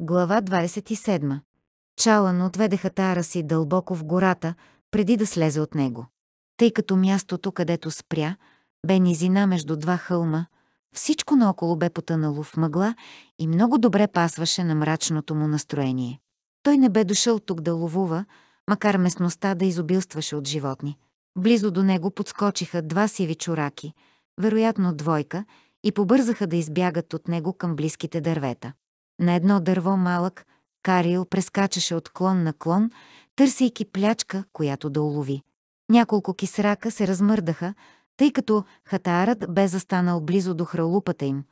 Глава 27. Чалан отведеха Тара си дълбоко в гората, преди да слезе от него. Тъй като мястото, където спря, бе низина между два хълма, всичко наоколо бе потънало в мъгла и много добре пасваше на мрачното му настроение. Той не бе дошъл тук да ловува, макар местността да изобилстваше от животни. Близо до него подскочиха два сиви чураки, вероятно двойка, и побързаха да избягат от него към близките дървета. На едно дърво малък, Карил прескачаше от клон на клон, търсейки плячка, която да улови. Няколко кисрака се размърдаха, тъй като хатаарът бе застанал близо до хралупата им,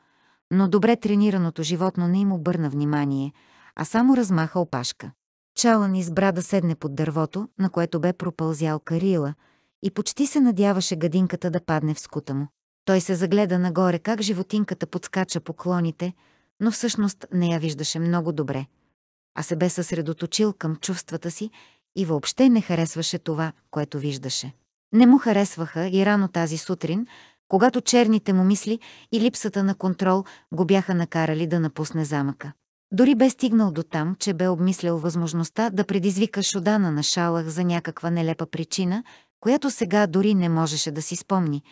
но добре тренираното животно не им обърна внимание, а само размаха опашка. Чалън избра да седне под дървото, на което бе пропълзял Карила, и почти се надяваше гадинката да падне в скута му. Той се загледа нагоре как животинката подскача по клоните – но всъщност не я виждаше много добре, а се бе съсредоточил към чувствата си и въобще не харесваше това, което виждаше. Не му харесваха и рано тази сутрин, когато черните му мисли и липсата на контрол го бяха накарали да напусне замъка. Дори бе стигнал до там, че бе обмислял възможността да предизвика Шодана на Шалах за някаква нелепа причина, която сега дори не можеше да си спомни.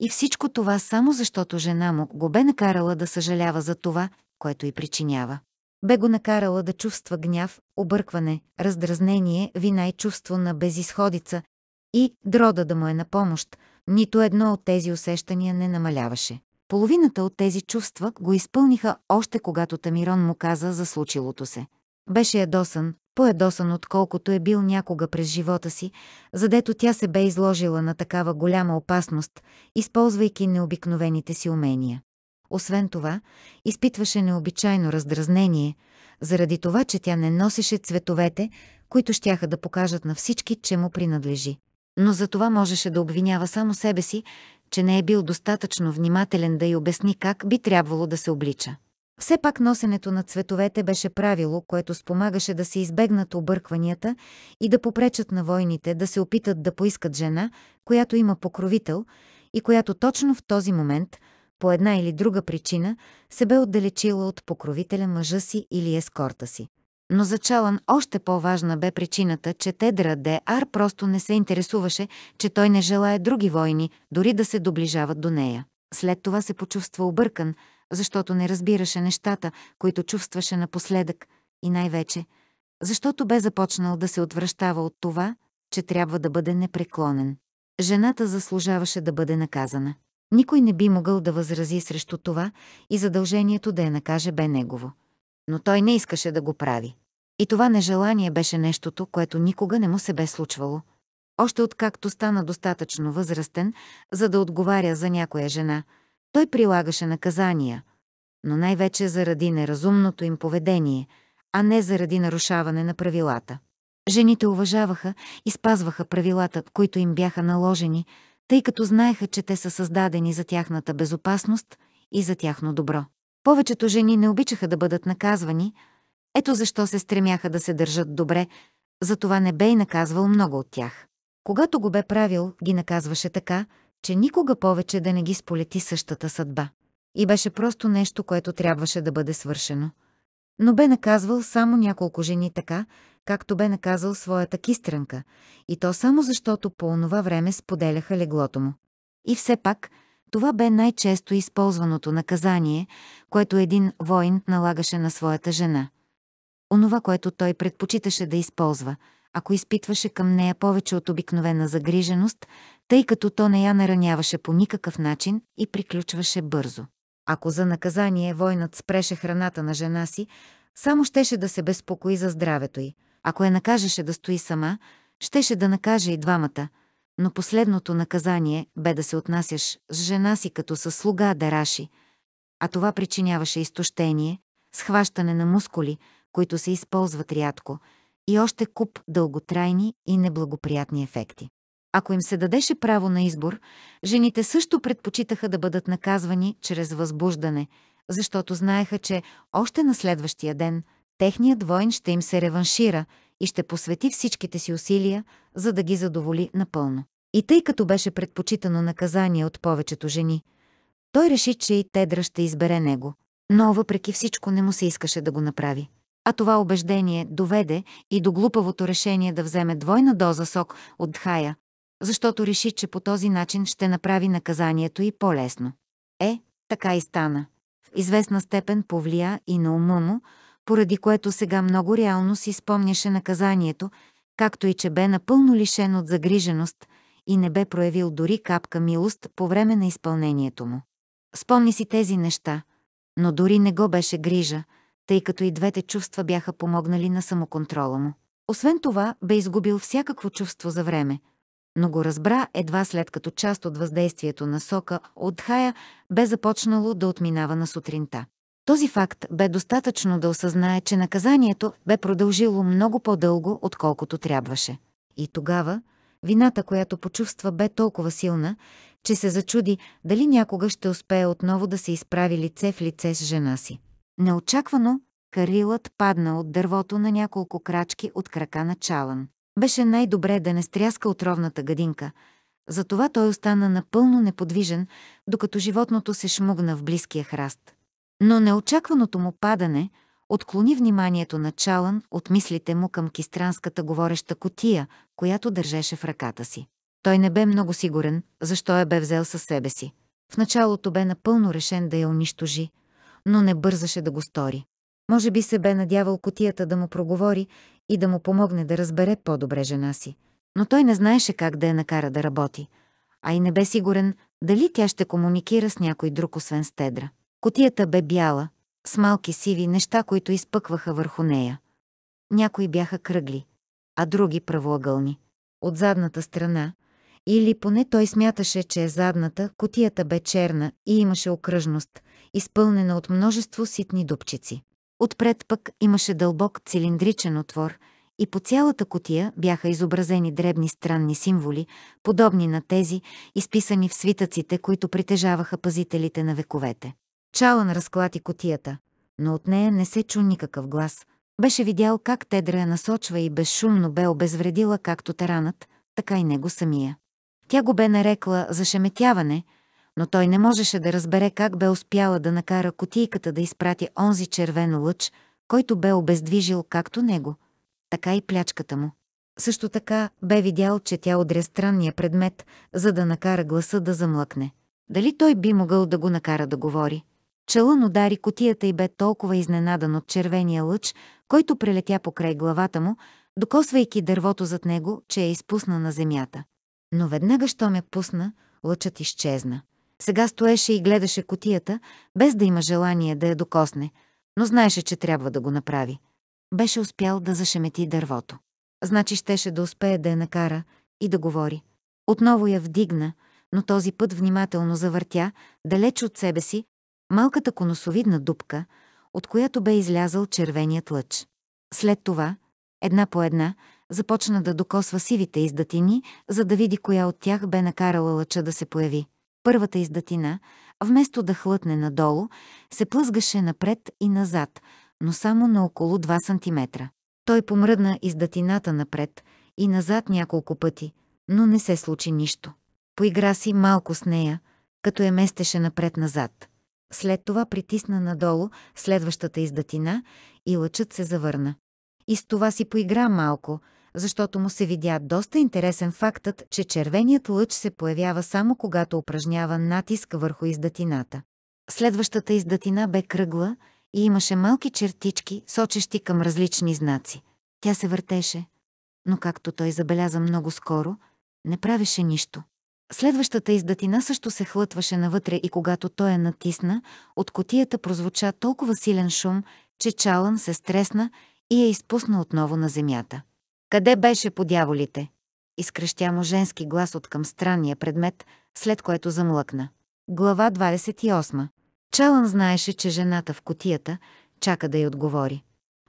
И всичко това само защото жена му го бе накарала да съжалява за това, което й причинява. Бе го накарала да чувства гняв, объркване, раздразнение, вина и чувство на безисходица и дрода да му е на помощ, нито едно от тези усещания не намаляваше. Половината от тези чувства го изпълниха още когато Тамирон му каза за случилото се. Беше ядосан, по-ядосан отколкото е бил някога през живота си, задето тя се бе изложила на такава голяма опасност, използвайки необикновените си умения. Освен това, изпитваше необичайно раздразнение, заради това, че тя не носеше цветовете, които щяха да покажат на всички, че му принадлежи. Но за това можеше да обвинява само себе си, че не е бил достатъчно внимателен да й обясни как би трябвало да се облича. Все пак носенето на цветовете беше правило, което спомагаше да се избегнат объркванията и да попречат на войните да се опитат да поискат жена, която има покровител и която точно в този момент – по една или друга причина се бе отдалечила от покровителя мъжа си или ескорта си. Но за Чалан още по-важна бе причината, че Тедра Де Ар просто не се интересуваше, че той не желая други войни, дори да се доближават до нея. След това се почувства объркан, защото не разбираше нещата, които чувстваше напоследък, и най-вече, защото бе започнал да се отвръщава от това, че трябва да бъде непреклонен. Жената заслужаваше да бъде наказана. Никой не би могъл да възрази срещу това и задължението да я накаже бе негово. Но той не искаше да го прави. И това нежелание беше нещото, което никога не му се бе случвало. Още откакто стана достатъчно възрастен, за да отговаря за някоя жена, той прилагаше наказания, но най-вече заради неразумното им поведение, а не заради нарушаване на правилата. Жените уважаваха и спазваха правилата, които им бяха наложени – тъй като знаеха, че те са създадени за тяхната безопасност и за тяхно добро. Повечето жени не обичаха да бъдат наказвани, ето защо се стремяха да се държат добре, затова не бе и наказвал много от тях. Когато го бе правил, ги наказваше така, че никога повече да не ги сполети същата съдба. И беше просто нещо, което трябваше да бъде свършено – но бе наказвал само няколко жени така, както бе наказал своята кистрънка, и то само защото по онова време споделяха леглото му. И все пак, това бе най-често използваното наказание, което един воин налагаше на своята жена. Онова, което той предпочиташе да използва, ако изпитваше към нея повече от обикновена загриженост, тъй като то не я нараняваше по никакъв начин и приключваше бързо. Ако за наказание войнат спреше храната на жена си, само щеше да се безпокои за здравето й. Ако я накажеше да стои сама, щеше да накаже и двамата. Но последното наказание бе да се отнасяш с жена си като със слуга Дараши, а това причиняваше изтощение, схващане на мускули, които се използват рядко, и още куп дълготрайни и неблагоприятни ефекти. Ако им се дадеше право на избор, жените също предпочитаха да бъдат наказвани чрез възбуждане, защото знаеха, че още на следващия ден техният воин ще им се реваншира и ще посвети всичките си усилия, за да ги задоволи напълно. И тъй като беше предпочитано наказание от повечето жени, той реши, че и Тедра ще избере него. Но въпреки всичко не му се искаше да го направи. А това убеждение доведе и до глупавото решение да вземе двойна доза сок от Дхая, защото реши, че по този начин ще направи наказанието и по-лесно. Е, така и стана. В известна степен повлия и на ума му, поради което сега много реално си спомняше наказанието, както и че бе напълно лишен от загриженост и не бе проявил дори капка милост по време на изпълнението му. Спомни си тези неща, но дори не го беше грижа, тъй като и двете чувства бяха помогнали на самоконтрола му. Освен това, бе изгубил всякакво чувство за време – но го разбра едва след като част от въздействието на сока от Хая бе започнало да отминава на сутринта. Този факт бе достатъчно да осъзнае, че наказанието бе продължило много по-дълго, отколкото трябваше. И тогава вината, която почувства, бе толкова силна, че се зачуди дали някога ще успее отново да се изправи лице в лице с жена си. Неочаквано, Карилът падна от дървото на няколко крачки от крака на Чалан. Беше най-добре да не стряска отровната гадинка, затова той остана напълно неподвижен, докато животното се шмугна в близкия храст. Но неочакваното му падане отклони вниманието на Чалан от мислите му към кистранската говореща котия, която държеше в ръката си. Той не бе много сигурен, защо я бе взел със себе си. В началото бе напълно решен да я унищожи, но не бързаше да го стори. Може би се бе надявал котията да му проговори и да му помогне да разбере по-добре жена си. Но той не знаеше как да я накара да работи, а и не бе сигурен дали тя ще комуникира с някой друг освен Стедра. Котията бе бяла, с малки сиви неща, които изпъкваха върху нея. Някои бяха кръгли, а други правоъгълни. От задната страна, или поне той смяташе, че е задната, котията бе черна и имаше окръжност, изпълнена от множество ситни дупчици. Отпред пък имаше дълбок цилиндричен отвор и по цялата котия бяха изобразени дребни странни символи, подобни на тези, изписани в свитъците, които притежаваха пазителите на вековете. Чалън разклати котията, но от нея не се чу никакъв глас. Беше видял как Тедра я насочва и безшумно бе обезвредила както таранът, така и него самия. Тя го бе нарекла за шеметяване но той не можеше да разбере как бе успяла да накара котийката да изпрати онзи червен лъч, който бе обездвижил както него, така и плячката му. Също така бе видял, че тя удря странния предмет, за да накара гласа да замлъкне. Дали той би могъл да го накара да говори? Челън удари котията и бе толкова изненадан от червения лъч, който прелетя покрай главата му, докосвайки дървото зад него, че е изпусна на земята. Но веднага, що ме пусна, лъчът изчезна. Сега стоеше и гледаше котията, без да има желание да я докосне, но знаеше, че трябва да го направи. Беше успял да зашемети дървото. Значи щеше да успее да я накара и да говори. Отново я вдигна, но този път внимателно завъртя, далеч от себе си, малката коносовидна дупка, от която бе излязъл червеният лъч. След това, една по една, започна да докосва сивите издатини, за да види коя от тях бе накарала лъча да се появи. Първата издатина, вместо да хлътне надолу, се плъзгаше напред и назад, но само на около 2 см. Той помръдна издатината напред и назад няколко пъти, но не се случи нищо. Поигра си малко с нея, като я местеше напред-назад. След това притисна надолу следващата издатина и лъчът се завърна. И с това си поигра малко – защото му се видя доста интересен фактът, че червеният лъч се появява само когато упражнява натиск върху издатината. Следващата издатина бе кръгла и имаше малки чертички, сочещи към различни знаци. Тя се въртеше, но както той забеляза много скоро, не правеше нищо. Следващата издатина също се хлътваше навътре и когато той я е натисна, от котията прозвуча толкова силен шум, че Чалън се стресна и я изпусна отново на земята. Къде беше по дяволите? Изкръщя му женски глас от към странния предмет, след което замлъкна. Глава 28. Чалън знаеше, че жената в котията чака да й отговори.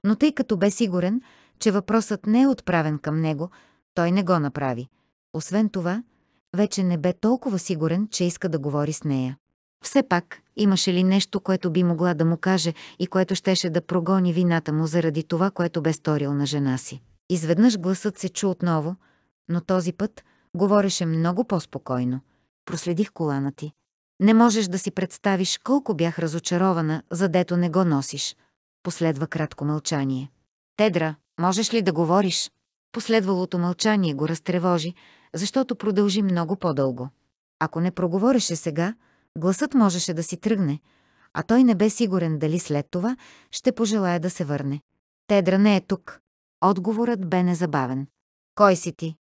Но тъй като бе сигурен, че въпросът не е отправен към него, той не го направи. Освен това, вече не бе толкова сигурен, че иска да говори с нея. Все пак, имаше ли нещо, което би могла да му каже и което щеше да прогони вината му заради това, което бе сторил на жена си? Изведнъж гласът се чу отново, но този път говореше много по-спокойно. Проследих колана ти. Не можеш да си представиш колко бях разочарована, задето не го носиш. Последва кратко мълчание. Тедра, можеш ли да говориш? Последвалото мълчание го разтревожи, защото продължи много по-дълго. Ако не проговореше сега, гласът можеше да си тръгне, а той не бе сигурен дали след това ще пожелая да се върне. Тедра не е тук, Отговорът бе незабавен. Кой си ти?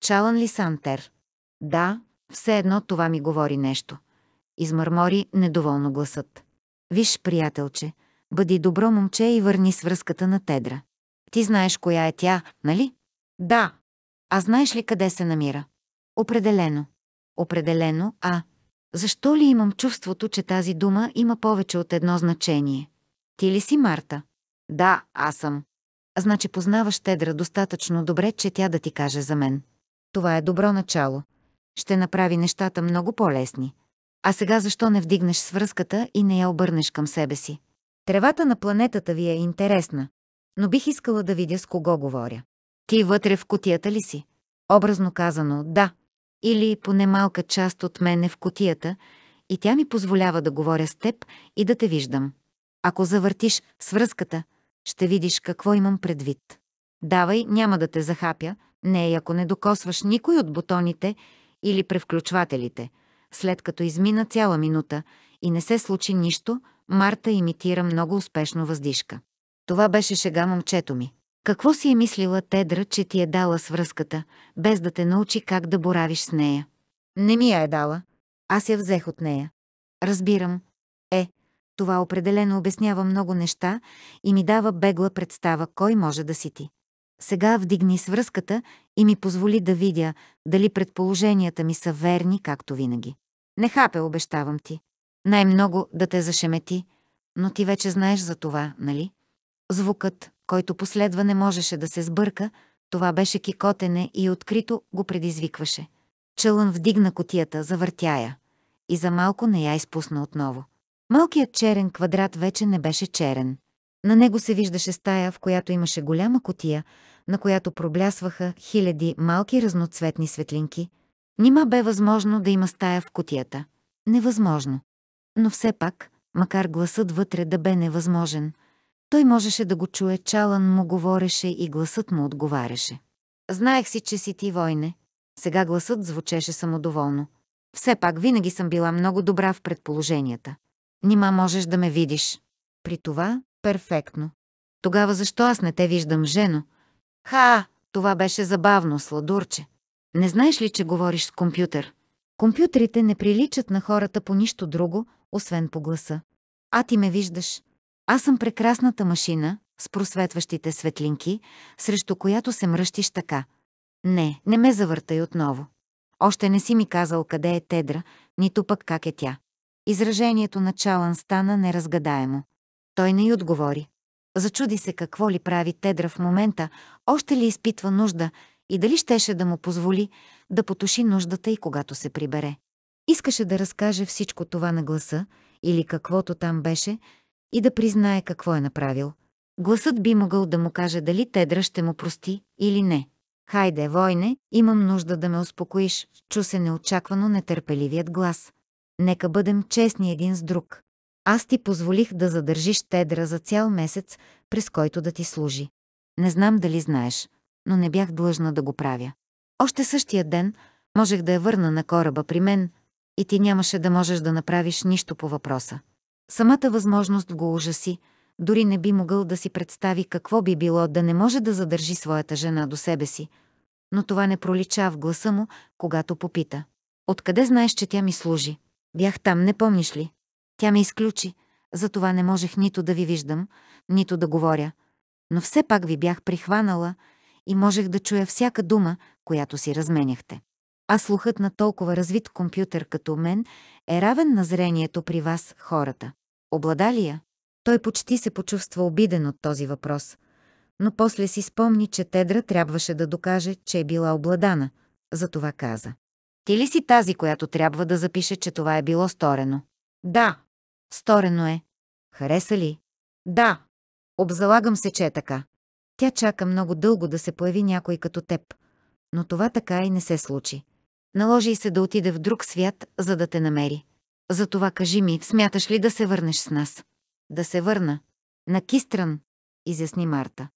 Чалан ли Сантер? Да, все едно това ми говори нещо. Измърмори недоволно гласът. Виж, приятелче, бъди добро момче и върни с връзката на Тедра. Ти знаеш коя е тя, нали? Да. А знаеш ли къде се намира? Определено. Определено, а... Защо ли имам чувството, че тази дума има повече от едно значение? Ти ли си Марта? Да, аз съм значи познаваш Тедра достатъчно добре, че тя да ти каже за мен. Това е добро начало. Ще направи нещата много по-лесни. А сега защо не вдигнеш свръзката и не я обърнеш към себе си? Тревата на планетата ви е интересна, но бих искала да видя с кого говоря. Ти вътре в котията ли си? Образно казано, да. Или поне малка част от мен е в котията и тя ми позволява да говоря с теб и да те виждам. Ако завъртиш свръзката, ще видиш какво имам предвид. Давай, няма да те захапя, не ако не докосваш никой от бутоните или превключвателите. След като измина цяла минута и не се случи нищо, Марта имитира много успешно въздишка. Това беше шега момчето ми. Какво си е мислила Тедра, че ти е дала свръзката, без да те научи как да боравиш с нея? Не ми я е дала. Аз я взех от нея. Разбирам. Е, това определено обяснява много неща и ми дава бегла представа кой може да си ти. Сега вдигни свръзката и ми позволи да видя дали предположенията ми са верни, както винаги. Не хапе, обещавам ти. Най-много да те зашемети, но ти вече знаеш за това, нали? Звукът, който последва не можеше да се сбърка, това беше кикотене и открито го предизвикваше. Чълън вдигна котията, завъртя я и за малко не я изпусна отново. Малкият черен квадрат вече не беше черен. На него се виждаше стая, в която имаше голяма котия, на която проблясваха хиляди малки разноцветни светлинки. Нима бе възможно да има стая в котията. Невъзможно. Но все пак, макар гласът вътре да бе невъзможен, той можеше да го чуе, Чалан му говореше и гласът му отговаряше. Знаех си, че си ти войне. Сега гласът звучеше самодоволно. Все пак винаги съм била много добра в предположенията. Нима можеш да ме видиш. При това, перфектно. Тогава защо аз не те виждам, жено? Ха, това беше забавно, сладурче. Не знаеш ли, че говориш с компютър? Компютрите не приличат на хората по нищо друго, освен по гласа. А ти ме виждаш. Аз съм прекрасната машина с просветващите светлинки, срещу която се мръщиш така. Не, не ме завъртай отново. Още не си ми казал къде е Тедра, нито пък как е тя. Изражението на Чалан стана неразгадаемо. Той не й отговори. Зачуди се какво ли прави Тедра в момента, още ли изпитва нужда и дали щеше да му позволи да потуши нуждата и когато се прибере. Искаше да разкаже всичко това на гласа или каквото там беше и да признае какво е направил. Гласът би могъл да му каже дали Тедра ще му прости или не. Хайде, войне, имам нужда да ме успокоиш, чу се неочаквано нетърпеливият глас нека бъдем честни един с друг. Аз ти позволих да задържиш тедра за цял месец, през който да ти служи. Не знам дали знаеш, но не бях длъжна да го правя. Още същия ден можех да я върна на кораба при мен и ти нямаше да можеш да направиш нищо по въпроса. Самата възможност го ужаси, дори не би могъл да си представи какво би било да не може да задържи своята жена до себе си, но това не пролича в гласа му, когато попита. Откъде знаеш, че тя ми служи? Бях там, не помниш ли? Тя ме изключи, затова не можех нито да ви виждам, нито да говоря. Но все пак ви бях прихванала и можех да чуя всяка дума, която си разменяхте. А слухът на толкова развит компютър като мен е равен на зрението при вас, хората. Облада ли я? Той почти се почувства обиден от този въпрос, но после си спомни, че Тедра трябваше да докаже, че е била обладана, затова каза. Ти ли си тази, която трябва да запише, че това е било сторено? Да. Сторено е. Хареса ли? Да. Обзалагам се, че е така. Тя чака много дълго да се появи някой като теб, но това така и не се случи. Наложи се да отиде в друг свят, за да те намери. Затова кажи ми, смяташ ли да се върнеш с нас? Да се върна. На Кистран, изясни Марта.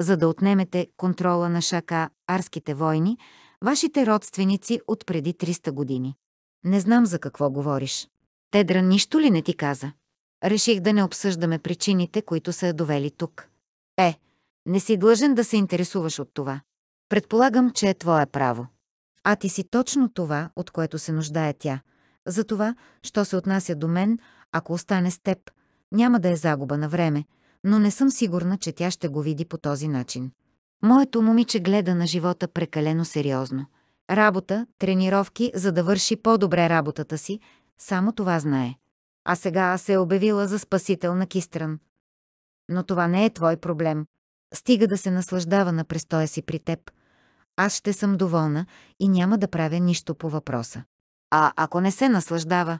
За да отнемете контрола на Шака, арските войни, вашите родственици от преди 300 години. Не знам за какво говориш. Тедра нищо ли не ти каза? Реших да не обсъждаме причините, които са я довели тук. Е, не си длъжен да се интересуваш от това. Предполагам, че е твое право. А ти си точно това, от което се нуждае тя. За това, що се отнася до мен, ако остане с теб, няма да е загуба на време, но не съм сигурна, че тя ще го види по този начин. Моето момиче гледа на живота прекалено сериозно. Работа, тренировки, за да върши по-добре работата си, само това знае. А сега аз се е обявила за спасител на Кистран. Но това не е твой проблем. Стига да се наслаждава на престоя си при теб. Аз ще съм доволна и няма да правя нищо по въпроса. А ако не се наслаждава?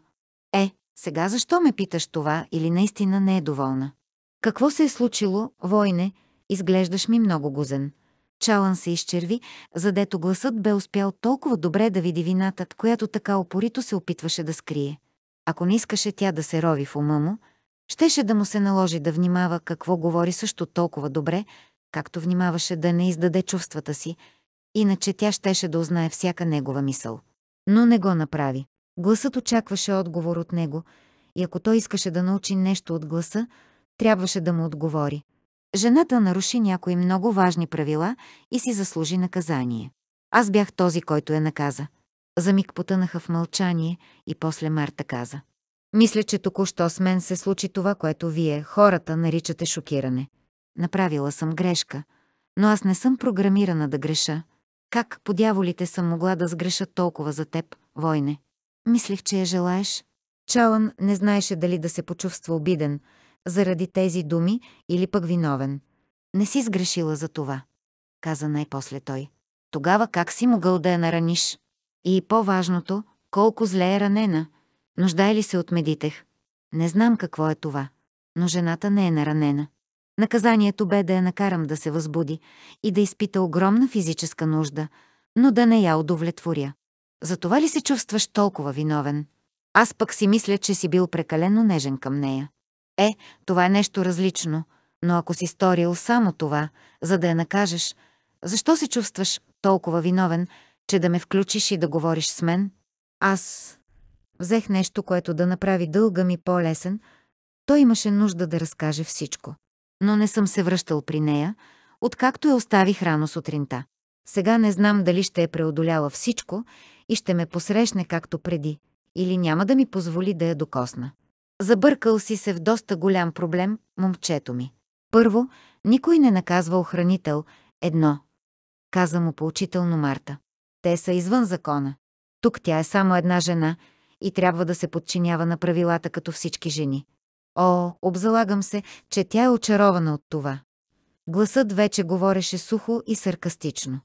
Е, сега защо ме питаш това или наистина не е доволна? Какво се е случило, войне, Изглеждаш ми много гузен. Чалан се изчерви, задето гласът бе успял толкова добре да види вината, която така опорито се опитваше да скрие. Ако не искаше тя да се рови в ума му, щеше да му се наложи да внимава какво говори също толкова добре, както внимаваше да не издаде чувствата си, иначе тя щеше да узнае всяка негова мисъл. Но не го направи. Гласът очакваше отговор от него и ако той искаше да научи нещо от гласа, трябваше да му отговори. Жената наруши някои много важни правила и си заслужи наказание. Аз бях този, който я наказа. За миг потънаха в мълчание и после Марта каза. Мисля, че току-що с мен се случи това, което вие, хората, наричате шокиране. Направила съм грешка, но аз не съм програмирана да греша. Как по дяволите съм могла да сгреша толкова за теб, войне? Мислих, че я желаеш. Чалан не знаеше дали да се почувства обиден, заради тези думи или пък виновен. Не си сгрешила за това, каза най-после той. Тогава как си могъл да я нараниш? И по-важното, колко зле е ранена. Нуждае ли се от медитех? Не знам какво е това, но жената не е наранена. Наказанието бе да я накарам да се възбуди и да изпита огромна физическа нужда, но да не я удовлетворя. За това ли се чувстваш толкова виновен? Аз пък си мисля, че си бил прекалено нежен към нея. Е, това е нещо различно, но ако си сторил само това, за да я накажеш, защо се чувстваш толкова виновен, че да ме включиш и да говориш с мен? Аз взех нещо, което да направи дълга ми по-лесен. Той имаше нужда да разкаже всичко. Но не съм се връщал при нея, откакто я оставих рано сутринта. Сега не знам дали ще е преодоляла всичко и ще ме посрещне както преди, или няма да ми позволи да я докосна. Забъркал си се в доста голям проблем, момчето ми. Първо, никой не наказва охранител. Едно. Каза му поучително Марта. Те са извън закона. Тук тя е само една жена и трябва да се подчинява на правилата като всички жени. О, обзалагам се, че тя е очарована от това. Гласът вече говореше сухо и саркастично.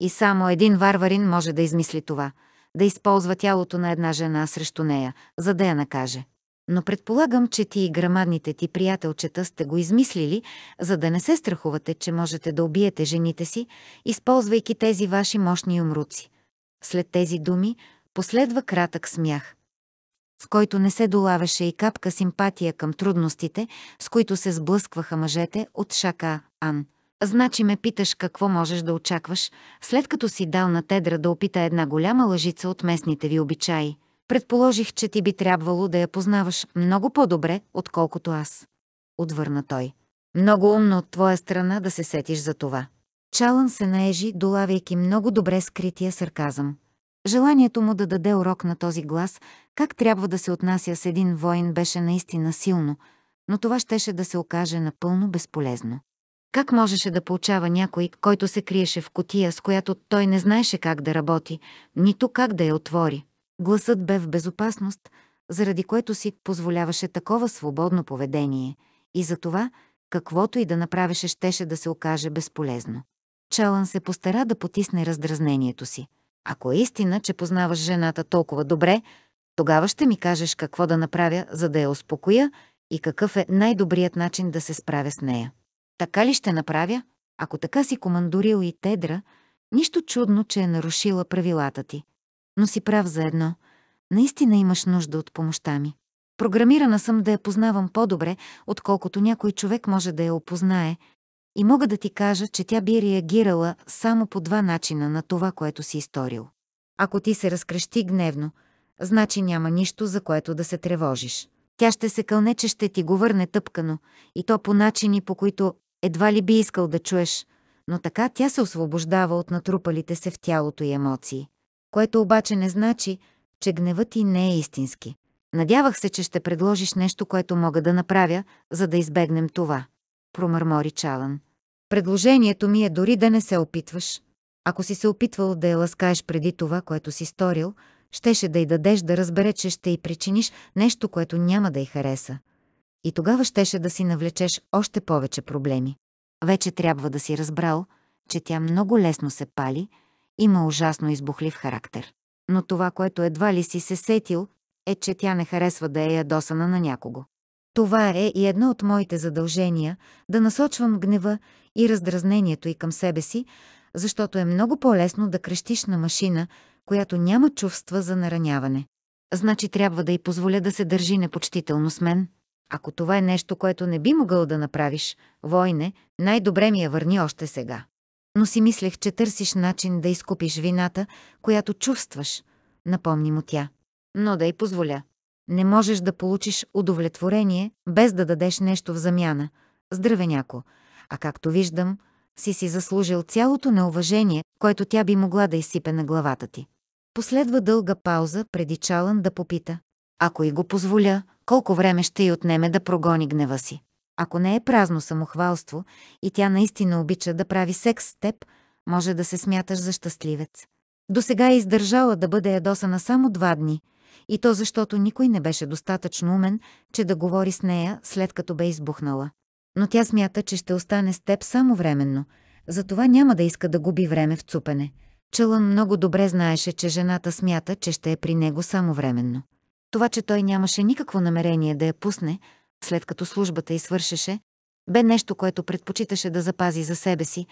И само един варварин може да измисли това, да използва тялото на една жена срещу нея, за да я накаже но предполагам, че ти и грамадните ти приятелчета сте го измислили, за да не се страхувате, че можете да убиете жените си, използвайки тези ваши мощни умруци. След тези думи последва кратък смях, в който не се долавеше и капка симпатия към трудностите, с които се сблъскваха мъжете от Шака Ан. Значи ме питаш какво можеш да очакваш, след като си дал на Тедра да опита една голяма лъжица от местните ви обичаи – Предположих, че ти би трябвало да я познаваш много по-добре, отколкото аз. Отвърна той. Много умно от твоя страна да се сетиш за това. Чалън се наежи, долавяйки много добре скрития сарказъм. Желанието му да даде урок на този глас, как трябва да се отнася с един воин, беше наистина силно, но това щеше да се окаже напълно безполезно. Как можеше да получава някой, който се криеше в котия, с която той не знаеше как да работи, нито как да я отвори? Гласът бе в безопасност, заради което си позволяваше такова свободно поведение и за това, каквото и да направеше, щеше да се окаже безполезно. Чалън се постара да потисне раздразнението си. Ако е истина, че познаваш жената толкова добре, тогава ще ми кажеш какво да направя, за да я успокоя и какъв е най-добрият начин да се справя с нея. Така ли ще направя? Ако така си командорил и Тедра, нищо чудно, че е нарушила правилата ти но си прав за едно. Наистина имаш нужда от помощта ми. Програмирана съм да я познавам по-добре, отколкото някой човек може да я опознае, и мога да ти кажа, че тя би реагирала само по два начина на това, което си изторил. Ако ти се разкрещи гневно, значи няма нищо, за което да се тревожиш. Тя ще се кълне, че ще ти го върне тъпкано, и то по начини, по които едва ли би искал да чуеш, но така тя се освобождава от натрупалите се в тялото и емоции което обаче не значи, че гневът ти не е истински. Надявах се, че ще предложиш нещо, което мога да направя, за да избегнем това, промърмори Чалан. Предложението ми е дори да не се опитваш. Ако си се опитвал да я ласкаеш преди това, което си сторил, щеше да й дадеш да разбере, че ще й причиниш нещо, което няма да й хареса. И тогава щеше да си навлечеш още повече проблеми. Вече трябва да си разбрал, че тя много лесно се пали – има ужасно избухлив характер. Но това, което едва ли си се сетил, е, че тя не харесва да е ядосана на някого. Това е и едно от моите задължения да насочвам гнева и раздразнението и към себе си, защото е много по-лесно да крещиш на машина, която няма чувства за нараняване. Значи трябва да й позволя да се държи непочтително с мен. Ако това е нещо, което не би могъл да направиш, войне, най-добре ми я върни още сега но си мислех, че търсиш начин да изкупиш вината, която чувстваш, напомни му тя. Но да й позволя. Не можеш да получиш удовлетворение, без да дадеш нещо в замяна. Здравеняко. А както виждам, си си заслужил цялото неуважение, което тя би могла да изсипе на главата ти. Последва дълга пауза преди Чалън да попита. Ако и го позволя, колко време ще й отнеме да прогони гнева си? Ако не е празно самохвалство и тя наистина обича да прави секс с теб, може да се смяташ за щастливец. До сега е издържала да бъде ядосана само два дни, и то защото никой не беше достатъчно умен, че да говори с нея след като бе избухнала. Но тя смята, че ще остане с теб само временно, затова няма да иска да губи време в цупене. Чълън много добре знаеше, че жената смята, че ще е при него само временно. Това, че той нямаше никакво намерение да я пусне, след като службата й свършеше, бе нещо, което предпочиташе да запази за себе си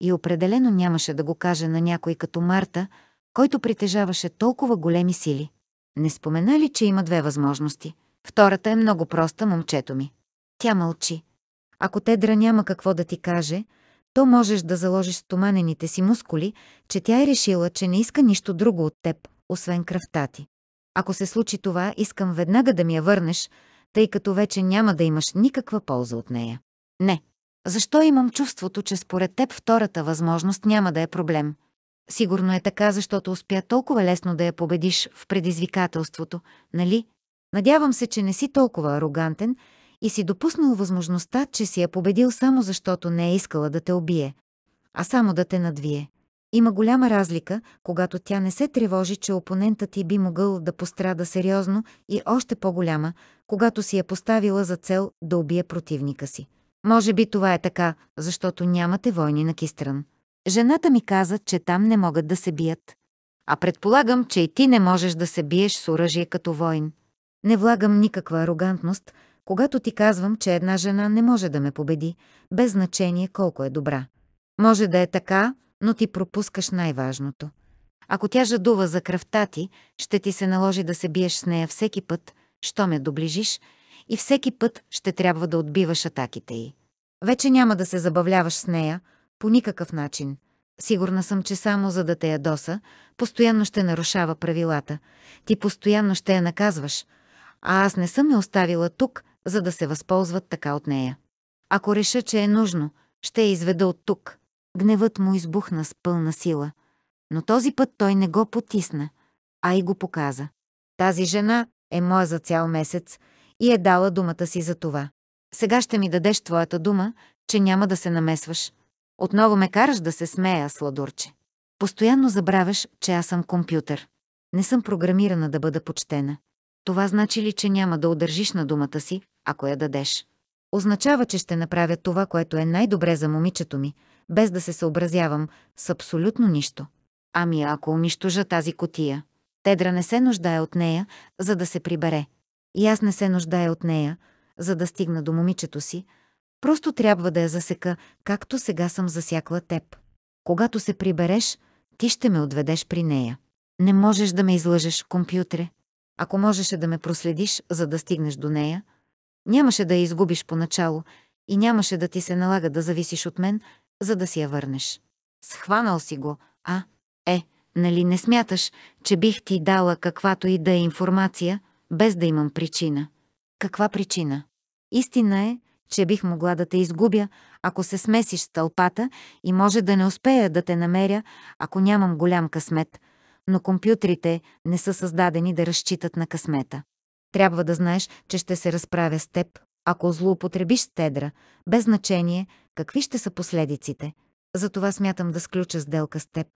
и определено нямаше да го каже на някой като Марта, който притежаваше толкова големи сили. Не спомена ли, че има две възможности? Втората е много проста, момчето ми. Тя мълчи. Ако Тедра няма какво да ти каже, то можеш да заложиш стоманените си мускули, че тя е решила, че не иска нищо друго от теб, освен кръвта ти. Ако се случи това, искам веднага да ми я върнеш, тъй като вече няма да имаш никаква полза от нея. Не. Защо имам чувството, че според теб втората възможност няма да е проблем? Сигурно е така, защото успя толкова лесно да я победиш в предизвикателството, нали? Надявам се, че не си толкова арогантен и си допуснал възможността, че си я победил само защото не е искала да те убие, а само да те надвие. Има голяма разлика, когато тя не се тревожи, че опонентът ти би могъл да пострада сериозно и още по-голяма, когато си е поставила за цел да убие противника си. Може би това е така, защото нямате войни на Кистран. Жената ми каза, че там не могат да се бият. А предполагам, че и ти не можеш да се биеш с оръжие като войн. Не влагам никаква арогантност, когато ти казвам, че една жена не може да ме победи, без значение колко е добра. Може да е така, но ти пропускаш най-важното. Ако тя жадува за кръвта ти, ще ти се наложи да се биеш с нея всеки път, що ме доближиш, и всеки път ще трябва да отбиваш атаките й. Вече няма да се забавляваш с нея по никакъв начин. Сигурна съм, че само за да те ядоса, постоянно ще нарушава правилата. Ти постоянно ще я наказваш, а аз не съм я оставила тук, за да се възползват така от нея. Ако реша, че е нужно, ще я изведа от тук гневът му избухна с пълна сила. Но този път той не го потисна, а и го показа. Тази жена е моя за цял месец и е дала думата си за това. Сега ще ми дадеш твоята дума, че няма да се намесваш. Отново ме караш да се смея, сладурче. Постоянно забравяш, че аз съм компютър. Не съм програмирана да бъда почтена. Това значи ли, че няма да удържиш на думата си, ако я дадеш? Означава, че ще направя това, което е най-добре за момичето ми, без да се съобразявам с абсолютно нищо. Ами ако унищожа тази котия, Тедра не се нуждае от нея, за да се прибере. И аз не се нуждая от нея, за да стигна до момичето си. Просто трябва да я засека, както сега съм засякла теб. Когато се прибереш, ти ще ме отведеш при нея. Не можеш да ме излъжеш, компютре. Ако можеше да ме проследиш, за да стигнеш до нея, нямаше да я изгубиш поначало и нямаше да ти се налага да зависиш от мен, за да си я върнеш. Схванал си го, а? Е, нали не смяташ, че бих ти дала каквато и да е информация, без да имам причина? Каква причина? Истина е, че бих могла да те изгубя, ако се смесиш с тълпата и може да не успея да те намеря, ако нямам голям късмет. Но компютрите не са създадени да разчитат на късмета. Трябва да знаеш, че ще се разправя с теб, ако злоупотребиш тедра, без значение какви ще са последиците, затова смятам да сключа сделка с теб.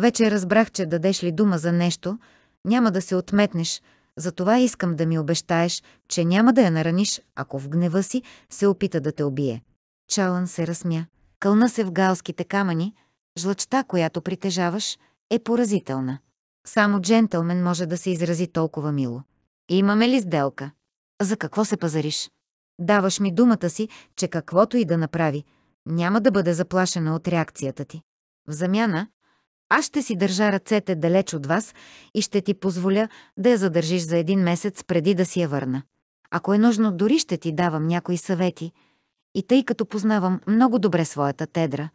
Вече разбрах, че дадеш ли дума за нещо, няма да се отметнеш, затова искам да ми обещаеш, че няма да я нараниш, ако в гнева си се опита да те убие. Чалън се разсмя. Кълна се в галските камъни, жлъчта, която притежаваш, е поразителна. Само джентълмен може да се изрази толкова мило. Имаме ли сделка? За какво се пазариш? Даваш ми думата си, че каквото и да направи, няма да бъде заплашена от реакцията ти. В замяна, аз ще си държа ръцете далеч от вас и ще ти позволя да я задържиш за един месец преди да си я върна. Ако е нужно, дори ще ти давам някои съвети. И тъй като познавам много добре своята тедра,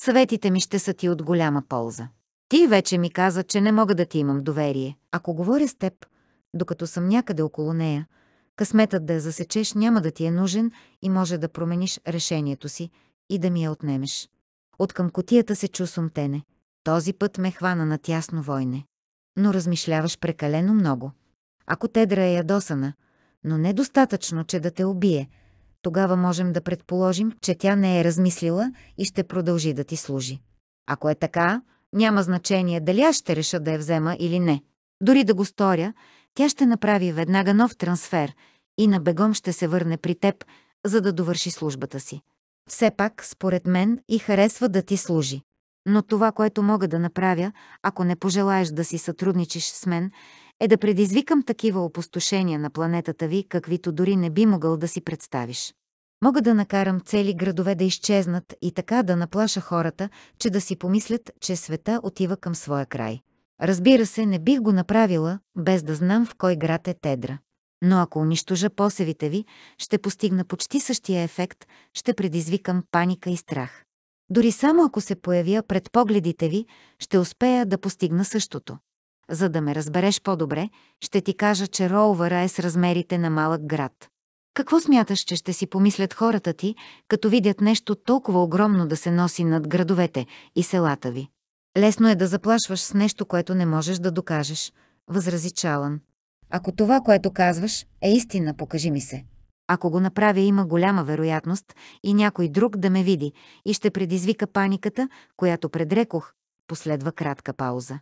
съветите ми ще са ти от голяма полза. Ти вече ми каза, че не мога да ти имам доверие. Ако говоря с теб, докато съм някъде около нея, Късметът да я засечеш няма да ти е нужен и може да промениш решението си и да ми я отнемеш. От към котията се чу сумтене. Този път ме хвана на тясно войне. Но размишляваш прекалено много. Ако Тедра е ядосана, но не достатъчно, че да те убие, тогава можем да предположим, че тя не е размислила и ще продължи да ти служи. Ако е така, няма значение дали аз ще реша да я взема или не. Дори да го сторя, тя ще направи веднага нов трансфер и на бегом ще се върне при теб, за да довърши службата си. Все пак, според мен, и харесва да ти служи. Но това, което мога да направя, ако не пожелаеш да си сътрудничиш с мен, е да предизвикам такива опустошения на планетата ви, каквито дори не би могъл да си представиш. Мога да накарам цели градове да изчезнат и така да наплаша хората, че да си помислят, че света отива към своя край. Разбира се, не бих го направила, без да знам в кой град е тедра. Но ако унищожа посевите ви, ще постигна почти същия ефект, ще предизвикам паника и страх. Дори само ако се появя пред погледите ви, ще успея да постигна същото. За да ме разбереш по-добре, ще ти кажа, че Роувъра е с размерите на малък град. Какво смяташ, че ще си помислят хората ти, като видят нещо толкова огромно да се носи над градовете и селата ви? Лесно е да заплашваш с нещо, което не можеш да докажеш, възрази Чалан. Ако това, което казваш, е истина, покажи ми се. Ако го направя, има голяма вероятност и някой друг да ме види и ще предизвика паниката, която предрекох. Последва кратка пауза.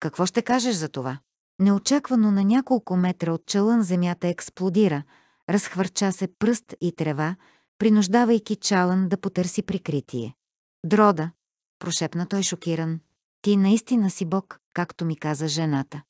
Какво ще кажеш за това? Неочаквано на няколко метра от чалън земята експлодира, разхвърча се пръст и трева, принуждавайки чалън да потърси прикритие. Дрода, прошепна той шокиран. Ти наистина си бог, както ми каза жената.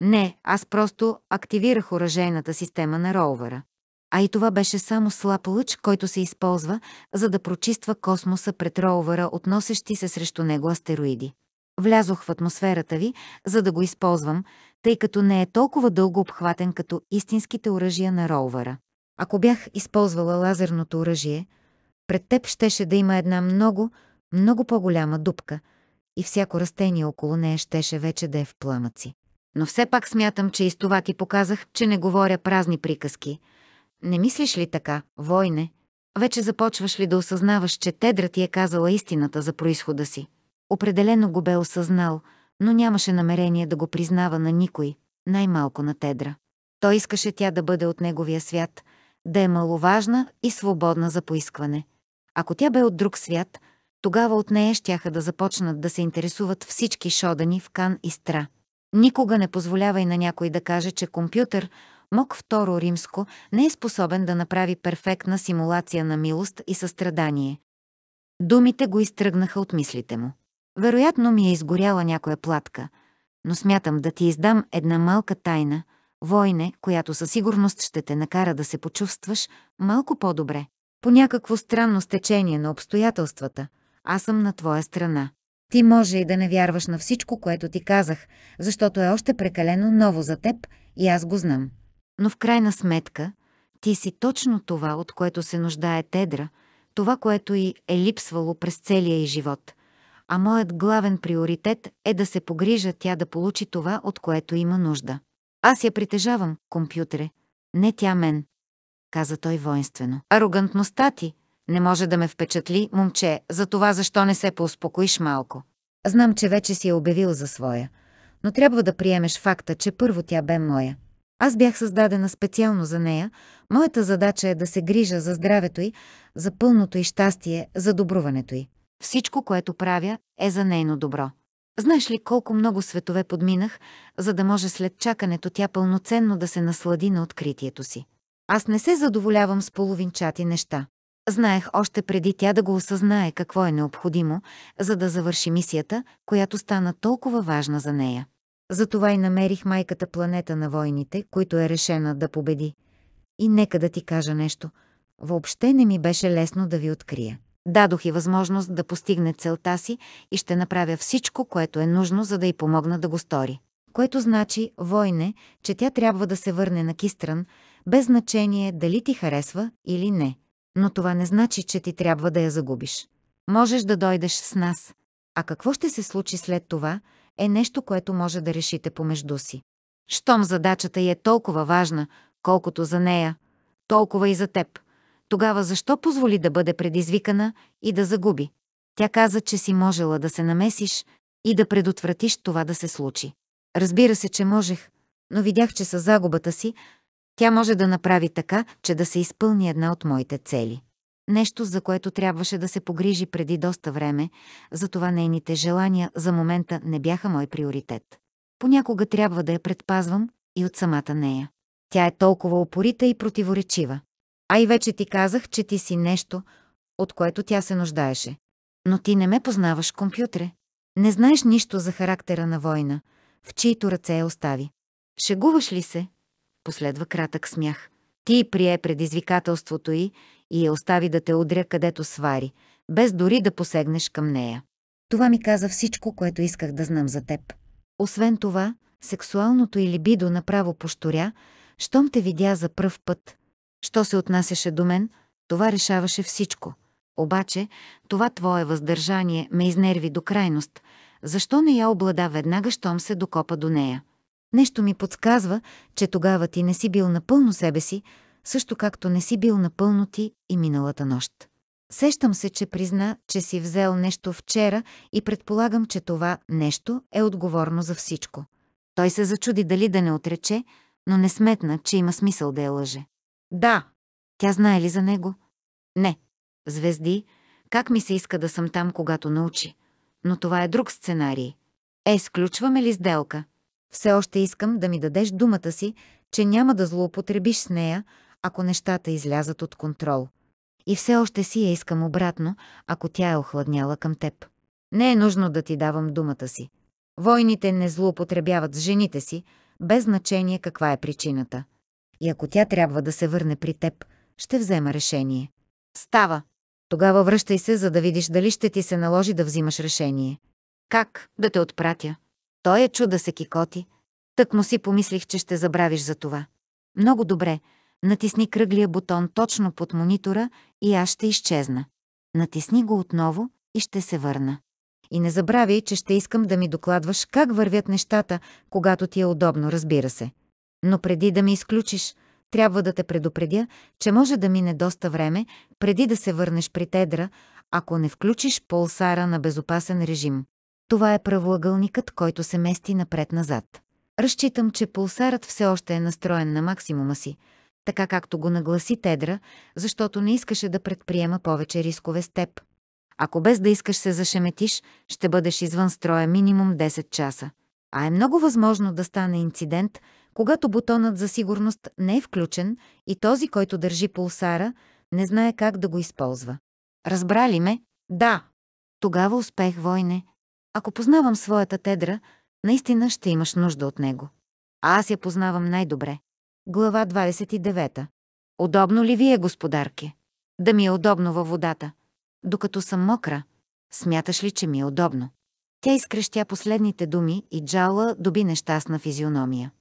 Не, аз просто активирах оръжейната система на роувера. А и това беше само слаб лъч, който се използва, за да прочиства космоса пред роувера относещи се срещу него астероиди. Влязох в атмосферата ви, за да го използвам, тъй като не е толкова дълго обхватен като истинските оръжия на роувера. Ако бях използвала лазерното оръжие, пред теб щеше да има една много, много по-голяма дупка – и всяко растение около нея щеше вече да е в пламъци. Но все пак смятам, че и с това ти показах, че не говоря празни приказки. Не мислиш ли така, войне? Вече започваш ли да осъзнаваш, че Тедра ти е казала истината за происхода си? Определено го бе осъзнал, но нямаше намерение да го признава на никой, най-малко на Тедра. Той искаше тя да бъде от неговия свят, да е маловажна и свободна за поискване. Ако тя бе от друг свят – тогава от нея щяха да започнат да се интересуват всички шодани в кан и стра. Никога не позволявай на някой да каже, че компютър, МОК второ римско, не е способен да направи перфектна симулация на милост и състрадание. Думите го изтръгнаха от мислите му. Вероятно ми е изгоряла някоя платка, но смятам да ти издам една малка тайна, войне, която със сигурност ще те накара да се почувстваш малко по-добре. По някакво странно стечение на обстоятелствата – аз съм на твоя страна. Ти може и да не вярваш на всичко, което ти казах, защото е още прекалено ново за теб и аз го знам. Но в крайна сметка, ти си точно това, от което се нуждае Тедра, това, което и е липсвало през целия й живот. А моят главен приоритет е да се погрижа тя да получи това, от което има нужда. Аз я притежавам, компютре, не тя мен, каза той воинствено. Арогантността ти, не може да ме впечатли, момче, за това защо не се поуспокоиш малко. Знам, че вече си е обявил за своя, но трябва да приемеш факта, че първо тя бе моя. Аз бях създадена специално за нея. Моята задача е да се грижа за здравето й, за пълното й щастие, за добруването й. Всичко, което правя, е за нейно добро. Знаеш ли колко много светове подминах, за да може след чакането тя пълноценно да се наслади на откритието си? Аз не се задоволявам с половинчати неща. Знаех още преди тя да го осъзнае какво е необходимо, за да завърши мисията, която стана толкова важна за нея. Затова и намерих майката планета на войните, които е решена да победи. И нека да ти кажа нещо. Въобще не ми беше лесно да ви открия. Дадох и възможност да постигне целта си и ще направя всичко, което е нужно, за да й помогна да го стори. Което значи, войне, че тя трябва да се върне на Кистран, без значение дали ти харесва или не но това не значи, че ти трябва да я загубиш. Можеш да дойдеш с нас. А какво ще се случи след това е нещо, което може да решите помежду си. Щом задачата й е толкова важна, колкото за нея, толкова и за теб, тогава защо позволи да бъде предизвикана и да загуби? Тя каза, че си можела да се намесиш и да предотвратиш това да се случи. Разбира се, че можех, но видях, че с загубата си тя може да направи така, че да се изпълни една от моите цели. Нещо, за което трябваше да се погрижи преди доста време, затова нейните желания за момента не бяха мой приоритет. Понякога трябва да я предпазвам и от самата нея. Тя е толкова опорита и противоречива. А и вече ти казах, че ти си нещо, от което тя се нуждаеше. Но ти не ме познаваш, компютре. Не знаеш нищо за характера на война, в чието ръце я остави. Шегуваш ли се? Последва кратък смях. Ти прие предизвикателството й и я остави да те удря където свари, без дори да посегнеш към нея. Това ми каза всичко, което исках да знам за теб. Освен това, сексуалното и либидо направо пошторя, щом те видя за пръв път. Що се отнасяше до мен, това решаваше всичко. Обаче, това твое въздържание ме изнерви до крайност. Защо не я облада веднага, щом се докопа до нея? Нещо ми подсказва, че тогава ти не си бил напълно себе си, също както не си бил напълно ти и миналата нощ. Сещам се, че призна, че си взел нещо вчера и предполагам, че това нещо е отговорно за всичко. Той се зачуди дали да не отрече, но не сметна, че има смисъл да я лъже. Да. Тя знае ли за него? Не. Звезди, как ми се иска да съм там, когато научи. Но това е друг сценарий. Е, сключваме ли сделка? Все още искам да ми дадеш думата си, че няма да злоупотребиш с нея, ако нещата излязат от контрол. И все още си я искам обратно, ако тя е охладняла към теб. Не е нужно да ти давам думата си. Войните не злоупотребяват с жените си, без значение каква е причината. И ако тя трябва да се върне при теб, ще взема решение. Става. Тогава връщай се, за да видиш дали ще ти се наложи да взимаш решение. Как да те отпратя? Той е чуда се кикоти. Так му си помислих, че ще забравиш за това. Много добре. Натисни кръглия бутон точно под монитора и аз ще изчезна. Натисни го отново и ще се върна. И не забравяй, че ще искам да ми докладваш как вървят нещата, когато ти е удобно, разбира се. Но преди да ми изключиш, трябва да те предупредя, че може да мине доста време преди да се върнеш при Тедра, ако не включиш полсара на безопасен режим. Това е правоъгълникът, който се мести напред-назад. Разчитам, че пулсарът все още е настроен на максимума си, така както го нагласи Тедра, защото не искаше да предприема повече рискове с теб. Ако без да искаш се зашеметиш, ще бъдеш извън строя минимум 10 часа. А е много възможно да стане инцидент, когато бутонът за сигурност не е включен и този, който държи пулсара, не знае как да го използва. Разбрали ме? Да. Тогава успех, войне, ако познавам своята тедра, наистина ще имаш нужда от него. А аз я познавам най-добре. Глава 29. Удобно ли вие, господарки? Да ми е удобно във водата. Докато съм мокра, смяташ ли, че ми е удобно? Тя изкрещя последните думи и Джала доби нещастна физиономия.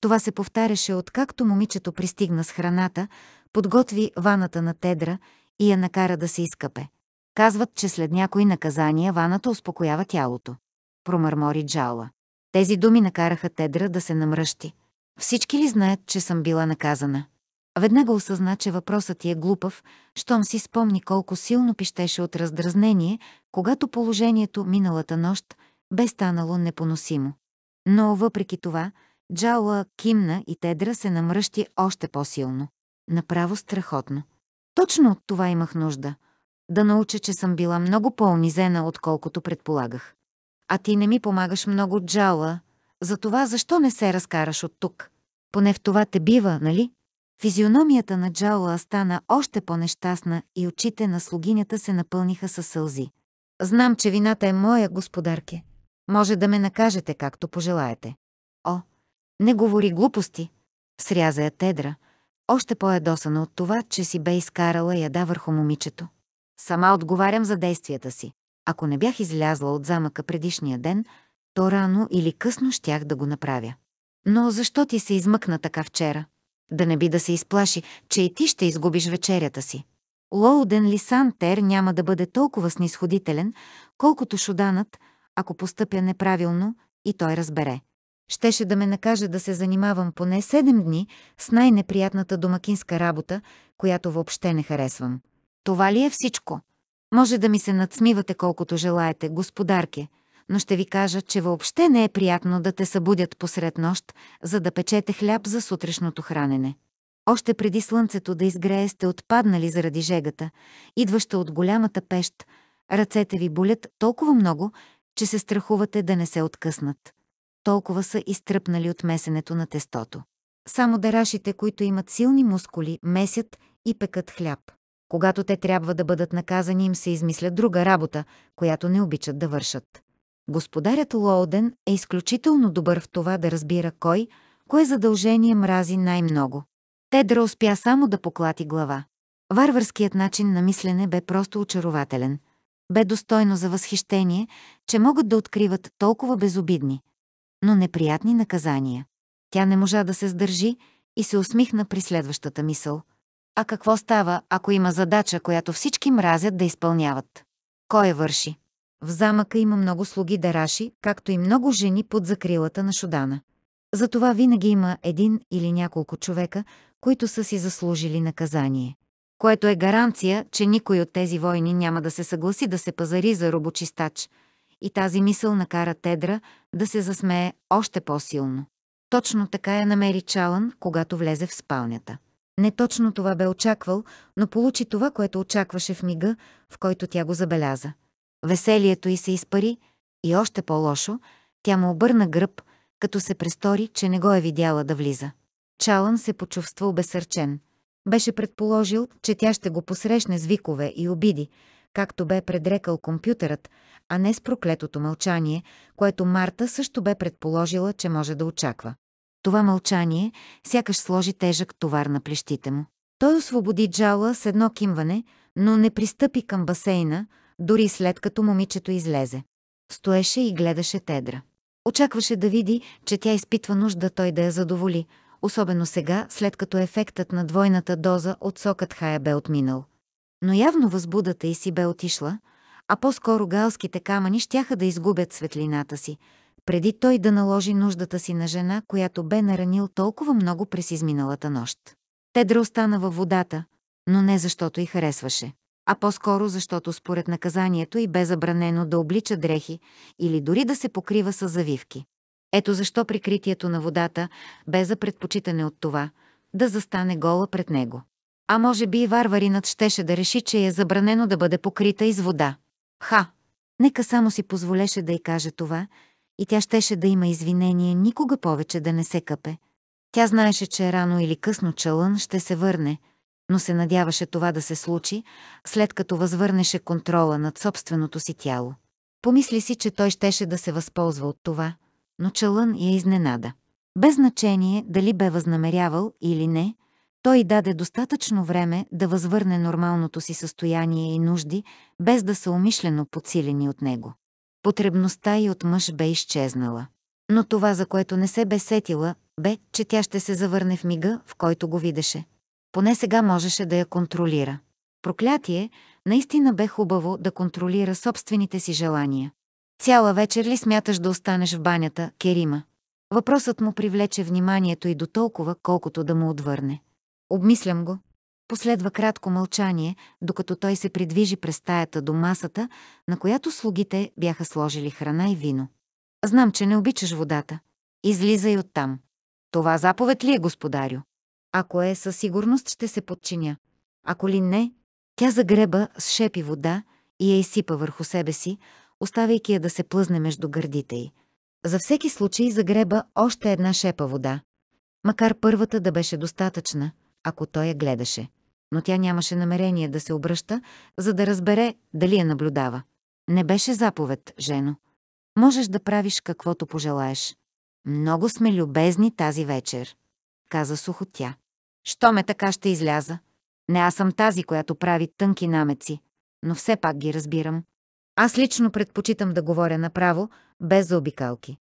Това се повтаряше откакто момичето пристигна с храната, подготви ваната на тедра и я накара да се изкъпе. Казват, че след някои наказания ваната успокоява тялото. Промърмори Джала. Тези думи накараха Тедра да се намръщи. Всички ли знаят, че съм била наказана? Веднага осъзна, че въпросът ти е глупав, щом си спомни колко силно пищеше от раздразнение, когато положението миналата нощ бе станало непоносимо. Но въпреки това, Джала кимна и Тедра се намръщи още по-силно. Направо страхотно. Точно от това имах нужда – да науча, че съм била много по-унизена, отколкото предполагах. А ти не ми помагаш много, Джала, за това защо не се разкараш от тук? Поне в това те бива, нали? Физиономията на Джала стана още по-нещастна и очите на слугинята се напълниха със сълзи. Знам, че вината е моя, господарке. Може да ме накажете както пожелаете. О, не говори глупости, сряза я тедра, още по-едосана от това, че си бе изкарала яда върху момичето. Сама отговарям за действията си. Ако не бях излязла от замъка предишния ден, то рано или късно щях да го направя. Но защо ти се измъкна така вчера? Да не би да се изплаши, че и ти ще изгубиш вечерята си. Лоуден Сан Тер няма да бъде толкова снисходителен, колкото шуданът, ако постъпя неправилно и той разбере. Щеше да ме накаже да се занимавам поне 7 дни с най-неприятната домакинска работа, която въобще не харесвам. Това ли е всичко? Може да ми се надсмивате колкото желаете, господарке, но ще ви кажа, че въобще не е приятно да те събудят посред нощ, за да печете хляб за сутрешното хранене. Още преди слънцето да изгрее сте отпаднали заради жегата, идваща от голямата пещ, ръцете ви болят толкова много, че се страхувате да не се откъснат. Толкова са изтръпнали от месенето на тестото. Само дарашите, които имат силни мускули, месят и пекат хляб. Когато те трябва да бъдат наказани, им се измисля друга работа, която не обичат да вършат. Господарят Лоуден е изключително добър в това да разбира кой, кое задължение мрази най-много. Тедра успя само да поклати глава. Варварският начин на мислене бе просто очарователен. Бе достойно за възхищение, че могат да откриват толкова безобидни, но неприятни наказания. Тя не можа да се сдържи и се усмихна при следващата мисъл – а какво става, ако има задача, която всички мразят да изпълняват? Кой я върши? В замъка има много слуги дараши, както и много жени под закрилата на Шодана. Затова винаги има един или няколко човека, които са си заслужили наказание. Което е гаранция, че никой от тези войни няма да се съгласи да се пазари за робочистач. И тази мисъл накара Тедра да се засмее още по-силно. Точно така я намери Чалан, когато влезе в спалнята. Не точно това бе очаквал, но получи това, което очакваше в мига, в който тя го забеляза. Веселието й се изпари и още по-лошо, тя му обърна гръб, като се престори, че не го е видяла да влиза. Чалън се почувства обесърчен. Беше предположил, че тя ще го посрещне с викове и обиди, както бе предрекал компютърът, а не с проклетото мълчание, което Марта също бе предположила, че може да очаква. Това мълчание сякаш сложи тежък товар на плещите му. Той освободи Джала с едно кимване, но не пристъпи към басейна, дори след като момичето излезе. Стоеше и гледаше Тедра. Очакваше да види, че тя изпитва нужда той да я задоволи, особено сега, след като ефектът на двойната доза от сокът Хая бе отминал. Но явно възбудата й си бе отишла, а по-скоро галските камъни щяха да изгубят светлината си, преди той да наложи нуждата си на жена, която бе наранил толкова много през изминалата нощ. Тедра остана във водата, но не защото й харесваше, а по-скоро защото според наказанието й бе забранено да облича дрехи или дори да се покрива с завивки. Ето защо прикритието на водата бе за предпочитане от това да застане гола пред него. А може би и варваринът щеше да реши, че е забранено да бъде покрита из вода. Ха! Нека само си позволеше да й каже това, и тя щеше да има извинение никога повече да не се къпе. Тя знаеше, че рано или късно Чалън ще се върне, но се надяваше това да се случи, след като възвърнеше контрола над собственото си тяло. Помисли си, че той щеше да се възползва от това, но Чалън я изненада. Без значение дали бе възнамерявал или не, той даде достатъчно време да възвърне нормалното си състояние и нужди, без да са умишлено подсилени от него. Потребността и от мъж бе изчезнала. Но това, за което не се бе сетила, бе, че тя ще се завърне в мига, в който го видеше. Поне сега можеше да я контролира. Проклятие, наистина бе хубаво да контролира собствените си желания. Цяла вечер ли смяташ да останеш в банята, Керима? Въпросът му привлече вниманието и до толкова, колкото да му отвърне. Обмислям го, Последва кратко мълчание, докато той се придвижи през стаята до масата, на която слугите бяха сложили храна и вино. Знам, че не обичаш водата. Излизай оттам. Това заповед ли е, господарю? Ако е, със сигурност ще се подчиня. Ако ли не, тя загреба с шепи вода и я изсипа върху себе си, оставяйки я да се плъзне между гърдите й. За всеки случай загреба още една шепа вода, макар първата да беше достатъчна, ако той я гледаше но тя нямаше намерение да се обръща, за да разбере дали я наблюдава. Не беше заповед, жено. Можеш да правиш каквото пожелаеш. Много сме любезни тази вечер, каза сухо тя. Що ме така ще изляза? Не аз съм тази, която прави тънки намеци, но все пак ги разбирам. Аз лично предпочитам да говоря направо, без заобикалки.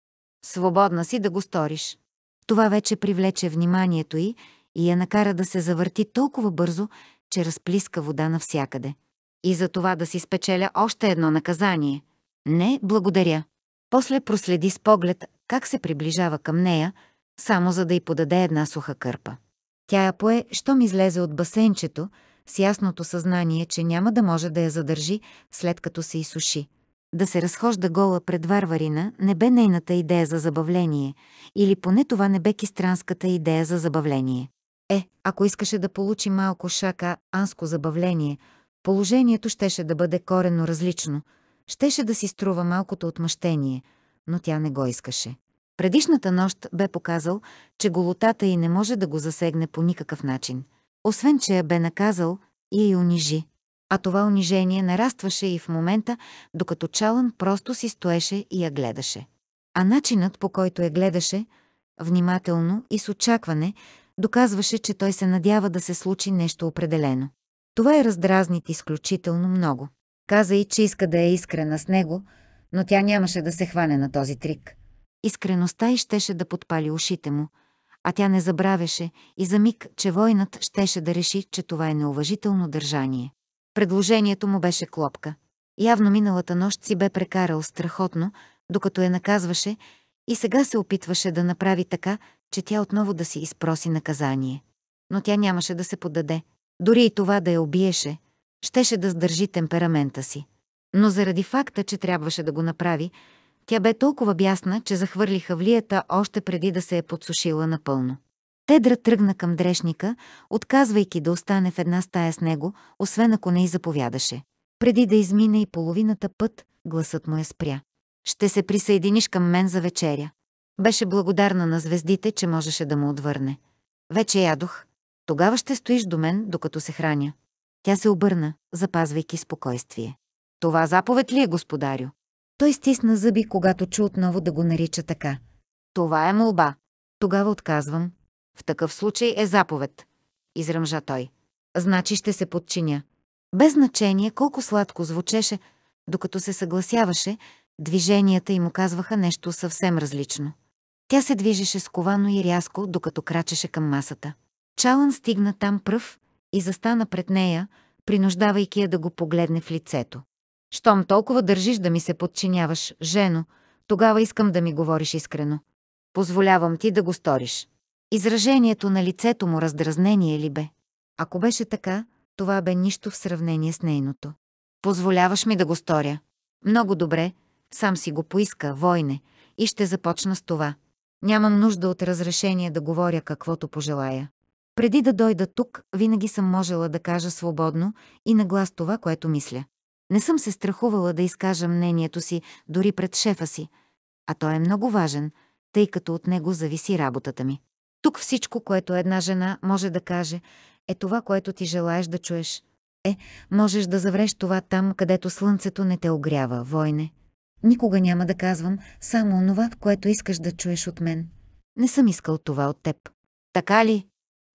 Свободна си да го сториш. Това вече привлече вниманието й и я накара да се завърти толкова бързо, че разплиска вода навсякъде. И за това да си спечеля още едно наказание. Не, благодаря. После проследи с поглед как се приближава към нея, само за да й подаде една суха кърпа. Тя я пое, щом излезе от басенчето с ясното съзнание, че няма да може да я задържи, след като се изсуши. Да се разхожда гола пред варварина не бе нейната идея за забавление, или поне това не бе кистранската идея за забавление. Е, ако искаше да получи малко шака анско забавление, положението щеше да бъде корено различно, щеше да си струва малкото отмъщение, но тя не го искаше. Предишната нощ бе показал, че голотата й не може да го засегне по никакъв начин. Освен, че я бе наказал и я унижи. А това унижение нарастваше и в момента, докато Чалън просто си стоеше и я гледаше. А начинът, по който я гледаше, внимателно и с очакване, доказваше, че той се надява да се случи нещо определено. Това е раздразнит изключително много. Каза и, че иска да е искрена с него, но тя нямаше да се хване на този трик. Искреността и щеше да подпали ушите му, а тя не забравяше и за миг, че войнат щеше да реши, че това е неуважително държание. Предложението му беше клопка. Явно миналата нощ си бе прекарал страхотно, докато я наказваше, и сега се опитваше да направи така, че тя отново да си изпроси наказание. Но тя нямаше да се подаде. Дори и това да я убиеше, щеше да сдържи темперамента си. Но заради факта, че трябваше да го направи, тя бе толкова бясна, че захвърли хавлията още преди да се е подсушила напълно. Тедра тръгна към дрешника, отказвайки да остане в една стая с него, освен ако не й заповядаше. Преди да измине и половината път, гласът му я спря. «Ще се присъединиш към мен за вечеря». Беше благодарна на звездите, че можеше да му отвърне. Вече ядох. Тогава ще стоиш до мен, докато се храня. Тя се обърна, запазвайки спокойствие. Това заповед ли е, господарю? Той стисна зъби, когато чу отново да го нарича така. Това е молба. Тогава отказвам. В такъв случай е заповед. Изръмжа той. Значи ще се подчиня. Без значение колко сладко звучеше, докато се съгласяваше, движенията им казваха нещо съвсем различно. Тя се движеше сковано и рязко, докато крачеше към масата. Чалън стигна там пръв и застана пред нея, принуждавайки я да го погледне в лицето. «Щом толкова държиш да ми се подчиняваш, жено, тогава искам да ми говориш искрено. Позволявам ти да го сториш». Изражението на лицето му раздразнение ли бе? Ако беше така, това бе нищо в сравнение с нейното. «Позволяваш ми да го сторя. Много добре, сам си го поиска, войне, и ще започна с това. Нямам нужда от разрешение да говоря каквото пожелая. Преди да дойда тук, винаги съм можела да кажа свободно и на глас това, което мисля. Не съм се страхувала да изкажа мнението си дори пред шефа си, а той е много важен, тъй като от него зависи работата ми. Тук всичко, което една жена може да каже, е това, което ти желаеш да чуеш. Е, можеш да завреш това там, където слънцето не те огрява, войне. Никога няма да казвам само онова, което искаш да чуеш от мен. Не съм искал това от теб. Така ли?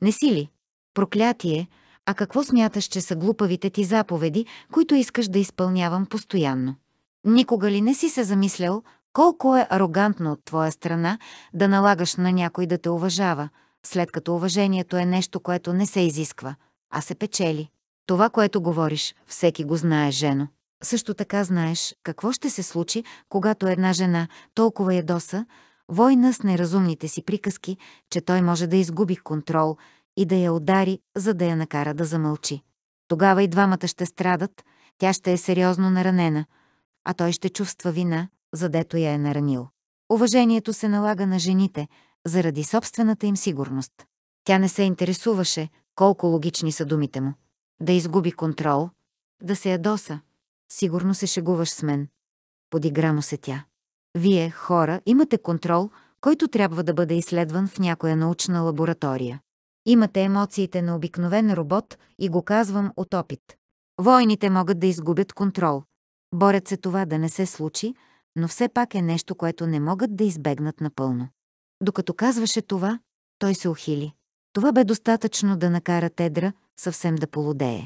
Не си ли? Проклятие! А какво смяташ, че са глупавите ти заповеди, които искаш да изпълнявам постоянно? Никога ли не си се замислял колко е арогантно от твоя страна да налагаш на някой да те уважава, след като уважението е нещо, което не се изисква, а се печели? Това, което говориш, всеки го знае, Жено. Също така знаеш какво ще се случи, когато една жена толкова ядоса, война с неразумните си приказки, че той може да изгуби контрол и да я удари, за да я накара да замълчи. Тогава и двамата ще страдат, тя ще е сериозно наранена, а той ще чувства вина, задето я е наранил. Уважението се налага на жените, заради собствената им сигурност. Тя не се интересуваше колко логични са думите му. Да изгуби контрол, да се ядоса, Сигурно се шегуваш с мен. Подигра му се тя. Вие, хора, имате контрол, който трябва да бъде изследван в някоя научна лаборатория. Имате емоциите на обикновен робот и го казвам от опит. Войните могат да изгубят контрол. Борят се това да не се случи, но все пак е нещо, което не могат да избегнат напълно. Докато казваше това, той се ухили. Това бе достатъчно да накара Тедра съвсем да полудее.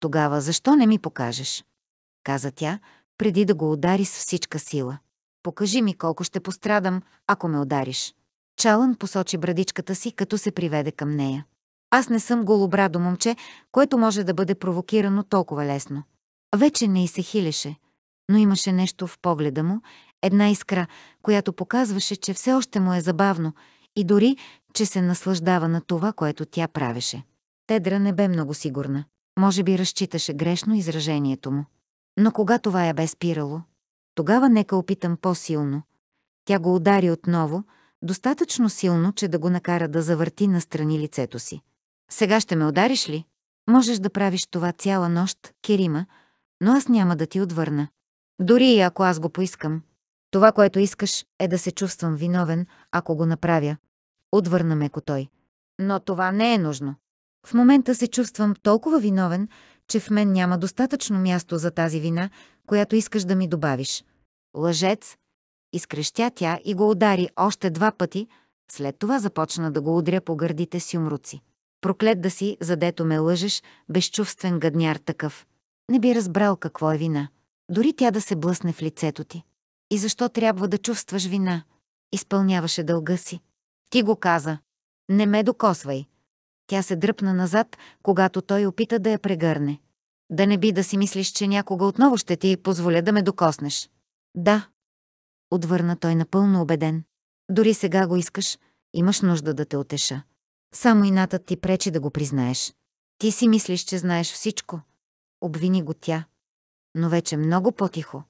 Тогава защо не ми покажеш? каза тя, преди да го удари с всичка сила. Покажи ми колко ще пострадам, ако ме удариш. Чалън посочи брадичката си, като се приведе към нея. Аз не съм голобрадо момче, което може да бъде провокирано толкова лесно. Вече не и се хилеше, но имаше нещо в погледа му, една искра, която показваше, че все още му е забавно и дори, че се наслаждава на това, което тя правеше. Тедра не бе много сигурна. Може би разчиташе грешно изражението му. Но кога това я бе спирало? Тогава нека опитам по-силно. Тя го удари отново, достатъчно силно, че да го накара да завърти настрани лицето си. Сега ще ме удариш ли? Можеш да правиш това цяла нощ, Керима, но аз няма да ти отвърна. Дори и ако аз го поискам. Това, което искаш, е да се чувствам виновен, ако го направя. Отвърна меко той. Но това не е нужно. В момента се чувствам толкова виновен, че в мен няма достатъчно място за тази вина, която искаш да ми добавиш. Лъжец! Изкрещя тя и го удари още два пъти, след това започна да го удря по гърдите с юмруци. Проклет да си, задето ме лъжеш, безчувствен гадняр такъв. Не би разбрал какво е вина. Дори тя да се блъсне в лицето ти. И защо трябва да чувстваш вина? Изпълняваше дълга си. Ти го каза. Не ме докосвай. Тя се дръпна назад, когато той опита да я прегърне. Да не би да си мислиш, че някога отново ще ти позволя да ме докоснеш. Да. Отвърна той напълно убеден. Дори сега го искаш, имаш нужда да те отеша. Само инатът ти пречи да го признаеш. Ти си мислиш, че знаеш всичко. Обвини го тя. Но вече много по-тихо.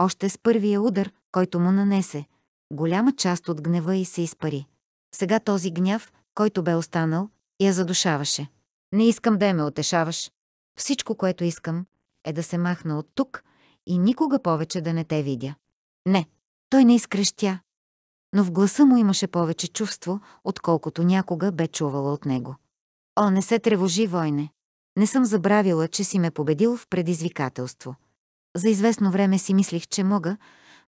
Още с първия удар, който му нанесе, голяма част от гнева и се изпари. Сега този гняв, който бе останал, я задушаваше. Не искам да я ме отешаваш. Всичко, което искам, е да се махна от тук и никога повече да не те видя. Не, той не изкрещя, но в гласа му имаше повече чувство, отколкото някога бе чувала от него. О, не се тревожи, войне! Не съм забравила, че си ме победил в предизвикателство. За известно време си мислих, че мога,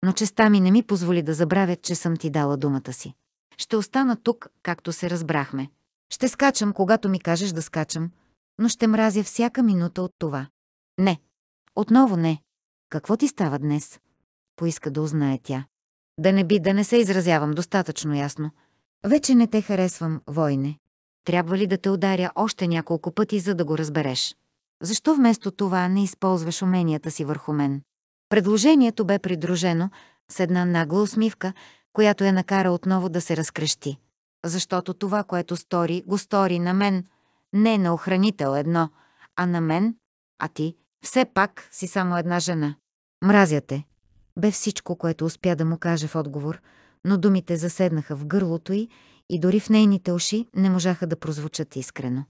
но честа ми не ми позволи да забравя, че съм ти дала думата си. Ще остана тук, както се разбрахме. Ще скачам, когато ми кажеш да скачам, но ще мразя всяка минута от това. Не. Отново не. Какво ти става днес? Поиска да узнае тя. Да не би да не се изразявам достатъчно ясно. Вече не те харесвам, войне. Трябва ли да те ударя още няколко пъти, за да го разбереш? Защо вместо това не използваш уменията си върху мен? Предложението бе придружено с една нагла усмивка, която я е накара отново да се разкрещи защото това, което стори, го стори на мен, не на охранител едно, а на мен, а ти все пак си само една жена. Мразя те. Бе всичко, което успя да му каже в отговор, но думите заседнаха в гърлото й и дори в нейните уши не можаха да прозвучат искрено.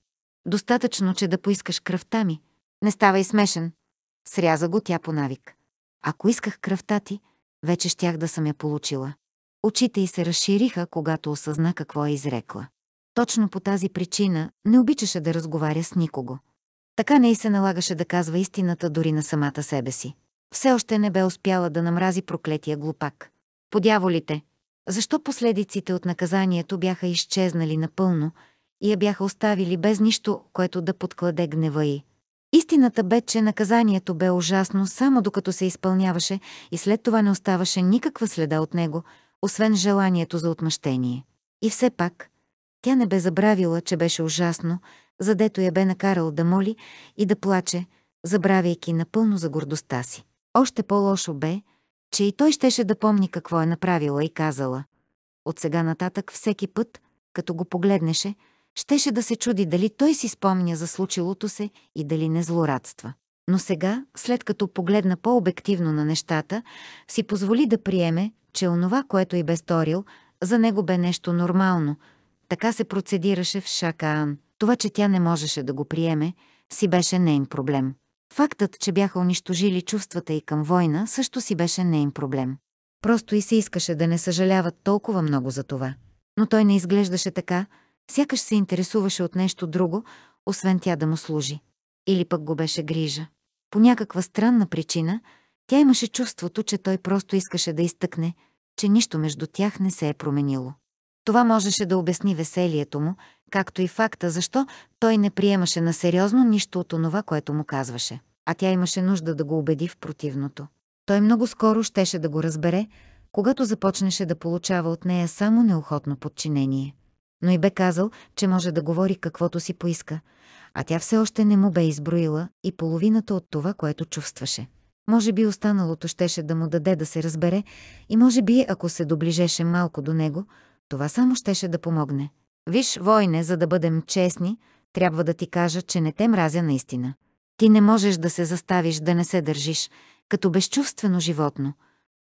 Достатъчно, че да поискаш кръвта ми. Не ставай смешен. Сряза го тя по навик. Ако исках кръвта ти, вече щях да съм я получила. Очите й се разшириха, когато осъзна какво е изрекла. Точно по тази причина не обичаше да разговаря с никого. Така не й се налагаше да казва истината дори на самата себе си. Все още не бе успяла да намрази проклетия глупак. Подяволите! Защо последиците от наказанието бяха изчезнали напълно и я бяха оставили без нищо, което да подкладе гнева й? Истината бе, че наказанието бе ужасно само докато се изпълняваше и след това не оставаше никаква следа от него – освен желанието за отмъщение. И все пак, тя не бе забравила, че беше ужасно, задето я бе накарал да моли и да плаче, забравяйки напълно за гордостта си. Още по-лошо бе, че и той щеше да помни какво е направила и казала. От сега нататък всеки път, като го погледнеше, щеше да се чуди дали той си спомня за случилото се и дали не злорадства. Но сега, след като погледна по-обективно на нещата, си позволи да приеме, че онова, което и бе сторил, за него бе нещо нормално. Така се процедираше в Шакаан. Това, че тя не можеше да го приеме, си беше нейн проблем. Фактът, че бяха унищожили чувствата и към война, също си беше нейн проблем. Просто и се искаше да не съжаляват толкова много за това. Но той не изглеждаше така, сякаш се интересуваше от нещо друго, освен тя да му служи. Или пък го беше грижа. По някаква странна причина, тя имаше чувството, че той просто искаше да изтъкне – че нищо между тях не се е променило. Това можеше да обясни веселието му, както и факта защо той не приемаше на сериозно нищо от онова, което му казваше. А тя имаше нужда да го убеди в противното. Той много скоро щеше да го разбере, когато започнеше да получава от нея само неохотно подчинение. Но и бе казал, че може да говори каквото си поиска, а тя все още не му бе изброила и половината от това, което чувстваше. Може би останалото щеше да му даде да се разбере и може би, ако се доближеше малко до него, това само щеше да помогне. Виж, войне, за да бъдем честни, трябва да ти кажа, че не те мразя наистина. Ти не можеш да се заставиш да не се държиш, като безчувствено животно.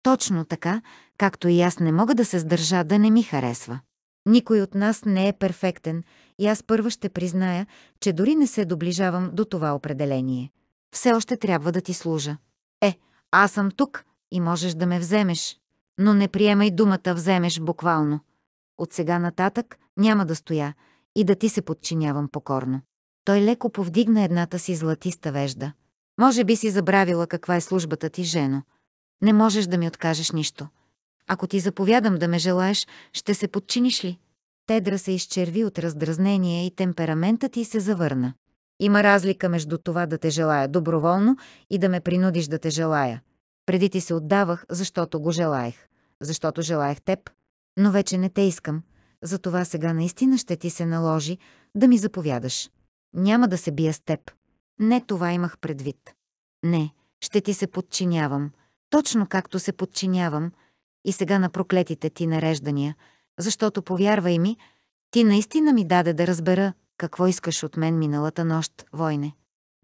Точно така, както и аз не мога да се сдържа да не ми харесва. Никой от нас не е перфектен и аз първа ще призная, че дори не се доближавам до това определение. Все още трябва да ти служа. Е, аз съм тук и можеш да ме вземеш. Но не приемай думата вземеш буквално. От сега нататък няма да стоя и да ти се подчинявам покорно. Той леко повдигна едната си златиста вежда. Може би си забравила каква е службата ти, жено. Не можеш да ми откажеш нищо. Ако ти заповядам да ме желаеш, ще се подчиниш ли? Тедра се изчерви от раздразнение и темпераментът ти се завърна. Има разлика между това да те желая доброволно и да ме принудиш да те желая. Преди ти се отдавах, защото го желаях. Защото желаях теб. Но вече не те искам. Затова сега наистина ще ти се наложи да ми заповядаш. Няма да се бия с теб. Не това имах предвид. Не, ще ти се подчинявам. Точно както се подчинявам. И сега на проклетите ти нареждания. Защото, повярвай ми, ти наистина ми даде да разбера, какво искаш от мен миналата нощ, войне?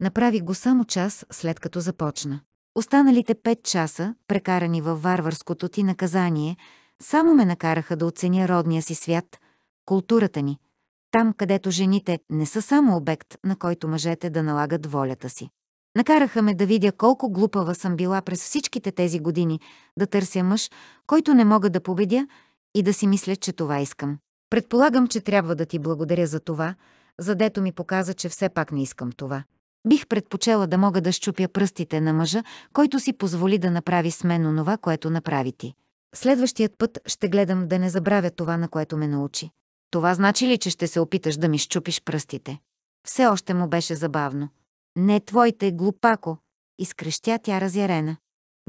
Направи го само час след като започна. Останалите пет часа, прекарани във варварското ти наказание, само ме накараха да оценя родния си свят, културата ни, там където жените не са само обект, на който мъжете да налагат волята си. Накараха ме да видя колко глупава съм била през всичките тези години, да търся мъж, който не мога да победя и да си мисля, че това искам. Предполагам, че трябва да ти благодаря за това, задето ми показа, че все пак не искам това. Бих предпочела да мога да щупя пръстите на мъжа, който си позволи да направи с мен онова, което направи ти. Следващият път ще гледам да не забравя това, на което ме научи. Това значи ли, че ще се опиташ да ми щупиш пръстите? Все още му беше забавно. Не твоите, глупако! Изкрещя тя разярена.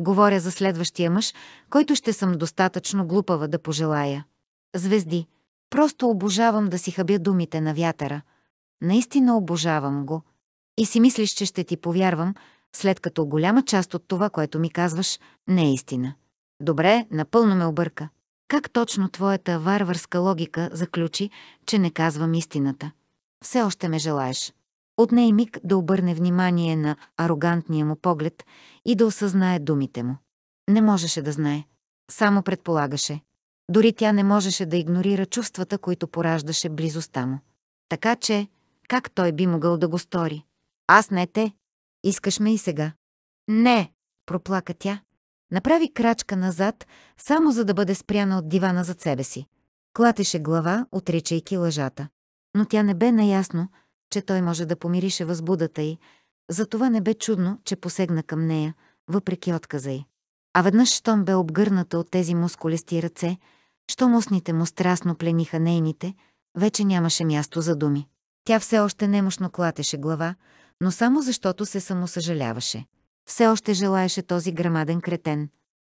Говоря за следващия мъж, който ще съм достатъчно глупава да пожелая. Звезди. Просто обожавам да си хабя думите на вятъра – Наистина обожавам го. И си мислиш, че ще ти повярвам, след като голяма част от това, което ми казваш, не е истина. Добре, напълно ме обърка. Как точно твоята варварска логика заключи, че не казвам истината? Все още ме желаеш. От ней миг да обърне внимание на арогантния му поглед и да осъзнае думите му. Не можеше да знае. Само предполагаше. Дори тя не можеше да игнорира чувствата, които пораждаше близостта му. Така че, как той би могъл да го стори? Аз не те. Искаш ме и сега. Не, проплака тя. Направи крачка назад, само за да бъде спряна от дивана зад себе си. Клатеше глава, отричайки лъжата. Но тя не бе наясно, че той може да помирише възбудата й, затова не бе чудно, че посегна към нея, въпреки отказа й. А веднъж, щом бе обгърната от тези мускулести ръце, щом устните му страстно плениха нейните, вече нямаше място за думи. Тя все още немощно клатеше глава, но само защото се самосъжаляваше. Все още желаеше този грамаден кретен.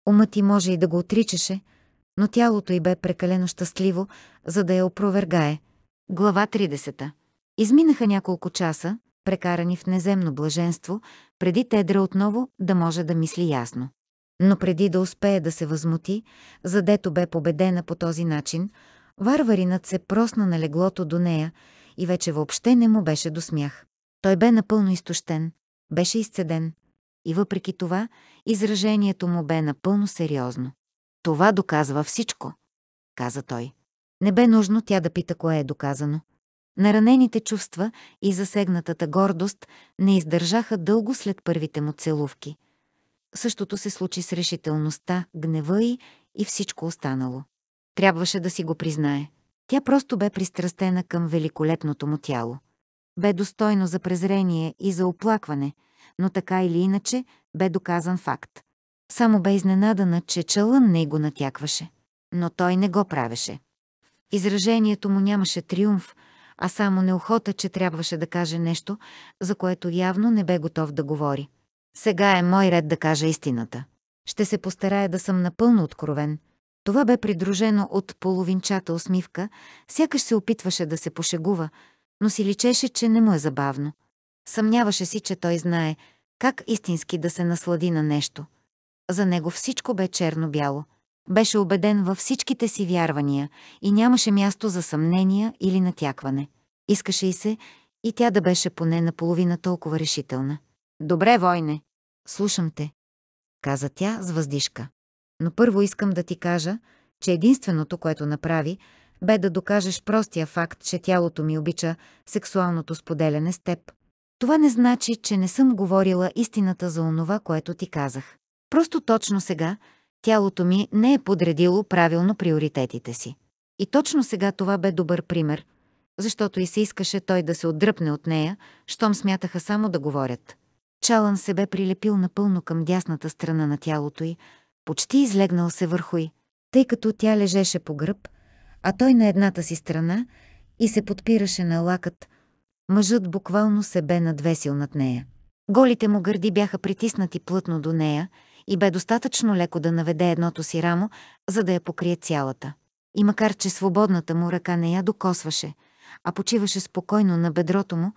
Умът й може и да го отричаше, но тялото й бе прекалено щастливо, за да я опровергае. Глава 30. Изминаха няколко часа, прекарани в неземно блаженство, преди Тедра отново да може да мисли ясно. Но преди да успее да се възмути, задето бе победена по този начин, варваринът се просна на леглото до нея и вече въобще не му беше до смях. Той бе напълно изтощен, беше изцеден. И въпреки това, изражението му бе напълно сериозно. Това доказва всичко, каза той. Не бе нужно тя да пита кое е доказано. Наранените чувства и засегнатата гордост не издържаха дълго след първите му целувки. Същото се случи с решителността, гнева и, и всичко останало. Трябваше да си го признае. Тя просто бе пристрастена към великолепното му тяло. Бе достойно за презрение и за оплакване, но така или иначе бе доказан факт. Само бе изненадана, че Чалън не го натякваше. Но той не го правеше. Изражението му нямаше триумф, а само неохота, че трябваше да каже нещо, за което явно не бе готов да говори. Сега е мой ред да кажа истината. Ще се постарая да съм напълно откровен – това бе придружено от половинчата усмивка, сякаш се опитваше да се пошегува, но си личеше, че не му е забавно. Съмняваше си, че той знае как истински да се наслади на нещо. За него всичко бе черно-бяло. Беше убеден във всичките си вярвания и нямаше място за съмнения или натякване. Искаше и се, и тя да беше поне наполовина толкова решителна. «Добре, войне, слушам те», каза тя с въздишка но първо искам да ти кажа, че единственото, което направи, бе да докажеш простия факт, че тялото ми обича сексуалното споделяне с теб. Това не значи, че не съм говорила истината за онова, което ти казах. Просто точно сега тялото ми не е подредило правилно приоритетите си. И точно сега това бе добър пример, защото и се искаше той да се отдръпне от нея, щом смятаха само да говорят. Чалан се бе прилепил напълно към дясната страна на тялото й, почти излегнал се върху й, тъй като тя лежеше по гръб, а той на едната си страна и се подпираше на лакът. Мъжът буквално се бе надвесил над нея. Голите му гърди бяха притиснати плътно до нея и бе достатъчно леко да наведе едното си рамо, за да я покрие цялата. И макар, че свободната му ръка не я докосваше, а почиваше спокойно на бедрото му,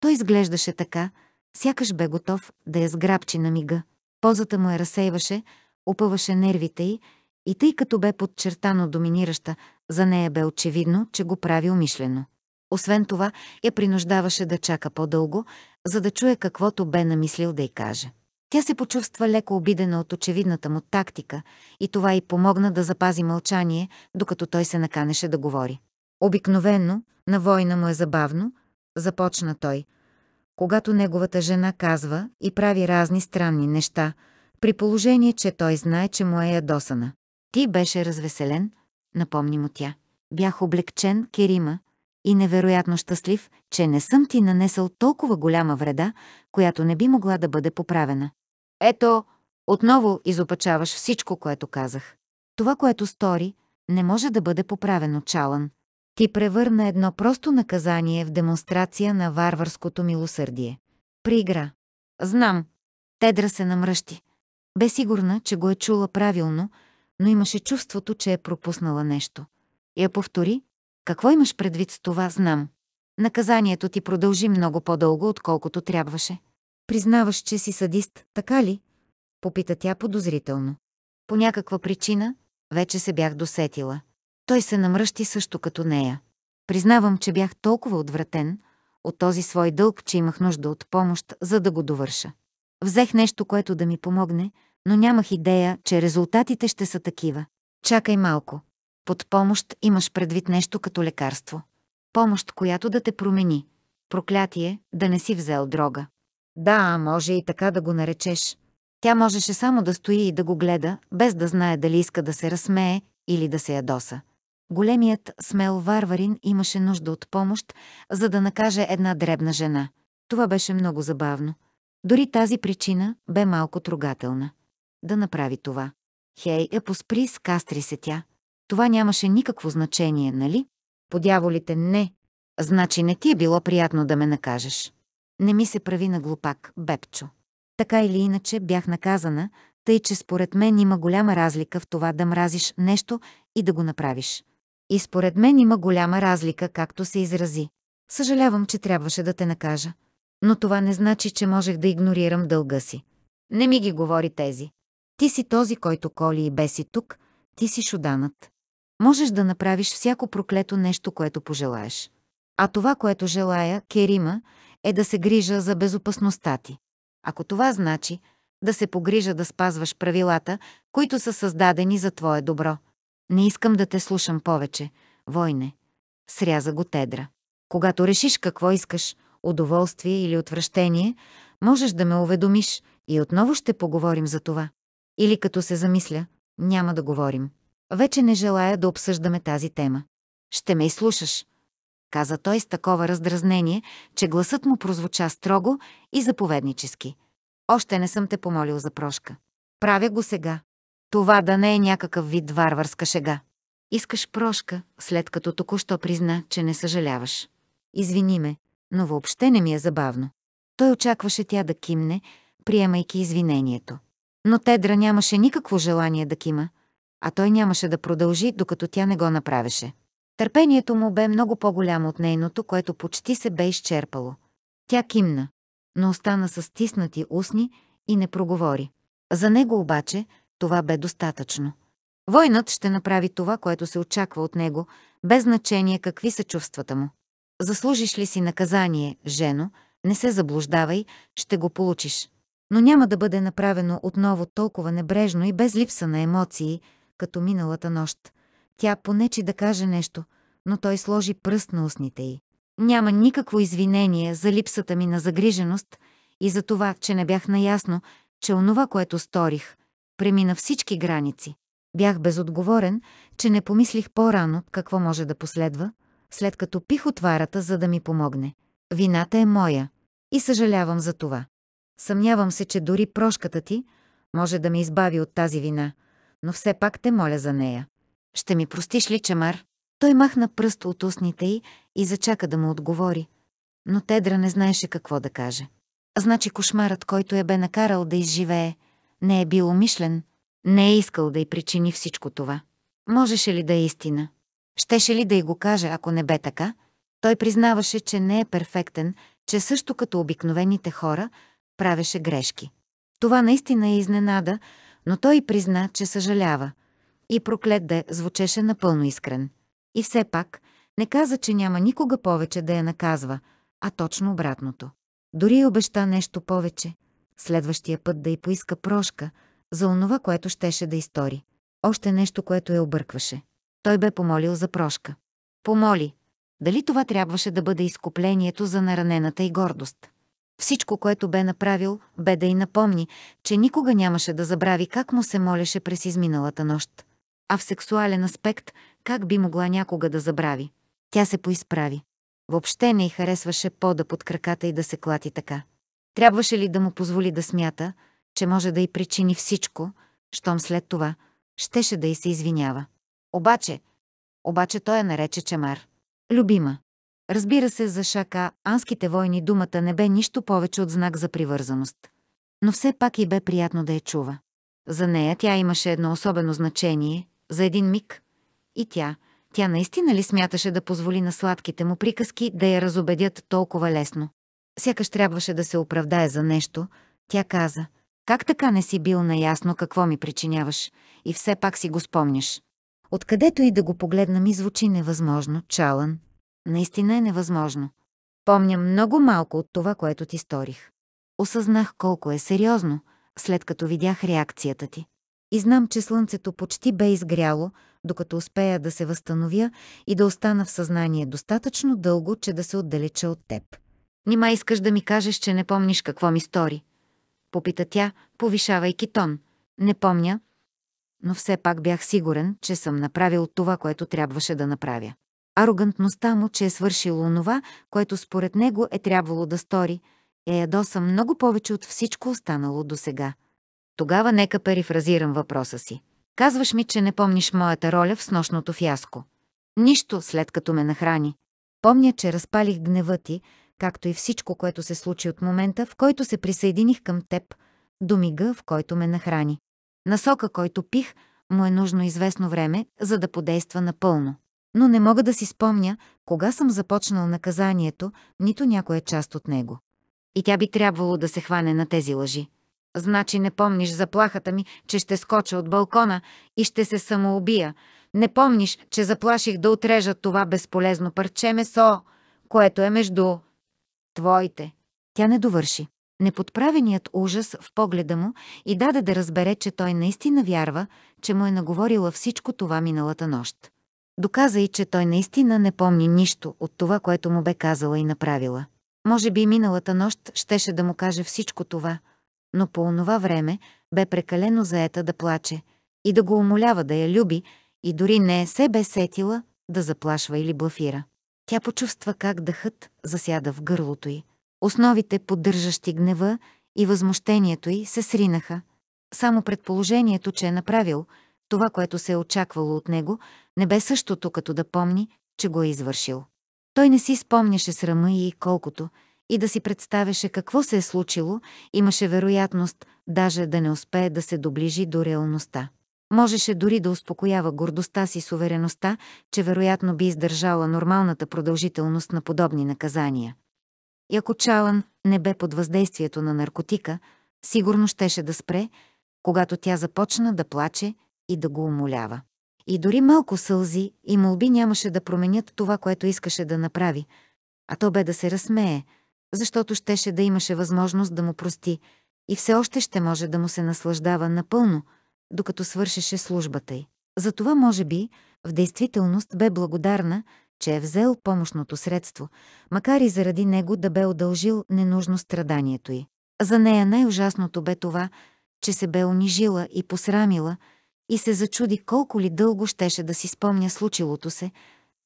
той изглеждаше така, сякаш бе готов да я сграбчи на мига. Позата му я разсейваше, опъваше нервите й и тъй като бе подчертано доминираща, за нея бе очевидно, че го прави умишлено. Освен това, я принуждаваше да чака по-дълго, за да чуе каквото бе намислил да й каже. Тя се почувства леко обидена от очевидната му тактика и това й помогна да запази мълчание, докато той се наканеше да говори. Обикновено на война му е забавно, започна той, когато неговата жена казва и прави разни странни неща – при положение, че той знае, че му е ядосана. Ти беше развеселен, напомни му тя. Бях облегчен, Керима, и невероятно щастлив, че не съм ти нанесъл толкова голяма вреда, която не би могла да бъде поправена. Ето, отново изопачаваш всичко, което казах. Това, което стори, не може да бъде поправено, Чалан. Ти превърна едно просто наказание в демонстрация на варварското милосърдие. При игра. Знам. Тедра се намръщи. Бе сигурна, че го е чула правилно, но имаше чувството, че е пропуснала нещо. Я повтори. Какво имаш предвид с това, знам. Наказанието ти продължи много по-дълго, отколкото трябваше. Признаваш, че си садист, така ли? Попита тя подозрително. По някаква причина вече се бях досетила. Той се намръщи също като нея. Признавам, че бях толкова отвратен от този свой дълг, че имах нужда от помощ, за да го довърша. Взех нещо, което да ми помогне, но нямах идея, че резултатите ще са такива. Чакай малко. Под помощ имаш предвид нещо като лекарство. Помощ, която да те промени. Проклятие, да не си взел дрога. Да, може и така да го наречеш. Тя можеше само да стои и да го гледа, без да знае дали иска да се разсмее или да се ядоса. Големият смел варварин имаше нужда от помощ, за да накаже една дребна жена. Това беше много забавно. Дори тази причина бе малко трогателна. Да направи това. Хей, е поспри, с кастри се тя. Това нямаше никакво значение, нали? Подяволите не. Значи не ти е било приятно да ме накажеш. Не ми се прави на глупак, бепчо. Така или иначе бях наказана, тъй че според мен има голяма разлика в това да мразиш нещо и да го направиш. И според мен има голяма разлика, както се изрази. Съжалявам, че трябваше да те накажа но това не значи, че можех да игнорирам дълга си. Не ми ги говори тези. Ти си този, който коли и беси тук, ти си шуданът. Можеш да направиш всяко проклето нещо, което пожелаеш. А това, което желая, Керима, е да се грижа за безопасността ти. Ако това значи да се погрижа да спазваш правилата, които са създадени за твое добро. Не искам да те слушам повече, войне. Сряза го тедра. Когато решиш какво искаш, удоволствие или отвращение, можеш да ме уведомиш и отново ще поговорим за това. Или като се замисля, няма да говорим. Вече не желая да обсъждаме тази тема. Ще ме изслушаш, каза той с такова раздразнение, че гласът му прозвуча строго и заповеднически. Още не съм те помолил за прошка. Правя го сега. Това да не е някакъв вид варварска шега. Искаш прошка, след като току-що призна, че не съжаляваш. Извини ме, но въобще не ми е забавно. Той очакваше тя да кимне, приемайки извинението. Но Тедра нямаше никакво желание да кима, а той нямаше да продължи, докато тя не го направеше. Търпението му бе много по-голямо от нейното, което почти се бе изчерпало. Тя кимна, но остана с стиснати устни и не проговори. За него обаче това бе достатъчно. Войнат ще направи това, което се очаква от него, без значение какви са чувствата му. Заслужиш ли си наказание, жено, не се заблуждавай, ще го получиш. Но няма да бъде направено отново толкова небрежно и без липса на емоции, като миналата нощ. Тя понечи да каже нещо, но той сложи пръст на устните й. Няма никакво извинение за липсата ми на загриженост и за това, че не бях наясно, че онова, което сторих, премина всички граници. Бях безотговорен, че не помислих по-рано какво може да последва, след като пих отварата, за да ми помогне. Вината е моя. И съжалявам за това. Съмнявам се, че дори прошката ти може да ме избави от тази вина, но все пак те моля за нея. Ще ми простиш ли, Чамар? Той махна пръст от устните й и зачака да му отговори. Но Тедра не знаеше какво да каже. Значи кошмарът, който я бе накарал да изживее, не е бил умишлен, не е искал да й причини всичко това. Можеше ли да е истина? Щеше ли да й го каже, ако не бе така? Той признаваше, че не е перфектен, че също като обикновените хора правеше грешки. Това наистина е изненада, но той призна, че съжалява. И проклет да е, звучеше напълно искрен. И все пак не каза, че няма никога повече да я наказва, а точно обратното. Дори и обеща нещо повече. Следващия път да й поиска прошка за онова, което щеше да изтори. Още нещо, което я объркваше – той бе помолил за прошка. Помоли. Дали това трябваше да бъде изкуплението за наранената и гордост? Всичко, което бе направил, бе да й напомни, че никога нямаше да забрави как му се молеше през изминалата нощ. А в сексуален аспект, как би могла някога да забрави? Тя се поизправи. Въобще не й харесваше пода под краката и да се клати така. Трябваше ли да му позволи да смята, че може да й причини всичко, щом след това щеше да й се извинява? Обаче, обаче той я нарече Чемар. Любима. Разбира се, за Шака, анските войни думата не бе нищо повече от знак за привързаност. Но все пак и бе приятно да я чува. За нея тя имаше едно особено значение, за един миг. И тя, тя наистина ли смяташе да позволи на сладките му приказки да я разобедят толкова лесно? Сякаш трябваше да се оправдае за нещо, тя каза, как така не си бил наясно какво ми причиняваш и все пак си го спомняш. Откъдето и да го погледна ми звучи невъзможно, чалън. Наистина е невъзможно. Помня много малко от това, което ти сторих. Осъзнах колко е сериозно, след като видях реакцията ти. И знам, че слънцето почти бе изгряло, докато успея да се възстановя и да остана в съзнание достатъчно дълго, че да се отдалеча от теб. Нима искаш да ми кажеш, че не помниш какво ми стори? Попита тя, повишавайки тон. Не помня, но все пак бях сигурен, че съм направил това, което трябваше да направя. Арогантността му, че е свършил онова, което според него е трябвало да стори, е ядоса много повече от всичко останало до сега. Тогава нека перифразирам въпроса си. Казваш ми, че не помниш моята роля в сношното фиаско. Нищо, след като ме нахрани. Помня, че разпалих гнева ти, както и всичко, което се случи от момента, в който се присъединих към теб, до мига, в който ме нахрани. На сока, който пих, му е нужно известно време, за да подейства напълно. Но не мога да си спомня, кога съм започнал наказанието, нито някоя част от него. И тя би трябвало да се хване на тези лъжи. Значи не помниш заплахата ми, че ще скоча от балкона и ще се самоубия. Не помниш, че заплаших да отрежа това безполезно парче месо, което е между твоите. Тя не довърши неподправеният ужас в погледа му и даде да разбере, че той наистина вярва, че му е наговорила всичко това миналата нощ. Доказа и, че той наистина не помни нищо от това, което му бе казала и направила. Може би миналата нощ щеше да му каже всичко това, но по онова време бе прекалено заета да плаче и да го умолява да я люби и дори не се себе сетила да заплашва или блафира. Тя почувства как дъхът засяда в гърлото й. Основите, поддържащи гнева и възмущението й, се сринаха. Само предположението, че е направил това, което се е очаквало от него, не бе същото като да помни, че го е извършил. Той не си спомняше срама и колкото, и да си представяше какво се е случило, имаше вероятност даже да не успее да се доближи до реалността. Можеше дори да успокоява гордостта си сувереността, че вероятно би издържала нормалната продължителност на подобни наказания. И ако Чалан не бе под въздействието на наркотика, сигурно щеше да спре, когато тя започна да плаче и да го умолява. И дори малко сълзи и молби нямаше да променят това, което искаше да направи, а то бе да се разсмее, защото щеше да имаше възможност да му прости и все още ще може да му се наслаждава напълно, докато свършеше службата й. Затова, може би, в действителност бе благодарна, че е взел помощното средство, макар и заради него да бе удължил ненужно страданието й. За нея най-ужасното бе това, че се бе унижила и посрамила и се зачуди колко ли дълго щеше да си спомня случилото се,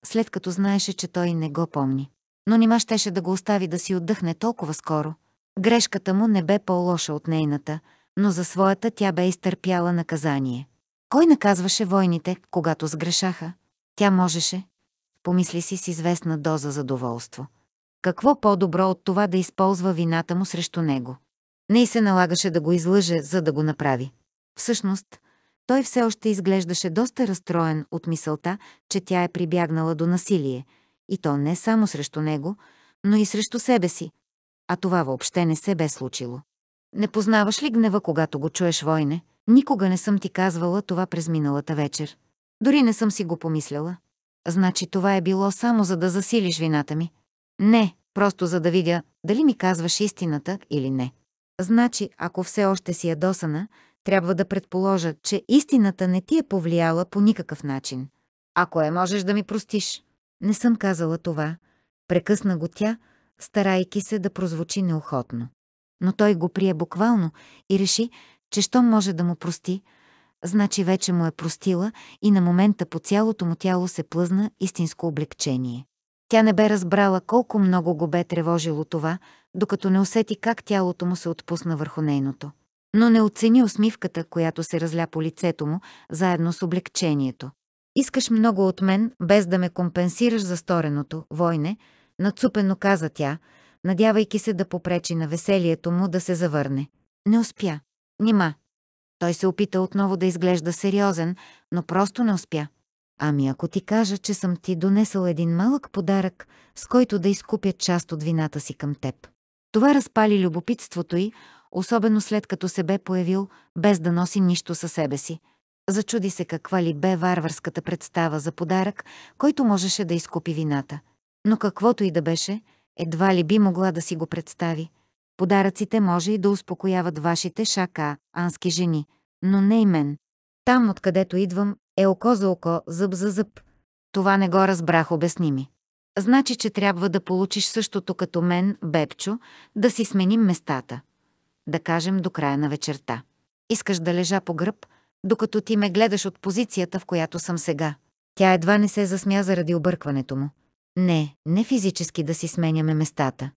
след като знаеше, че той не го помни. Но нима щеше да го остави да си отдъхне толкова скоро. Грешката му не бе по-лоша от нейната, но за своята тя бе изтърпяла наказание. Кой наказваше войните, когато сгрешаха? Тя можеше, помисли си с известна доза задоволство. Какво по-добро от това да използва вината му срещу него? Не и се налагаше да го излъже, за да го направи. Всъщност, той все още изглеждаше доста разстроен от мисълта, че тя е прибягнала до насилие, и то не само срещу него, но и срещу себе си. А това въобще не се бе случило. Не познаваш ли гнева, когато го чуеш, войне? Никога не съм ти казвала това през миналата вечер. Дори не съм си го помисляла. Значи това е било само за да засилиш вината ми. Не, просто за да видя дали ми казваш истината или не. Значи, ако все още си ядосана, трябва да предположа, че истината не ти е повлияла по никакъв начин. Ако е, можеш да ми простиш. Не съм казала това. Прекъсна го тя, старайки се да прозвучи неохотно. Но той го прие буквално и реши, че щом може да му прости, значи вече му е простила и на момента по цялото му тяло се плъзна истинско облегчение. Тя не бе разбрала колко много го бе тревожило това, докато не усети как тялото му се отпусна върху нейното. Но не оцени усмивката, която се разля по лицето му, заедно с облегчението. «Искаш много от мен, без да ме компенсираш за стореното, войне», нацупено каза тя, надявайки се да попречи на веселието му да се завърне. Не успя. Нима, той се опита отново да изглежда сериозен, но просто не успя. Ами ако ти кажа, че съм ти донесъл един малък подарък, с който да изкупя част от вината си към теб. Това разпали любопитството й, особено след като се бе появил, без да носи нищо със себе си. Зачуди се каква ли бе варварската представа за подарък, който можеше да изкупи вината. Но каквото и да беше, едва ли би могла да си го представи – Подаръците може и да успокояват вашите шака, ански жени, но не и мен. Там, откъдето идвам, е око за око, зъб за зъб. Това не го разбрах, обясни ми. Значи, че трябва да получиш същото като мен, Бепчо, да си сменим местата. Да кажем до края на вечерта. Искаш да лежа по гръб, докато ти ме гледаш от позицията, в която съм сега. Тя едва не се засмя заради объркването му. Не, не физически да си сменяме местата.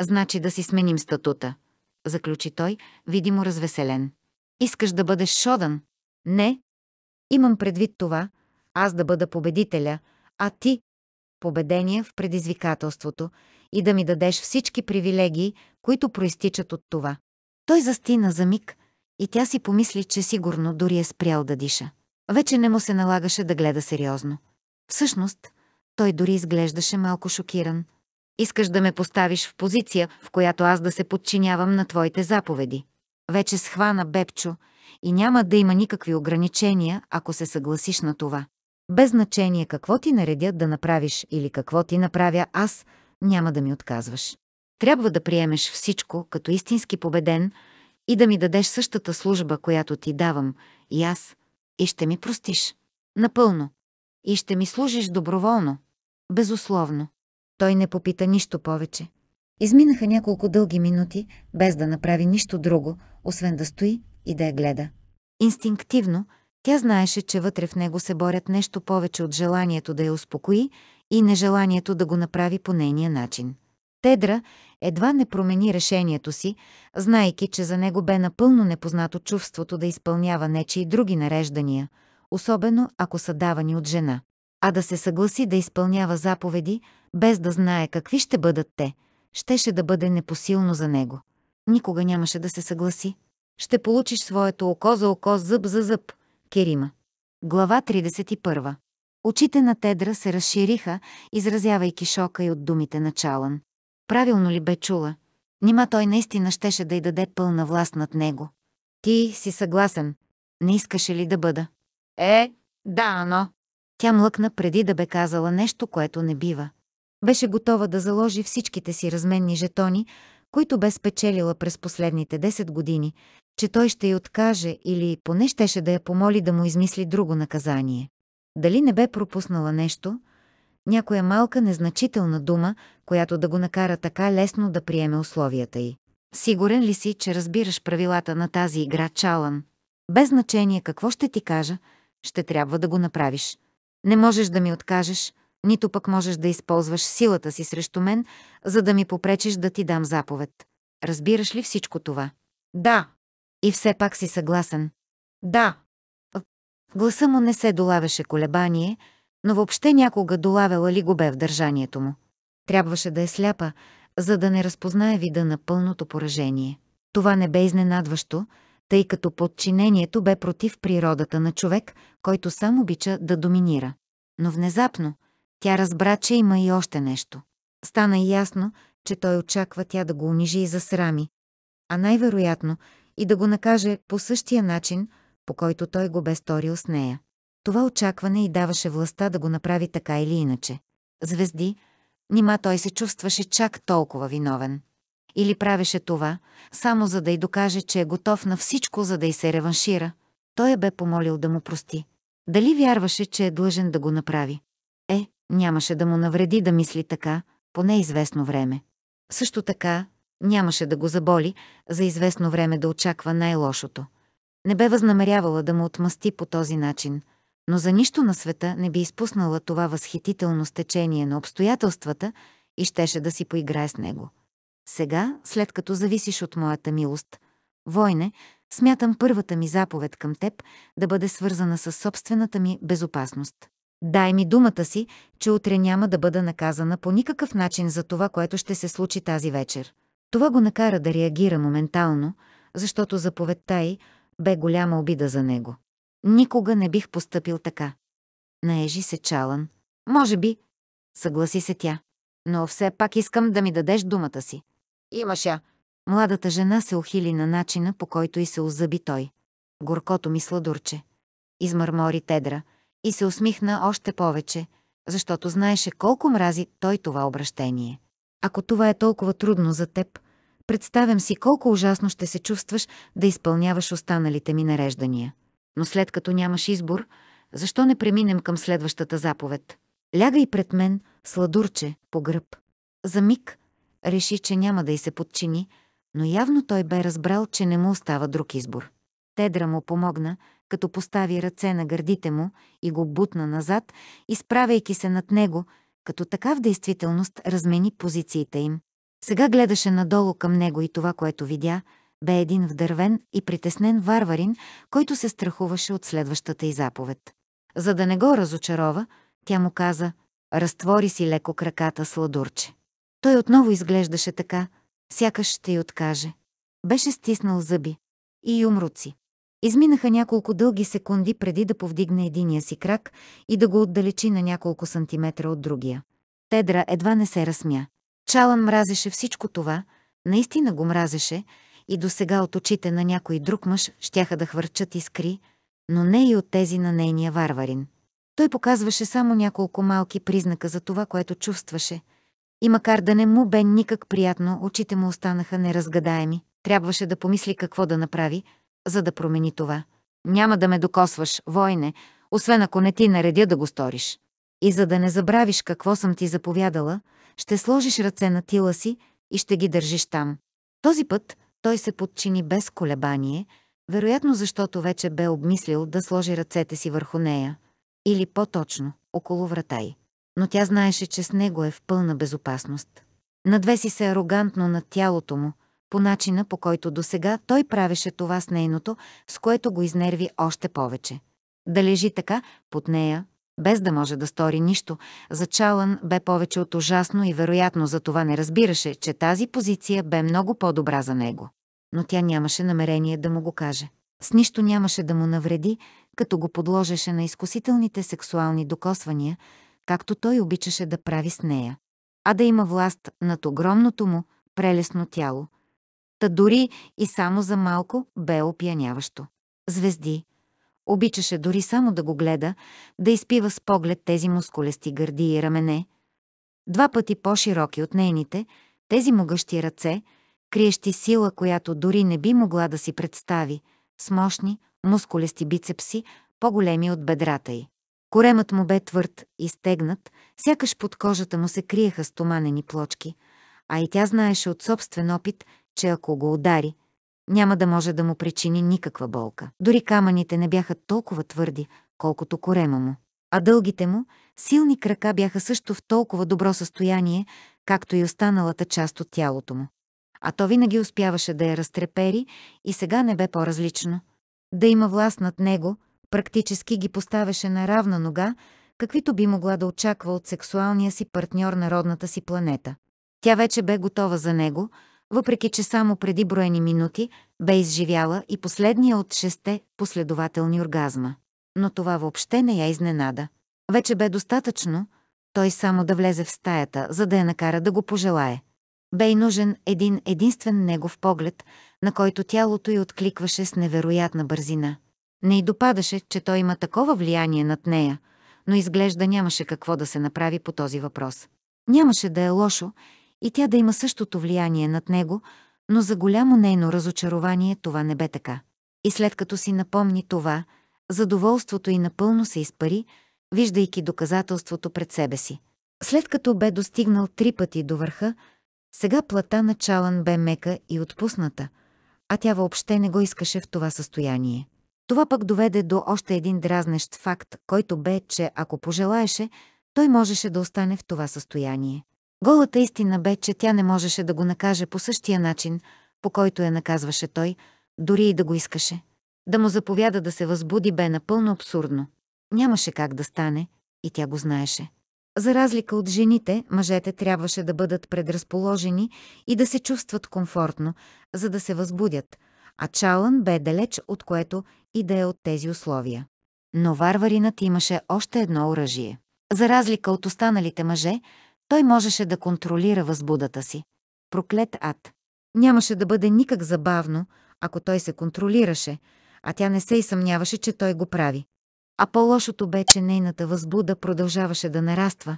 Значи да си сменим статута, заключи той, видимо развеселен. Искаш да бъдеш шодан? Не. Имам предвид това, аз да бъда победителя, а ти – Победение в предизвикателството и да ми дадеш всички привилегии, които проистичат от това. Той застина за миг и тя си помисли, че сигурно дори е спрял да диша. Вече не му се налагаше да гледа сериозно. Всъщност, той дори изглеждаше малко шокиран – Искаш да ме поставиш в позиция, в която аз да се подчинявам на твоите заповеди. Вече схвана Бепчо и няма да има никакви ограничения, ако се съгласиш на това. Без значение какво ти наредя да направиш или какво ти направя аз, няма да ми отказваш. Трябва да приемеш всичко като истински победен и да ми дадеш същата служба, която ти давам, и аз, и ще ми простиш. Напълно. И ще ми служиш доброволно. Безусловно той не попита нищо повече. Изминаха няколко дълги минути, без да направи нищо друго, освен да стои и да я гледа. Инстинктивно, тя знаеше, че вътре в него се борят нещо повече от желанието да я успокои и нежеланието да го направи по нейния начин. Тедра едва не промени решението си, знайки, че за него бе напълно непознато чувството да изпълнява нечи и други нареждания, особено ако са давани от жена. А да се съгласи да изпълнява заповеди, без да знае какви ще бъдат те, щеше да бъде непосилно за него. Никога нямаше да се съгласи. Ще получиш своето око за око, зъб за зъб. Керима. Глава 31. Очите на Тедра се разшириха, изразявайки шока и от думите на Чалан. Правилно ли бе чула? Нима той наистина щеше да й даде пълна власт над него. Ти си съгласен. Не искаше ли да бъда? Е, да, но... Тя млъкна преди да бе казала нещо, което не бива. Беше готова да заложи всичките си разменни жетони, които бе спечелила през последните 10 години, че той ще й откаже или поне щеше да я помоли да му измисли друго наказание. Дали не бе пропуснала нещо, някоя малка незначителна дума, която да го накара така лесно да приеме условията й. Сигурен ли си, че разбираш правилата на тази игра, Чалан? Без значение какво ще ти кажа, ще трябва да го направиш. Не можеш да ми откажеш, нито пък можеш да използваш силата си срещу мен, за да ми попречиш да ти дам заповед. Разбираш ли всичко това? Да. И все пак си съгласен. Да. В гласа му не се долавяше колебание, но въобще някога долавяла ли го бе в държанието му. Трябваше да е сляпа, за да не разпознае вида на пълното поражение. Това не бе изненадващо, тъй като подчинението бе против природата на човек, който сам обича да доминира. Но внезапно – тя разбра, че има и още нещо. Стана ясно, че той очаква тя да го унижи и засрами, а най-вероятно и да го накаже по същия начин, по който той го бе сторил с нея. Това очакване и даваше властта да го направи така или иначе. Звезди, нима той се чувстваше чак толкова виновен. Или правеше това, само за да й докаже, че е готов на всичко, за да й се реваншира. Той я бе помолил да му прости. Дали вярваше, че е длъжен да го направи? Нямаше да му навреди да мисли така, поне известно време. Също така, нямаше да го заболи, за известно време да очаква най-лошото. Не бе възнамерявала да му отмъсти по този начин, но за нищо на света не би изпуснала това възхитително стечение на обстоятелствата и щеше да си поиграе с него. Сега, след като зависиш от моята милост, войне, смятам първата ми заповед към теб да бъде свързана с собствената ми безопасност. Дай ми думата си, че утре няма да бъда наказана по никакъв начин за това, което ще се случи тази вечер. Това го накара да реагира моментално, защото заповедта й бе голяма обида за него. Никога не бих поступил така. Наежи се Чалан. Може би, съгласи се тя. Но все пак искам да ми дадеш думата си. Имаш я. Младата жена се ухили на начина, по който и се озъби той. Горкото ми сладурче. Измърмори Тедра и се усмихна още повече, защото знаеше колко мрази той това обращение. Ако това е толкова трудно за теб, представям си колко ужасно ще се чувстваш да изпълняваш останалите ми нареждания. Но след като нямаш избор, защо не преминем към следващата заповед? Лягай пред мен, сладурче, по гръб. За миг реши, че няма да й се подчини, но явно той бе разбрал, че не му остава друг избор. Тедра му помогна, като постави ръце на гърдите му и го бутна назад, изправяйки се над него, като така в действителност размени позициите им. Сега гледаше надолу към него и това, което видя, бе един вдървен и притеснен варварин, който се страхуваше от следващата й заповед. За да не го разочарова, тя му каза «Разтвори си леко краката, сладурче». Той отново изглеждаше така, сякаш ще й откаже. Беше стиснал зъби и юмруци. Изминаха няколко дълги секунди преди да повдигне единия си крак и да го отдалечи на няколко сантиметра от другия. Тедра едва не се разсмя. Чалан мразеше всичко това, наистина го мразеше, и до сега от очите на някой друг мъж щяха да хвърчат искри, но не и от тези на нейния варварин. Той показваше само няколко малки признака за това, което чувстваше. И макар да не му бе никак приятно, очите му останаха неразгадаеми. Трябваше да помисли какво да направи, за да промени това. Няма да ме докосваш, войне, освен ако не ти наредя да го сториш. И за да не забравиш какво съм ти заповядала, ще сложиш ръце на тила си и ще ги държиш там. Този път той се подчини без колебание, вероятно защото вече бе обмислил да сложи ръцете си върху нея, или по-точно, около врата й. Но тя знаеше, че с него е в пълна безопасност. Надвеси се арогантно над тялото му, по начина по който досега той правеше това с нейното, с което го изнерви още повече. Да лежи така, под нея, без да може да стори нищо, за Чалън бе повече от ужасно и вероятно за това не разбираше, че тази позиция бе много по-добра за него. Но тя нямаше намерение да му го каже. С нищо нямаше да му навреди, като го подложеше на изкусителните сексуални докосвания, както той обичаше да прави с нея, а да има власт над огромното му, прелесно тяло – Та дори и само за малко бе опияняващо. Звезди. Обичаше дори само да го гледа, да изпива с поглед тези мускулести гърди и рамене. Два пъти по-широки от нейните, тези могъщи ръце, криещи сила, която дори не би могла да си представи, с мощни, мускулести бицепси, по-големи от бедрата й. Коремът му бе твърд и стегнат, сякаш под кожата му се криеха стоманени плочки, а и тя знаеше от собствен опит, че ако го удари, няма да може да му причини никаква болка. Дори камъните не бяха толкова твърди, колкото корема му. А дългите му, силни крака бяха също в толкова добро състояние, както и останалата част от тялото му. А то винаги успяваше да я разтрепери и сега не бе по-различно. Да има власт над него, практически ги поставяше на равна нога, каквито би могла да очаква от сексуалния си партньор на родната си планета. Тя вече бе готова за него – въпреки че само преди броени минути бе изживяла и последния от шесте последователни оргазма. Но това въобще не я изненада. Вече бе достатъчно, той само да влезе в стаята, за да я накара да го пожелае. Бе и нужен един единствен негов поглед, на който тялото й откликваше с невероятна бързина. Не й допадаше, че той има такова влияние над нея, но изглежда нямаше какво да се направи по този въпрос. Нямаше да е лошо и тя да има същото влияние над него, но за голямо нейно разочарование това не бе така. И след като си напомни това, задоволството й напълно се изпари, виждайки доказателството пред себе си. След като бе достигнал три пъти до върха, сега плата на Чалан бе мека и отпусната, а тя въобще не го искаше в това състояние. Това пък доведе до още един дразнещ факт, който бе, че ако пожелаеше, той можеше да остане в това състояние. Голата истина бе, че тя не можеше да го накаже по същия начин, по който я наказваше той, дори и да го искаше. Да му заповяда да се възбуди бе напълно абсурдно. Нямаше как да стане, и тя го знаеше. За разлика от жените, мъжете трябваше да бъдат предразположени и да се чувстват комфортно, за да се възбудят, а Чалън бе далеч от което и да е от тези условия. Но варваринът имаше още едно оръжие. За разлика от останалите мъже, той можеше да контролира възбудата си. Проклет ад! Нямаше да бъде никак забавно, ако той се контролираше, а тя не се и съмняваше, че той го прави. А по-лошото бе, че нейната възбуда продължаваше да нараства,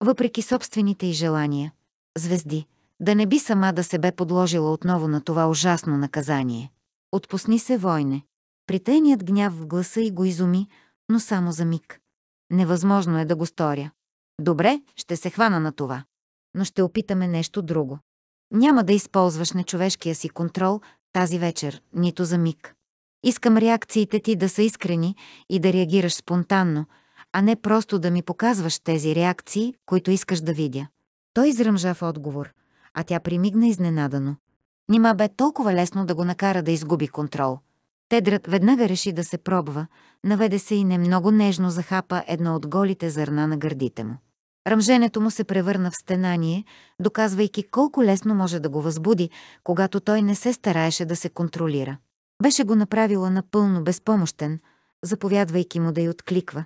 въпреки собствените й желания. Звезди, да не би сама да се бе подложила отново на това ужасно наказание. Отпусни се, войне. Притейният гняв в гласа и го изуми, но само за миг. Невъзможно е да го сторя. Добре, ще се хвана на това. Но ще опитаме нещо друго. Няма да използваш нечовешкия си контрол тази вечер, нито за миг. Искам реакциите ти да са искрени и да реагираш спонтанно, а не просто да ми показваш тези реакции, които искаш да видя. Той изръмжа в отговор, а тя примигна изненадано. Нима бе толкова лесно да го накара да изгуби контрол. Тедрат веднага реши да се пробва, наведе се и немного нежно захапа едно от голите зърна на гърдите му. Ръмженето му се превърна в стенание, доказвайки колко лесно може да го възбуди, когато той не се стараеше да се контролира. Беше го направила напълно безпомощен, заповядвайки му да й откликва,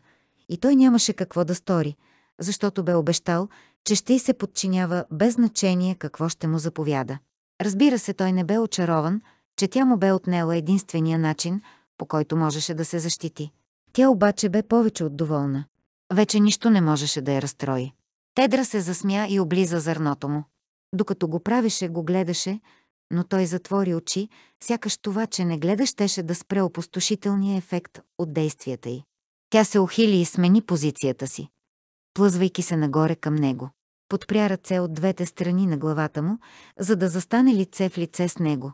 и той нямаше какво да стори, защото бе обещал, че ще й се подчинява без значение какво ще му заповяда. Разбира се, той не бе очарован, че тя му бе отнела единствения начин, по който можеше да се защити. Тя обаче бе повече от доволна. Вече нищо не можеше да я разстрои. Тедра се засмя и облиза зърното му. Докато го правеше, го гледаше, но той затвори очи, сякаш това, че не гледа, щеше да спре опустошителния ефект от действията й. Тя се ухили и смени позицията си, плъзвайки се нагоре към него. Подпря ръце от двете страни на главата му, за да застане лице в лице с него.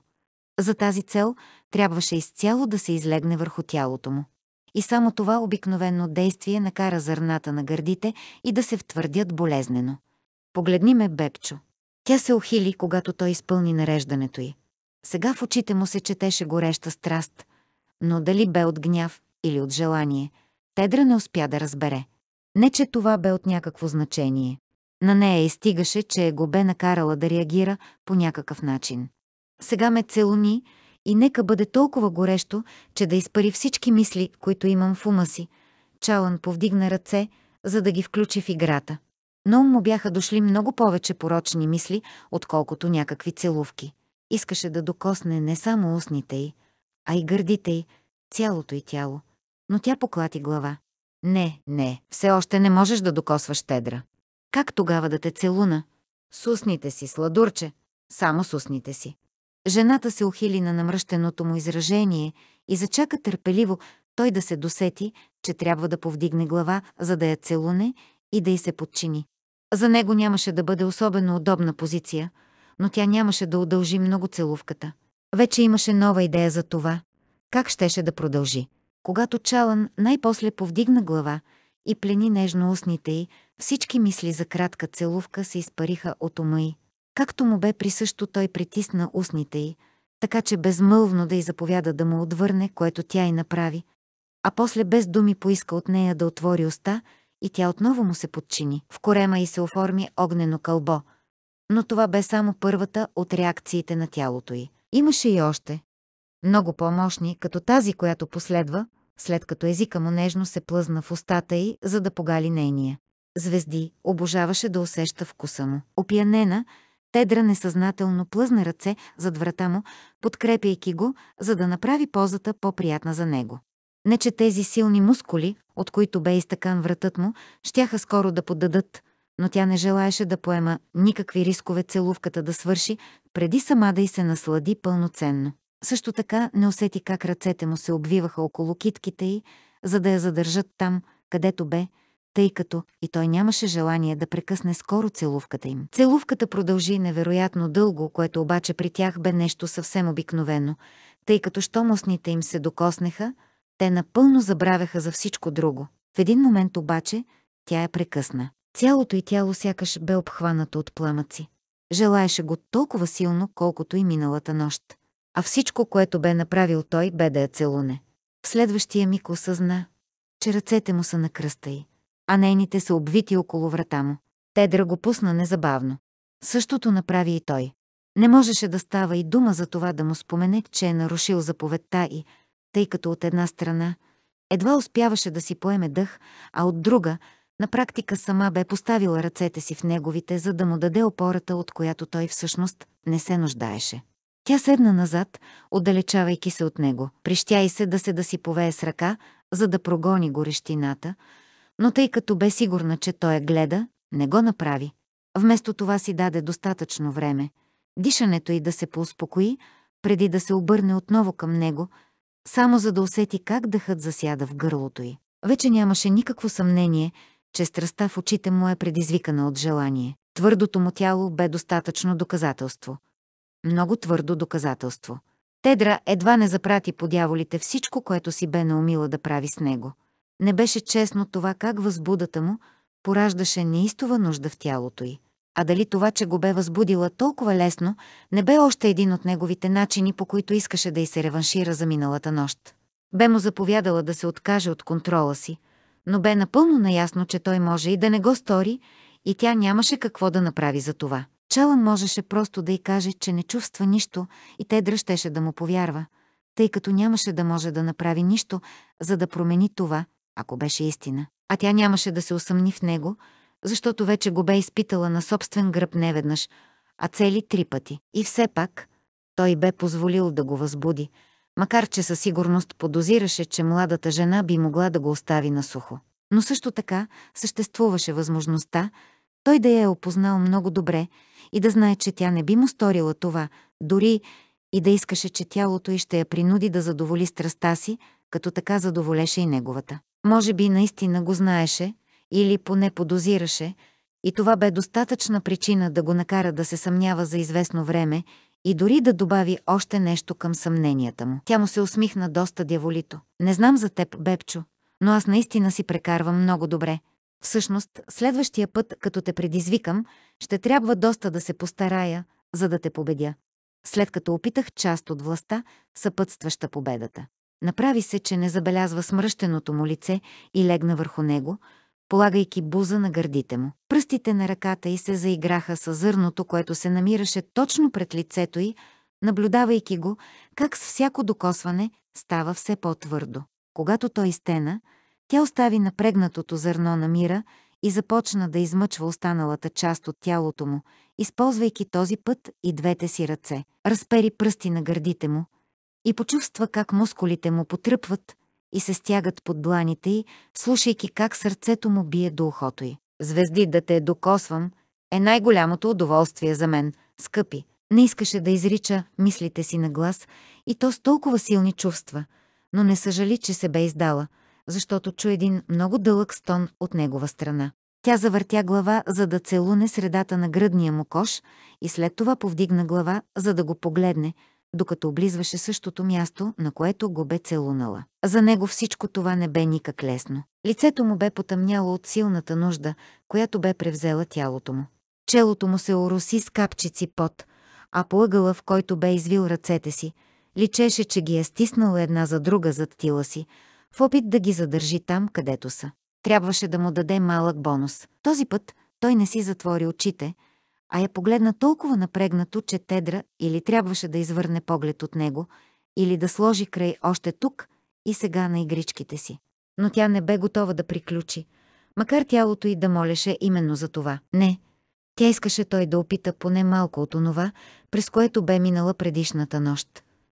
За тази цел трябваше изцяло да се излегне върху тялото му и само това обикновено действие накара зърната на гърдите и да се втвърдят болезнено. Погледни ме, Бепчо. Тя се охили, когато той изпълни нареждането й. Сега в очите му се четеше гореща страст, но дали бе от гняв или от желание, Тедра не успя да разбере. Не, че това бе от някакво значение. На нея изтигаше, че е го бе накарала да реагира по някакъв начин. Сега ме целуни и нека бъде толкова горещо, че да изпари всички мисли, които имам в ума си. Чалън повдигна ръце, за да ги включи в играта. Но му бяха дошли много повече порочни мисли, отколкото някакви целувки. Искаше да докосне не само устните й, а и гърдите й, цялото й тяло. Но тя поклати глава. Не, не, все още не можеш да докосваш тедра. Как тогава да те целуна? С устните си, сладурче. Само с устните си. Жената се ухили на намръщеното му изражение и зачака търпеливо той да се досети, че трябва да повдигне глава, за да я целуне и да й се подчини. За него нямаше да бъде особено удобна позиция, но тя нямаше да удължи много целувката. Вече имаше нова идея за това, как щеше да продължи. Когато Чалан най-после повдигна глава и плени нежно устните й, всички мисли за кратка целувка се изпариха от ума й. Както му бе присъщо, той притисна устните й, така че безмълвно да й заповяда да му отвърне, което тя й направи, а после без думи поиска от нея да отвори уста и тя отново му се подчини. В корема й се оформи огнено кълбо, но това бе само първата от реакциите на тялото й. Имаше и още. Много по-мощни, като тази, която последва, след като езика му нежно се плъзна в устата й, за да погали нейния. Звезди обожаваше да усеща вкуса му. Опиянена, Тедра несъзнателно плъзна ръце зад врата му, подкрепяйки го, за да направи позата по-приятна за него. Не че тези силни мускули, от които бе изтъкан вратът му, щяха скоро да подадат, но тя не желаеше да поема никакви рискове целувката да свърши, преди сама да й се наслади пълноценно. Също така не усети как ръцете му се обвиваха около китките й, за да я задържат там, където бе, тъй като и той нямаше желание да прекъсне скоро целувката им. Целувката продължи невероятно дълго, което обаче при тях бе нещо съвсем обикновено, тъй като щомостните им се докоснеха, те напълно забравяха за всичко друго. В един момент обаче тя я прекъсна. Цялото и тяло сякаш бе обхванато от пламъци. Желаеше го толкова силно, колкото и миналата нощ. А всичко, което бе направил той, бе да я целуне. В следващия миг осъзна, че ръцете му са на кръста й а нейните са обвити около врата му. Тедра го пусна незабавно. Същото направи и той. Не можеше да става и дума за това да му спомене, че е нарушил заповедта и, тъй като от една страна едва успяваше да си поеме дъх, а от друга, на практика сама бе поставила ръцете си в неговите, за да му даде опората, от която той всъщност не се нуждаеше. Тя седна назад, отдалечавайки се от него. Прищя и се да се да си повее с ръка, за да прогони горещината, но тъй като бе сигурна, че той я гледа, не го направи. Вместо това си даде достатъчно време, дишането й да се поуспокои, преди да се обърне отново към него, само за да усети как дъхът засяда в гърлото й. Вече нямаше никакво съмнение, че страстта в очите му е предизвикана от желание. Твърдото му тяло бе достатъчно доказателство. Много твърдо доказателство. Тедра едва не запрати по дяволите всичко, което си бе наумила да прави с него. Не беше честно това как възбудата му пораждаше неистова нужда в тялото й. А дали това, че го бе възбудила толкова лесно, не бе още един от неговите начини, по които искаше да й се реваншира за миналата нощ. Бе му заповядала да се откаже от контрола си, но бе напълно наясно, че той може и да не го стори, и тя нямаше какво да направи за това. Чалън можеше просто да й каже, че не чувства нищо и те дръщеше да му повярва, тъй като нямаше да може да направи нищо, за да промени това, ако беше истина, а тя нямаше да се усъмни в него, защото вече го бе изпитала на собствен гръб неведнъж, а цели три пъти. И все пак, той бе позволил да го възбуди, макар че със сигурност подозираше, че младата жена би могла да го остави на сухо. Но също така съществуваше възможността той да я е опознал много добре и да знае, че тя не би му сторила това, дори и да искаше, че тялото й ще я принуди да задоволи страста си, като така задоволеше и неговата. Може би наистина го знаеше, или поне подозираше, и това бе достатъчна причина да го накара да се съмнява за известно време и дори да добави още нещо към съмненията му. Тя му се усмихна доста дяволито. Не знам за теб, Бепчо, но аз наистина си прекарвам много добре. Всъщност, следващия път, като те предизвикам, ще трябва доста да се постарая, за да те победя. След като опитах част от властта, съпътстваща победата. Направи се, че не забелязва смръщеното му лице и легна върху него, полагайки буза на гърдите му. Пръстите на ръката й се заиграха с зърното, което се намираше точно пред лицето й, наблюдавайки го, как с всяко докосване става все по-твърдо. Когато той стена, тя остави напрегнатото зърно на мира и започна да измъчва останалата част от тялото му, използвайки този път и двете си ръце. Разпери пръсти на гърдите му – и почувства как мускулите му потръпват и се стягат под дланите й, слушайки как сърцето му бие до ухото й. Звезди да те докосвам е най-голямото удоволствие за мен, скъпи. Не искаше да изрича мислите си на глас и то с толкова силни чувства, но не съжали, че се бе издала, защото чу един много дълъг стон от негова страна. Тя завъртя глава, за да целуне средата на гръдния му кош и след това повдигна глава, за да го погледне, докато облизваше същото място, на което го бе целунала. За него всичко това не бе никак лесно. Лицето му бе потъмняло от силната нужда, която бе превзела тялото му. Челото му се ороси с капчици пот, а по ъгъла, в който бе извил ръцете си, личеше, че ги е стиснала една за друга зад тила си, в опит да ги задържи там, където са. Трябваше да му даде малък бонус. Този път той не си затвори очите – а я погледна толкова напрегнато, че Тедра или трябваше да извърне поглед от него, или да сложи край още тук и сега на игричките си. Но тя не бе готова да приключи, макар тялото й да молеше именно за това. Не, тя искаше той да опита поне малко от онова, през което бе минала предишната нощ.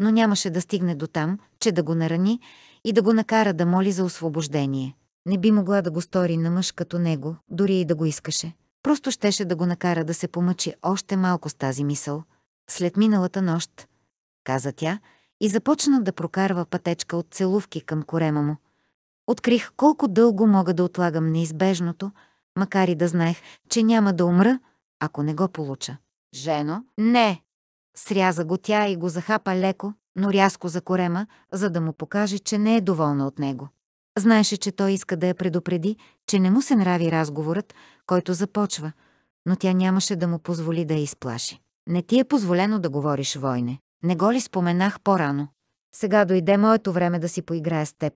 Но нямаше да стигне до там, че да го нарани и да го накара да моли за освобождение. Не би могла да го стори на мъж като него, дори и да го искаше. Просто щеше да го накара да се помъчи още малко с тази мисъл. След миналата нощ, каза тя, и започна да прокарва пътечка от целувки към корема му. Открих колко дълго мога да отлагам неизбежното, макар и да знаех, че няма да умра, ако не го получа. Жено, не! Сряза го тя и го захапа леко, но рязко за корема, за да му покаже, че не е доволна от него. Знаеше, че той иска да я предупреди, че не му се нрави разговорът, който започва, но тя нямаше да му позволи да я изплаши. Не ти е позволено да говориш, войне. Не го ли споменах по-рано? Сега дойде моето време да си поиграе с теб.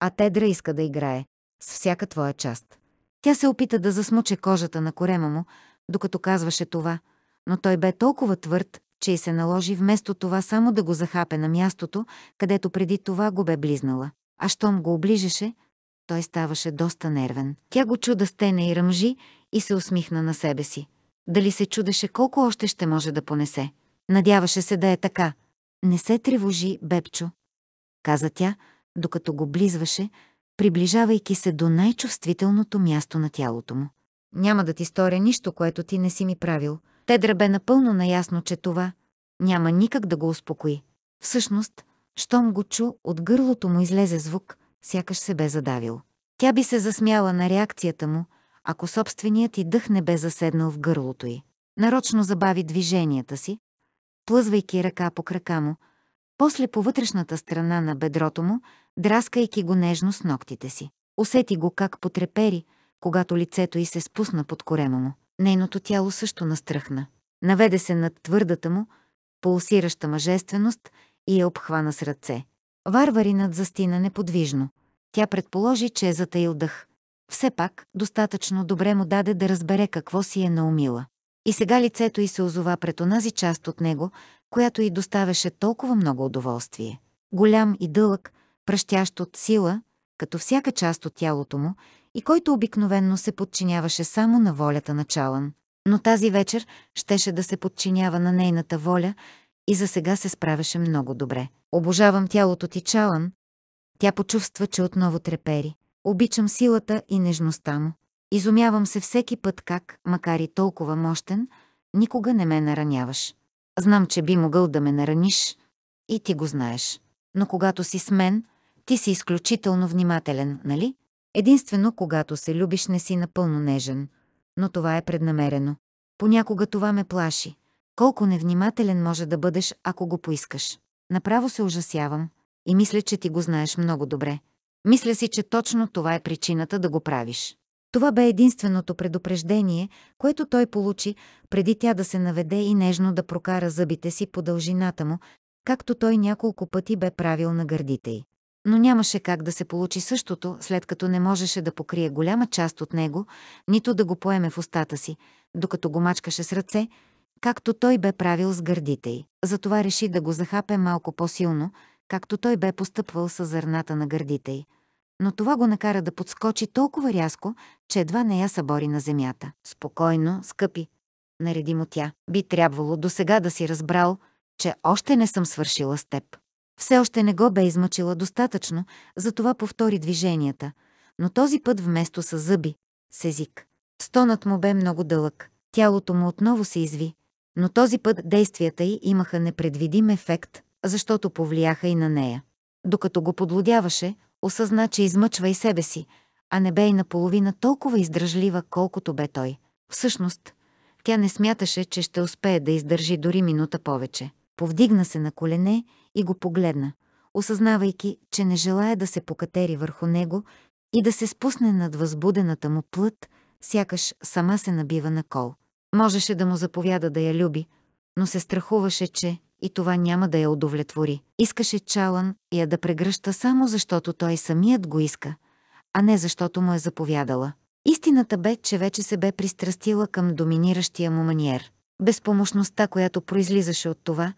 А Тедра иска да играе. С всяка твоя част. Тя се опита да засмуче кожата на корема му, докато казваше това, но той бе толкова твърд, че и се наложи вместо това само да го захапе на мястото, където преди това го бе близнала а щом го оближеше, той ставаше доста нервен. Тя го чуда стене и ръмжи и се усмихна на себе си. Дали се чудеше колко още ще може да понесе. Надяваше се да е така. Не се тревожи, Бепчо, каза тя, докато го близваше, приближавайки се до най-чувствителното място на тялото му. Няма да ти сторя нищо, което ти не си ми правил. Тедра бе напълно наясно, че това няма никак да го успокои. Всъщност, щом го чу, от гърлото му излезе звук, сякаш се бе задавил. Тя би се засмяла на реакцията му, ако собственият и дъх не бе заседнал в гърлото й. Нарочно забави движенията си, плъзвайки ръка по крака му, после по вътрешната страна на бедрото му, драскайки го нежно с ногтите си. Усети го как потрепери, когато лицето й се спусна под корема му. Нейното тяло също настръхна. Наведе се над твърдата му, пулсираща мъжественост и я обхвана с ръце. Варваринът застина неподвижно. Тя предположи, че е затаил дъх. Все пак, достатъчно добре му даде да разбере какво си е наумила. И сега лицето й се озова пред онази част от него, която й доставяше толкова много удоволствие. Голям и дълъг, пръщящ от сила, като всяка част от тялото му, и който обикновенно се подчиняваше само на волята на Чалан. Но тази вечер щеше да се подчинява на нейната воля и за сега се справяше много добре. Обожавам тялото ти, Чалан. Тя почувства, че отново трепери. Обичам силата и нежността му. Изумявам се всеки път как, макар и толкова мощен, никога не ме нараняваш. Знам, че би могъл да ме нараниш и ти го знаеш. Но когато си с мен, ти си изключително внимателен, нали? Единствено, когато се любиш, не си напълно нежен. Но това е преднамерено. Понякога това ме плаши. Колко невнимателен може да бъдеш, ако го поискаш. Направо се ужасявам и мисля, че ти го знаеш много добре. Мисля си, че точно това е причината да го правиш. Това бе единственото предупреждение, което той получи, преди тя да се наведе и нежно да прокара зъбите си по дължината му, както той няколко пъти бе правил на гърдите й. Но нямаше как да се получи същото, след като не можеше да покрие голяма част от него, нито да го поеме в устата си, докато го мачкаше с ръце, както той бе правил с гърдите й. Затова реши да го захапе малко по-силно, както той бе постъпвал с зърната на гърдите й. Но това го накара да подскочи толкова рязко, че едва не я събори на земята. «Спокойно, скъпи», нареди му тя. Би трябвало до сега да си разбрал, че още не съм свършила с теб. Все още не го бе измъчила достатъчно, затова повтори движенията, но този път вместо с зъби, с език. Стонът му бе много дълъг. Тялото му отново се изви но този път действията й имаха непредвидим ефект, защото повлияха и на нея. Докато го подлодяваше, осъзна, че измъчва и себе си, а не бе и наполовина толкова издръжлива, колкото бе той. Всъщност, тя не смяташе, че ще успее да издържи дори минута повече. Повдигна се на колене и го погледна, осъзнавайки, че не желая да се покатери върху него и да се спусне над възбудената му плът, сякаш сама се набива на кол. Можеше да му заповяда да я люби, но се страхуваше, че и това няма да я удовлетвори. Искаше чалън я да прегръща само защото той самият го иска, а не защото му е заповядала. Истината бе, че вече се бе пристрастила към доминиращия му маниер. Безпомощността, която произлизаше от това,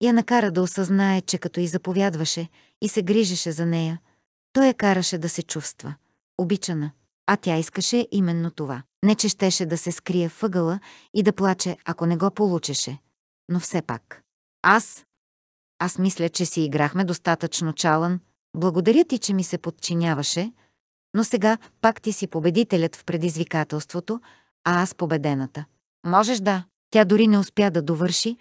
я накара да осъзнае, че като и заповядваше и се грижеше за нея, той я караше да се чувства. Обичана. А тя искаше именно това. Не, че щеше да се скрие въгъла и да плаче, ако не го получеше. Но все пак. Аз? Аз мисля, че си играхме достатъчно чалън. Благодаря ти, че ми се подчиняваше, но сега пак ти си победителят в предизвикателството, а аз победената. Можеш да. Тя дори не успя да довърши.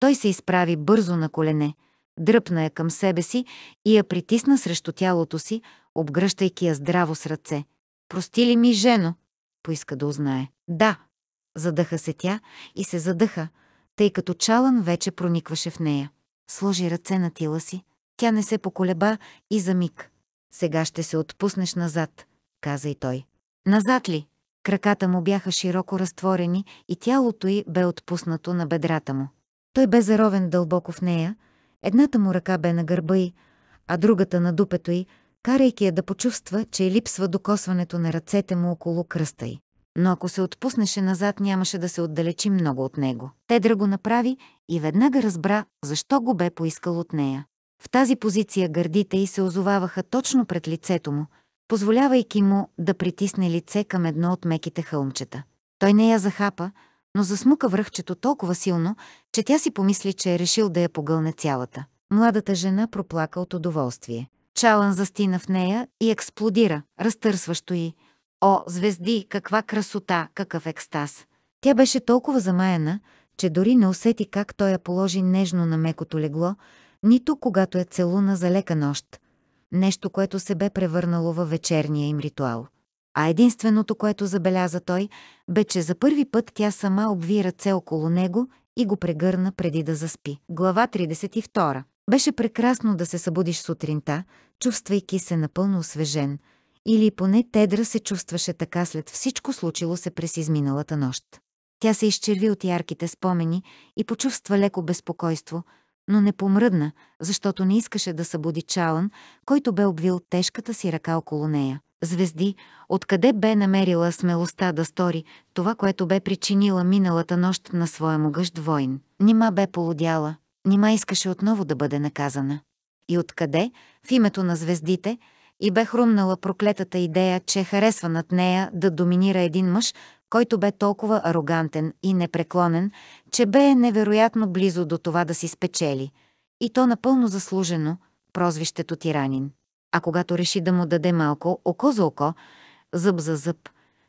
Той се изправи бързо на колене, дръпна я към себе си и я притисна срещу тялото си, обгръщайки я здраво с ръце. Прости ли ми, жено? Поиска да узнае. Да, задъха се тя и се задъха, тъй като чалън вече проникваше в нея. Сложи ръце на тила си. Тя не се поколеба и за миг. Сега ще се отпуснеш назад, каза и той. Назад ли? Краката му бяха широко разтворени и тялото й бе отпуснато на бедрата му. Той бе заровен дълбоко в нея, едната му ръка бе на гърба й, а другата на дупето й, карайки я да почувства, че липсва докосването на ръцете му около кръста й. Но ако се отпуснеше назад, нямаше да се отдалечи много от него. Тедра го направи и веднага разбра, защо го бе поискал от нея. В тази позиция гърдите й се озоваваха точно пред лицето му, позволявайки му да притисне лице към едно от меките хълмчета. Той не я захапа, но засмука връхчето толкова силно, че тя си помисли, че е решил да я погълне цялата. Младата жена проплака от удоволствие. Чалън застина в нея и експлодира, разтърсващо й. О, звезди, каква красота, какъв екстаз! Тя беше толкова замаяна, че дори не усети как той я положи нежно на мекото легло, нито когато я е целуна за лека нощ. Нещо, което се бе превърнало във вечерния им ритуал. А единственото, което забеляза той, бе, че за първи път тя сама обви ръце около него и го прегърна преди да заспи. Глава 32. Беше прекрасно да се събудиш сутринта, чувствайки се напълно освежен, или поне Тедра се чувстваше така след всичко случило се през изминалата нощ. Тя се изчерви от ярките спомени и почувства леко безпокойство, но не помръдна, защото не искаше да събуди Чалън, който бе обвил тежката си ръка около нея. Звезди, откъде бе намерила смелостта да стори това, което бе причинила миналата нощ на своя могъщ войн. Нима бе полудяла, нима искаше отново да бъде наказана и откъде, в името на звездите, и бе хрумнала проклетата идея, че харесва над нея да доминира един мъж, който бе толкова арогантен и непреклонен, че бе невероятно близо до това да си спечели. И то напълно заслужено, прозвището тиранин. А когато реши да му даде малко око за око, зъб за зъб,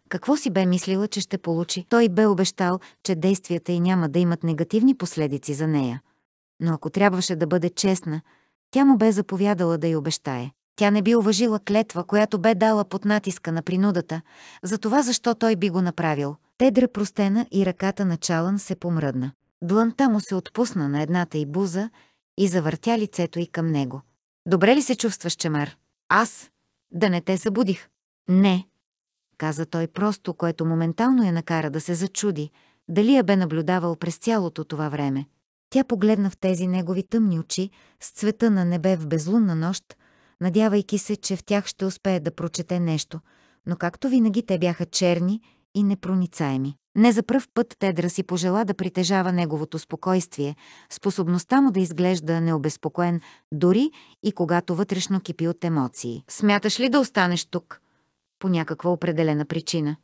какво си бе мислила, че ще получи? Той бе обещал, че действията й няма да имат негативни последици за нея. Но ако трябваше да бъде честна – тя му бе заповядала да й обещае. Тя не би уважила клетва, която бе дала под натиска на принудата, за това защо той би го направил. Тедра простена и ръката на Чалън се помръдна. Длънта му се отпусна на едната й буза и завъртя лицето й към него. «Добре ли се чувстваш, Чемар? Аз? Да не те събудих?» «Не», каза той просто, което моментално я накара да се зачуди, дали я бе наблюдавал през цялото това време. Тя погледна в тези негови тъмни очи, с цвета на небе в безлунна нощ, надявайки се, че в тях ще успее да прочете нещо, но както винаги те бяха черни и непроницаеми. Не за пръв път Тедра си пожела да притежава неговото спокойствие, способността му да изглежда необезпокоен, дори и когато вътрешно кипи от емоции. «Смяташ ли да останеш тук?» «По някаква определена причина»,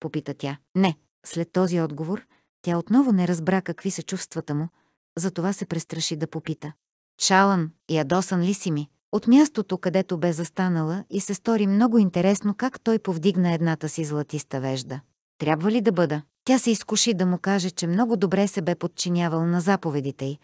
попита тя. «Не». След този отговор, тя отново не разбра какви са чувствата му – затова се престраши да попита. Чалан, ядосан ли си ми? От мястото, където бе застанала и се стори много интересно как той повдигна едната си златиста вежда. Трябва ли да бъда? Тя се изкуши да му каже, че много добре се бе подчинявал на заповедите й,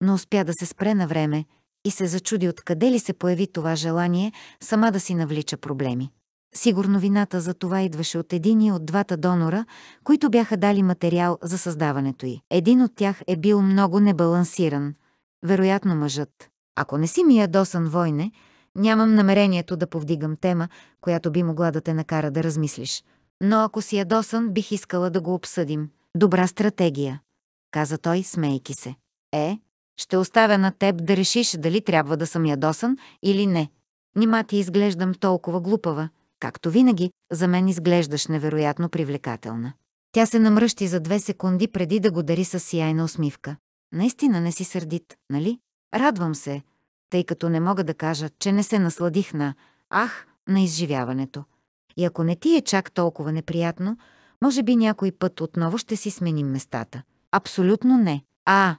но успя да се спре на време и се зачуди откъде ли се появи това желание сама да си навлича проблеми. Сигурно вината за това идваше от и от двата донора, които бяха дали материал за създаването й. Един от тях е бил много небалансиран, вероятно мъжът. Ако не си ми ядосан войне, нямам намерението да повдигам тема, която би могла да те накара да размислиш. Но ако си ядосан, бих искала да го обсъдим. Добра стратегия, каза той, смейки се. Е, ще оставя на теб да решиш дали трябва да съм ядосан или не. Нима ти изглеждам толкова глупава, както винаги, за мен изглеждаш невероятно привлекателна. Тя се намръщи за две секунди преди да го дари с сияйна усмивка. Наистина не си сърдит, нали? Радвам се, тъй като не мога да кажа, че не се насладих на, ах, на изживяването. И ако не ти е чак толкова неприятно, може би някой път отново ще си сменим местата. Абсолютно не. А,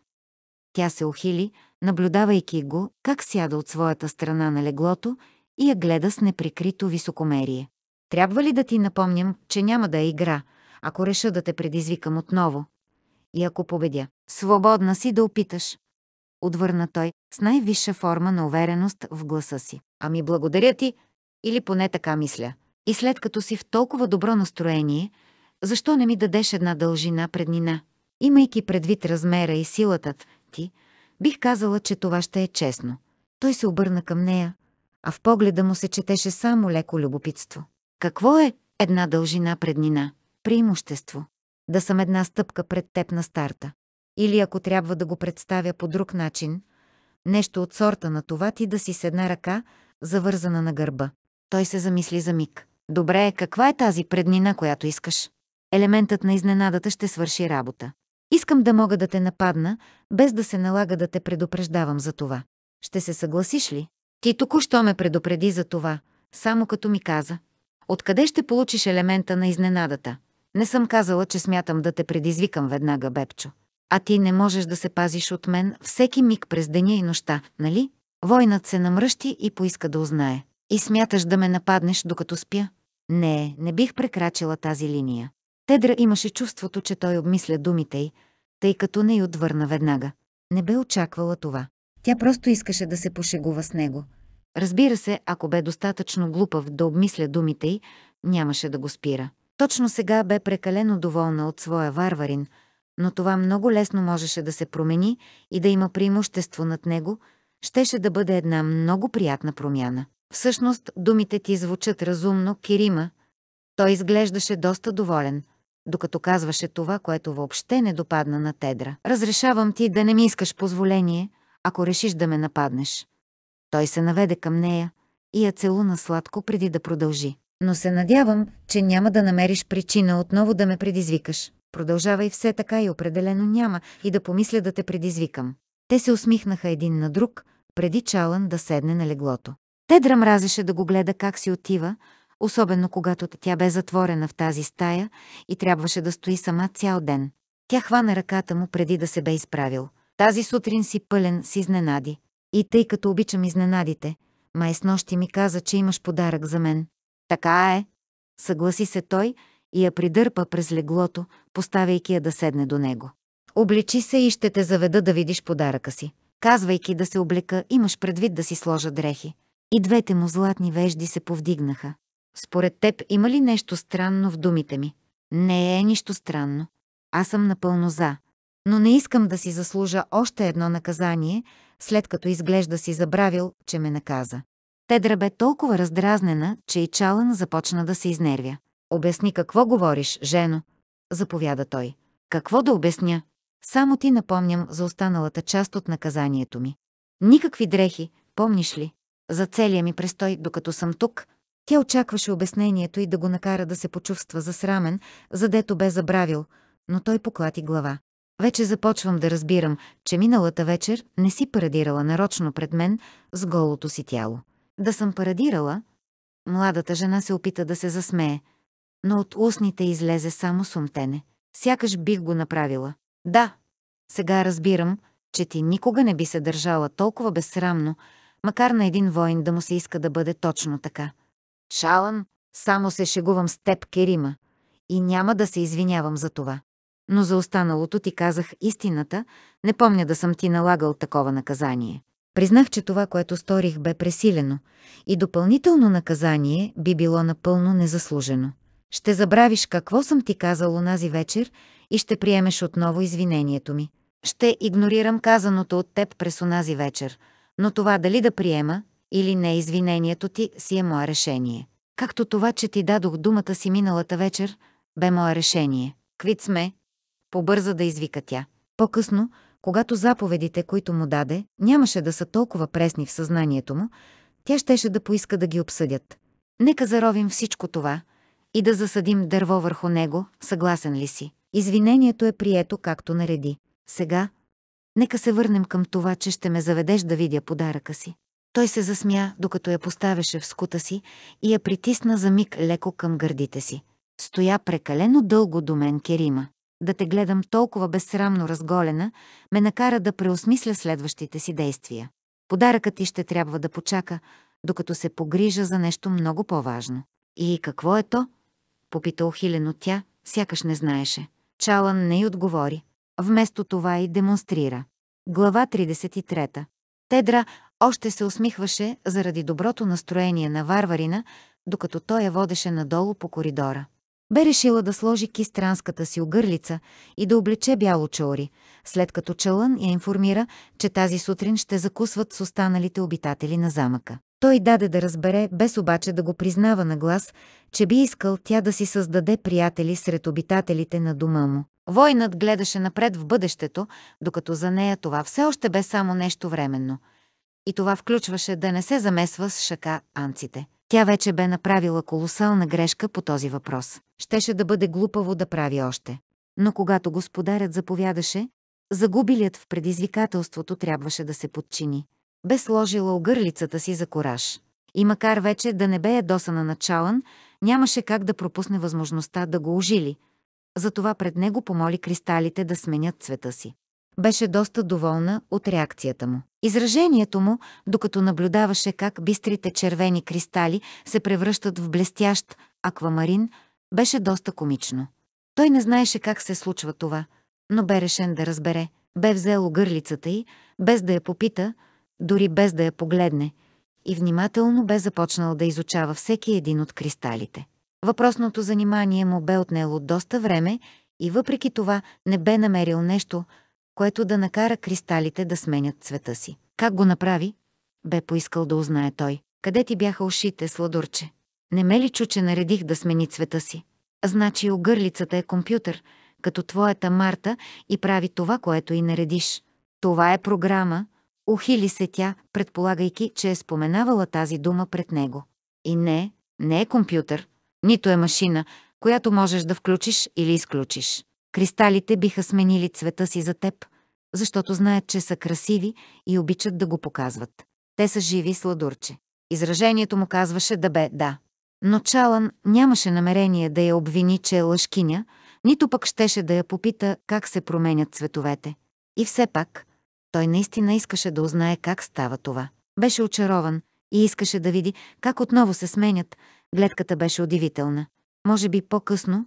тя се ухили, наблюдавайки го, как сяда от своята страна на леглото и я гледа с неприкрито високомерие. Трябва ли да ти напомням, че няма да е игра, ако реша да те предизвикам отново? И ако победя, свободна си да опиташ. Отвърна той с най-висша форма на увереност в гласа си. Ами благодаря ти, или поне така мисля. И след като си в толкова добро настроение, защо не ми дадеш една дължина преднина? Имайки предвид размера и силата ти, бих казала, че това ще е честно. Той се обърна към нея, а в погледа му се четеше само леко любопитство. Какво е една дължина преднина? Преимущество. Да съм една стъпка пред теб на старта. Или ако трябва да го представя по друг начин, нещо от сорта на това ти да си с една ръка, завързана на гърба. Той се замисли за миг. Добре, каква е тази преднина, която искаш? Елементът на изненадата ще свърши работа. Искам да мога да те нападна, без да се налага да те предупреждавам за това. Ще се съгласиш ли? Ти току-що ме предупреди за това, само като ми каза. Откъде ще получиш елемента на изненадата? Не съм казала, че смятам да те предизвикам веднага, Бепчо. А ти не можеш да се пазиш от мен всеки миг през деня и нощта, нали? Войнат се намръщи и поиска да узнае. И смяташ да ме нападнеш, докато спя? Не, не бих прекрачила тази линия. Тедра имаше чувството, че той обмисля думите й, тъй като не й отвърна веднага. Не бе очаквала това. Тя просто искаше да се пошегува с него, Разбира се, ако бе достатъчно глупав да обмисля думите й, нямаше да го спира. Точно сега бе прекалено доволна от своя варварин, но това много лесно можеше да се промени и да има преимущество над него, щеше да бъде една много приятна промяна. Всъщност, думите ти звучат разумно, Кирима. Той изглеждаше доста доволен, докато казваше това, което въобще не допадна на Тедра. Разрешавам ти да не ми искаш позволение, ако решиш да ме нападнеш. Той се наведе към нея и я целуна сладко преди да продължи. Но се надявам, че няма да намериш причина отново да ме предизвикаш. Продължавай все така и определено няма и да помисля да те предизвикам. Те се усмихнаха един на друг, преди Чалън да седне на леглото. Тедра мразеше да го гледа как си отива, особено когато тя бе затворена в тази стая и трябваше да стои сама цял ден. Тя хвана ръката му преди да се бе изправил. Тази сутрин си пълен с изненади. И тъй като обичам изненадите, май с нощи ми каза, че имаш подарък за мен. Така е. Съгласи се той и я придърпа през леглото, поставяйки я да седне до него. Обличи се и ще те заведа да видиш подаръка си. Казвайки да се облека, имаш предвид да си сложа дрехи. И двете му златни вежди се повдигнаха. Според теб има ли нещо странно в думите ми? Не е нищо странно. Аз съм напълно за. Но не искам да си заслужа още едно наказание – след като изглежда си забравил, че ме наказа. Тедра бе толкова раздразнена, че и Чалън започна да се изнервя. «Обясни какво говориш, жено», заповяда той. «Какво да обясня? Само ти напомням за останалата част от наказанието ми. Никакви дрехи, помниш ли? За целия ми престой, докато съм тук, тя очакваше обяснението и да го накара да се почувства засрамен, задето бе забравил, но той поклати глава. Вече започвам да разбирам, че миналата вечер не си парадирала нарочно пред мен с голото си тяло. Да съм парадирала, младата жена се опита да се засмее, но от устните излезе само сумтене. Сякаш бих го направила. Да, сега разбирам, че ти никога не би се държала толкова безсрамно, макар на един воин да му се иска да бъде точно така. Шалан, само се шегувам с теб, Керима, и няма да се извинявам за това но за останалото ти казах истината, не помня да съм ти налагал такова наказание. Признах, че това, което сторих, бе пресилено и допълнително наказание би било напълно незаслужено. Ще забравиш какво съм ти казал онази вечер и ще приемеш отново извинението ми. Ще игнорирам казаното от теб през онази вечер, но това дали да приема или не извинението ти си е мое решение. Както това, че ти дадох думата си миналата вечер, бе мое решение. Квит сме, побърза да извика тя. По-късно, когато заповедите, които му даде, нямаше да са толкова пресни в съзнанието му, тя щеше да поиска да ги обсъдят. Нека заровим всичко това и да засадим дърво върху него, съгласен ли си? Извинението е прието както нареди. Сега, нека се върнем към това, че ще ме заведеш да видя подаръка си. Той се засмя, докато я поставяше в скута си и я притисна за миг леко към гърдите си. Стоя прекалено дълго до мен Керима да те гледам толкова безсрамно разголена, ме накара да преосмисля следващите си действия. Подаръкът ти ще трябва да почака, докато се погрижа за нещо много по-важно. И какво е то? Попита ухилено тя, сякаш не знаеше. Чалан не й отговори. Вместо това и демонстрира. Глава 33. Тедра още се усмихваше заради доброто настроение на варварина, докато той я водеше надолу по коридора. Бе решила да сложи кистранската си огърлица и да облече бяло чаори, след като Чалън я информира, че тази сутрин ще закусват с останалите обитатели на замъка. Той даде да разбере, без обаче да го признава на глас, че би искал тя да си създаде приятели сред обитателите на дома му. Войнат гледаше напред в бъдещето, докато за нея това все още бе само нещо временно – и това включваше да не се замесва с шака анците. Тя вече бе направила колосална грешка по този въпрос. Щеше да бъде глупаво да прави още. Но когато господарят заповядаше, загубилият в предизвикателството трябваше да се подчини. Бе сложила огърлицата си за кораж. И макар вече да не бе ядосана на Чалън, нямаше как да пропусне възможността да го ожили. Затова пред него помоли кристалите да сменят цвета си беше доста доволна от реакцията му. Изражението му, докато наблюдаваше как бистрите червени кристали се превръщат в блестящ аквамарин, беше доста комично. Той не знаеше как се случва това, но бе решен да разбере. Бе взел гърлицата й, без да я попита, дори без да я погледне, и внимателно бе започнал да изучава всеки един от кристалите. Въпросното занимание му бе отнело доста време и въпреки това не бе намерил нещо, което да накара кристалите да сменят цвета си. Как го направи? Бе поискал да узнае той. Къде ти бяха ушите, сладурче? Не ме ли чу, че наредих да смени цвета си? Значи огърлицата е компютър, като твоята Марта и прави това, което и наредиш. Това е програма. Ухили се тя, предполагайки, че е споменавала тази дума пред него. И не, не е компютър, нито е машина, която можеш да включиш или изключиш. Кристалите биха сменили цвета си за теб, защото знаят, че са красиви и обичат да го показват. Те са живи сладурче. Изражението му казваше да бе да. Но Чалан нямаше намерение да я обвини, че е лъжкиня, нито пък щеше да я попита как се променят цветовете. И все пак, той наистина искаше да узнае как става това. Беше очарован и искаше да види как отново се сменят. Гледката беше удивителна. Може би по-късно,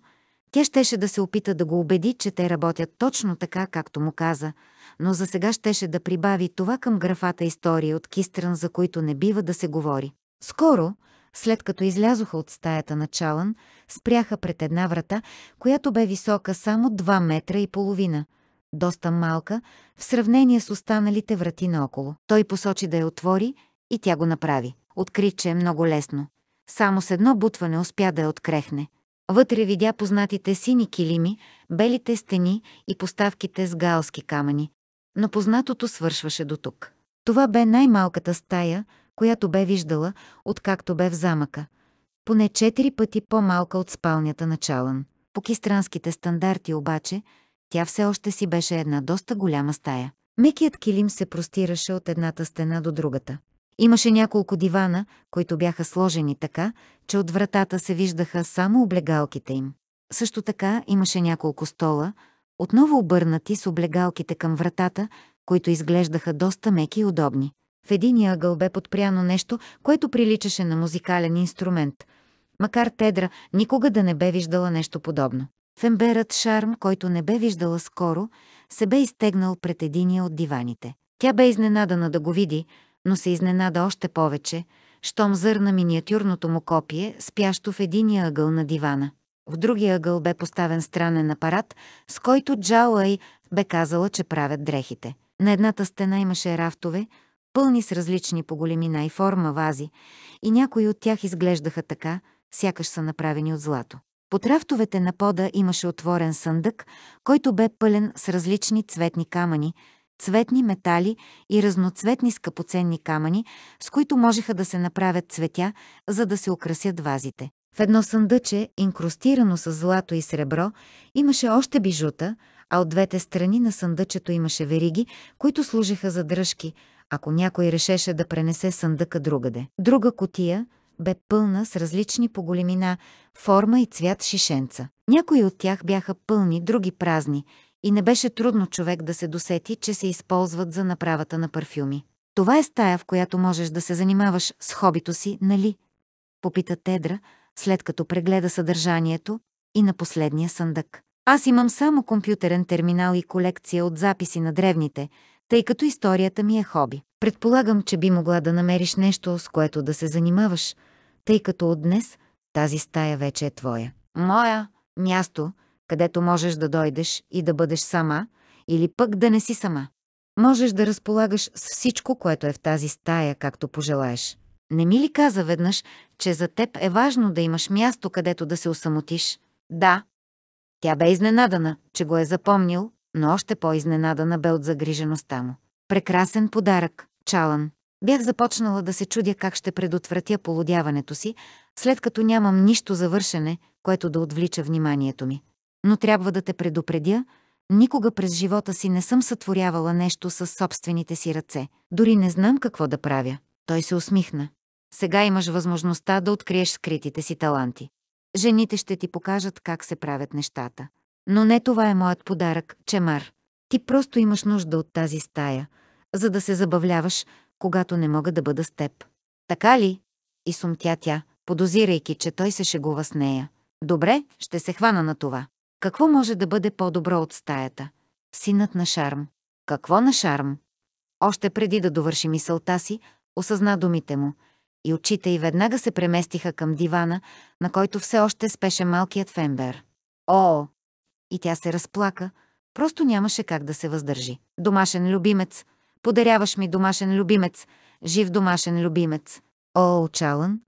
тя щеше да се опита да го убеди, че те работят точно така, както му каза, но за сега щеше да прибави това към графата истории от Кистран, за които не бива да се говори. Скоро, след като излязоха от стаята на Чалън, спряха пред една врата, която бе висока само 2 метра и половина, доста малка, в сравнение с останалите врати наоколо. Той посочи да я отвори и тя го направи. Откри, че е много лесно. Само с едно бутване успя да я открехне. Вътре видя познатите сини килими, белите стени и поставките с галски камъни, но познатото свършваше до тук. Това бе най-малката стая, която бе виждала, откакто бе в замъка. Поне четири пъти по-малка от спалнята на Чалън. По кистранските стандарти обаче, тя все още си беше една доста голяма стая. Мекият килим се простираше от едната стена до другата. Имаше няколко дивана, които бяха сложени така, че от вратата се виждаха само облегалките им. Също така имаше няколко стола, отново обърнати с облегалките към вратата, които изглеждаха доста меки и удобни. В единия ъгъл бе подпряно нещо, което приличаше на музикален инструмент, макар Тедра никога да не бе виждала нещо подобно. Фемберът Шарм, който не бе виждала скоро, се бе изтегнал пред единия от диваните. Тя бе изненадана да го види, но се изненада още повече, щом зърна миниатюрното му копие, спящо в единия ъгъл на дивана. В другия ъгъл бе поставен странен апарат, с който Джалай бе казала, че правят дрехите. На едната стена имаше рафтове, пълни с различни по големина и форма вази, и някои от тях изглеждаха така, сякаш са направени от злато. Под рафтовете на пода имаше отворен съндък, който бе пълен с различни цветни камъни, цветни метали и разноцветни скъпоценни камъни, с които можеха да се направят цветя, за да се украсят вазите. В едно съндъче, инкрустирано с злато и сребро, имаше още бижута, а от двете страни на съндъчето имаше вериги, които служеха за дръжки, ако някой решеше да пренесе съндъка другаде. Друга котия бе пълна с различни по големина, форма и цвят шишенца. Някои от тях бяха пълни, други празни – и не беше трудно човек да се досети, че се използват за направата на парфюми. Това е стая, в която можеш да се занимаваш с хобито си, нали? Попита Тедра, след като прегледа съдържанието и на последния съндък. Аз имам само компютърен терминал и колекция от записи на древните, тъй като историята ми е хоби. Предполагам, че би могла да намериш нещо, с което да се занимаваш, тъй като от днес тази стая вече е твоя. Моя място – където можеш да дойдеш и да бъдеш сама, или пък да не си сама. Можеш да разполагаш с всичко, което е в тази стая, както пожелаеш. Не ми ли каза веднъж, че за теб е важно да имаш място, където да се осамотиш? Да. Тя бе изненадана, че го е запомнил, но още по-изненадана бе от загрижеността му. Прекрасен подарък, Чалан. Бях започнала да се чудя как ще предотвратя полудяването си, след като нямам нищо завършене, което да отвлича вниманието ми но трябва да те предупредя, никога през живота си не съм сътворявала нещо с собствените си ръце. Дори не знам какво да правя. Той се усмихна. Сега имаш възможността да откриеш скритите си таланти. Жените ще ти покажат как се правят нещата. Но не това е моят подарък, Чемар. Ти просто имаш нужда от тази стая, за да се забавляваш, когато не мога да бъда с теб. Така ли? И сумтя тя, подозирайки, че той се шегува с нея. Добре, ще се хвана на това. Какво може да бъде по-добро от стаята? Синът на Шарм. Какво на Шарм? Още преди да довърши мисълта си, осъзна думите му. И очите й веднага се преместиха към дивана, на който все още спеше малкият Фембер. О! И тя се разплака. Просто нямаше как да се въздържи. Домашен любимец. Подаряваш ми домашен любимец. Жив домашен любимец. О, Чалън!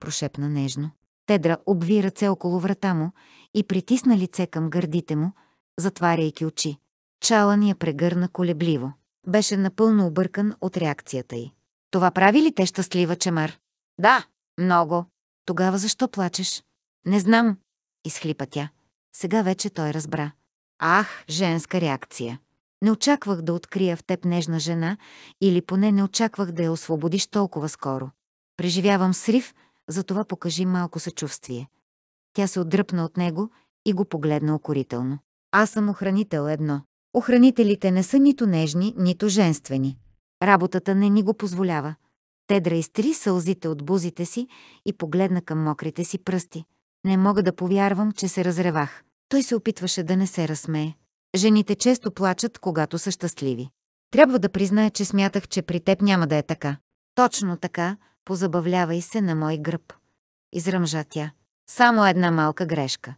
Прошепна нежно. Тедра обви ръце около врата му и притисна лице към гърдите му, затваряйки очи. Чалан я прегърна колебливо. Беше напълно объркан от реакцията й. Това прави ли те щастлива, Чемар? Да, много. Тогава защо плачеш? Не знам, изхлипа тя. Сега вече той разбра. Ах, женска реакция. Не очаквах да открия в теб нежна жена или поне не очаквах да я освободиш толкова скоро. Преживявам срив, затова покажи малко съчувствие. Тя се отдръпна от него и го погледна окорително. Аз съм охранител едно. Охранителите не са нито нежни, нито женствени. Работата не ни го позволява. Тедра изтри сълзите от бузите си и погледна към мокрите си пръсти. Не мога да повярвам, че се разревах. Той се опитваше да не се разсмее. Жените често плачат, когато са щастливи. Трябва да призная, че смятах, че при теб няма да е така. Точно така, Позабавлявай се на мой гръб. Изръмжа тя. Само една малка грешка.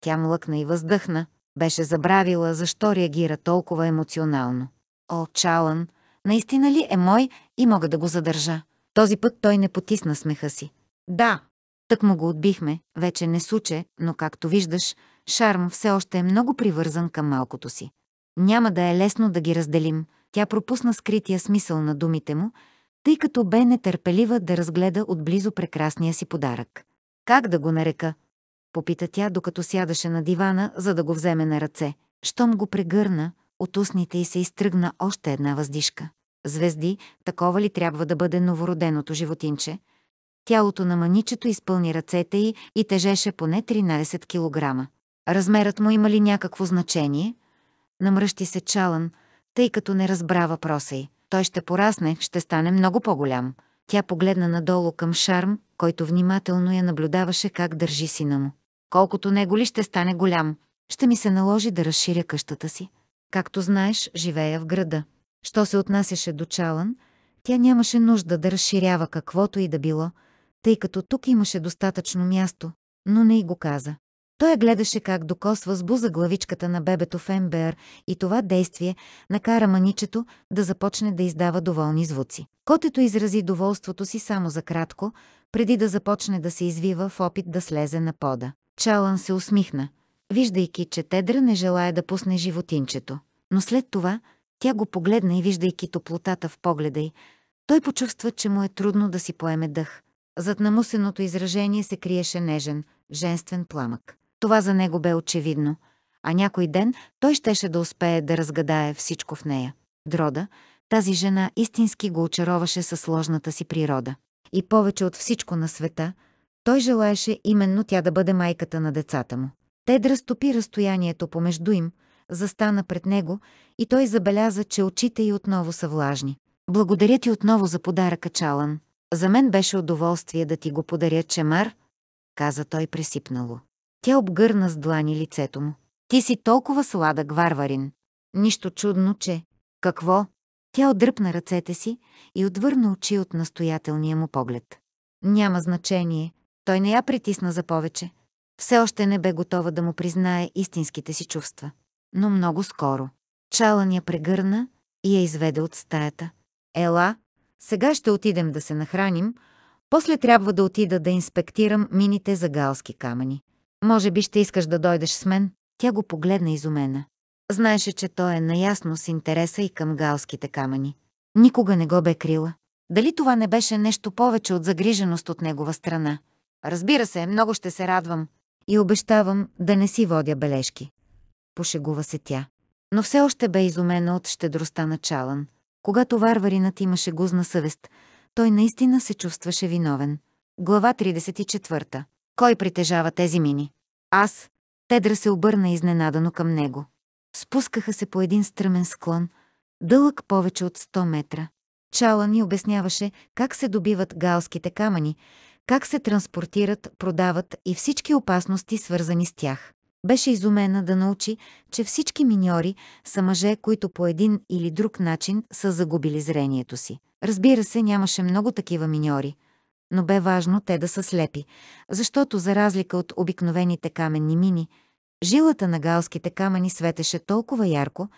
Тя млъкна и въздъхна. Беше забравила защо реагира толкова емоционално. О, Чалън, наистина ли е мой и мога да го задържа? Този път той не потисна смеха си. Да, тък му го отбихме, вече не суче, но както виждаш, Шарм все още е много привързан към малкото си. Няма да е лесно да ги разделим. Тя пропусна скрития смисъл на думите му тъй като бе нетърпелива да разгледа отблизо прекрасния си подарък. Как да го нарека? Попита тя, докато сядаше на дивана, за да го вземе на ръце. Щом го прегърна, от устните й се изтръгна още една въздишка. Звезди, такова ли трябва да бъде новороденото животинче? Тялото на маничето изпълни ръцете й и тежеше поне 13 кг. Размерът му има ли някакво значение? Намръщи се Чалън, тъй като не разбра въпроса й. Той ще порасне, ще стане много по-голям. Тя погледна надолу към Шарм, който внимателно я наблюдаваше как държи сина му. Колкото него ли ще стане голям, ще ми се наложи да разширя къщата си. Както знаеш, живея в града. Що се отнасяше до Чалън, тя нямаше нужда да разширява каквото и да било, тъй като тук имаше достатъчно място, но не и го каза. Той гледаше как докосва с буза главичката на бебето в МБР и това действие накара маничето да започне да издава доволни звуци. Котето изрази доволството си само за кратко, преди да започне да се извива в опит да слезе на пода. Чалан се усмихна, виждайки, че Тедра не желая да пусне животинчето. Но след това тя го погледна и виждайки топлотата в погледа й, той почувства, че му е трудно да си поеме дъх. Зад намусеното изражение се криеше нежен, женствен пламък. Това за него бе очевидно, а някой ден той щеше да успее да разгадае всичко в нея. Дрода, тази жена истински го очароваше със сложната си природа. И повече от всичко на света, той желаеше именно тя да бъде майката на децата му. Тед разтопи разстоянието помежду им, застана пред него и той забеляза, че очите й отново са влажни. Благодаря ти отново за подаръка, Чалан. За мен беше удоволствие да ти го подаря, Чемар, каза той пресипнало. Тя обгърна с длани лицето му. Ти си толкова сладък варварин. Нищо чудно, че... Какво? Тя отдръпна ръцете си и отвърна очи от настоятелния му поглед. Няма значение. Той не я притисна за повече. Все още не бе готова да му признае истинските си чувства. Но много скоро. Чалън я прегърна и я изведе от стаята. Ела, сега ще отидем да се нахраним, после трябва да отида да инспектирам мините за галски камъни. Може би ще искаш да дойдеш с мен? Тя го погледна изумена. Знаеше, че той е наясно с интереса и към галските камъни. Никога не го бе крила. Дали това не беше нещо повече от загриженост от негова страна? Разбира се, много ще се радвам. И обещавам да не си водя бележки. Пошегува се тя. Но все още бе изумена от щедростта на Чалан. Когато варваринът имаше гузна съвест, той наистина се чувстваше виновен. Глава 34. Кой притежава тези мини? Аз. Тедра се обърна изненадано към него. Спускаха се по един стръмен склон, дълъг повече от 100 метра. Чала ни обясняваше как се добиват галските камъни, как се транспортират, продават и всички опасности, свързани с тях. Беше изумена да научи, че всички миньори са мъже, които по един или друг начин са загубили зрението си. Разбира се, нямаше много такива миньори – но бе важно те да са слепи, защото за разлика от обикновените каменни мини, жилата на галските камъни светеше толкова ярко,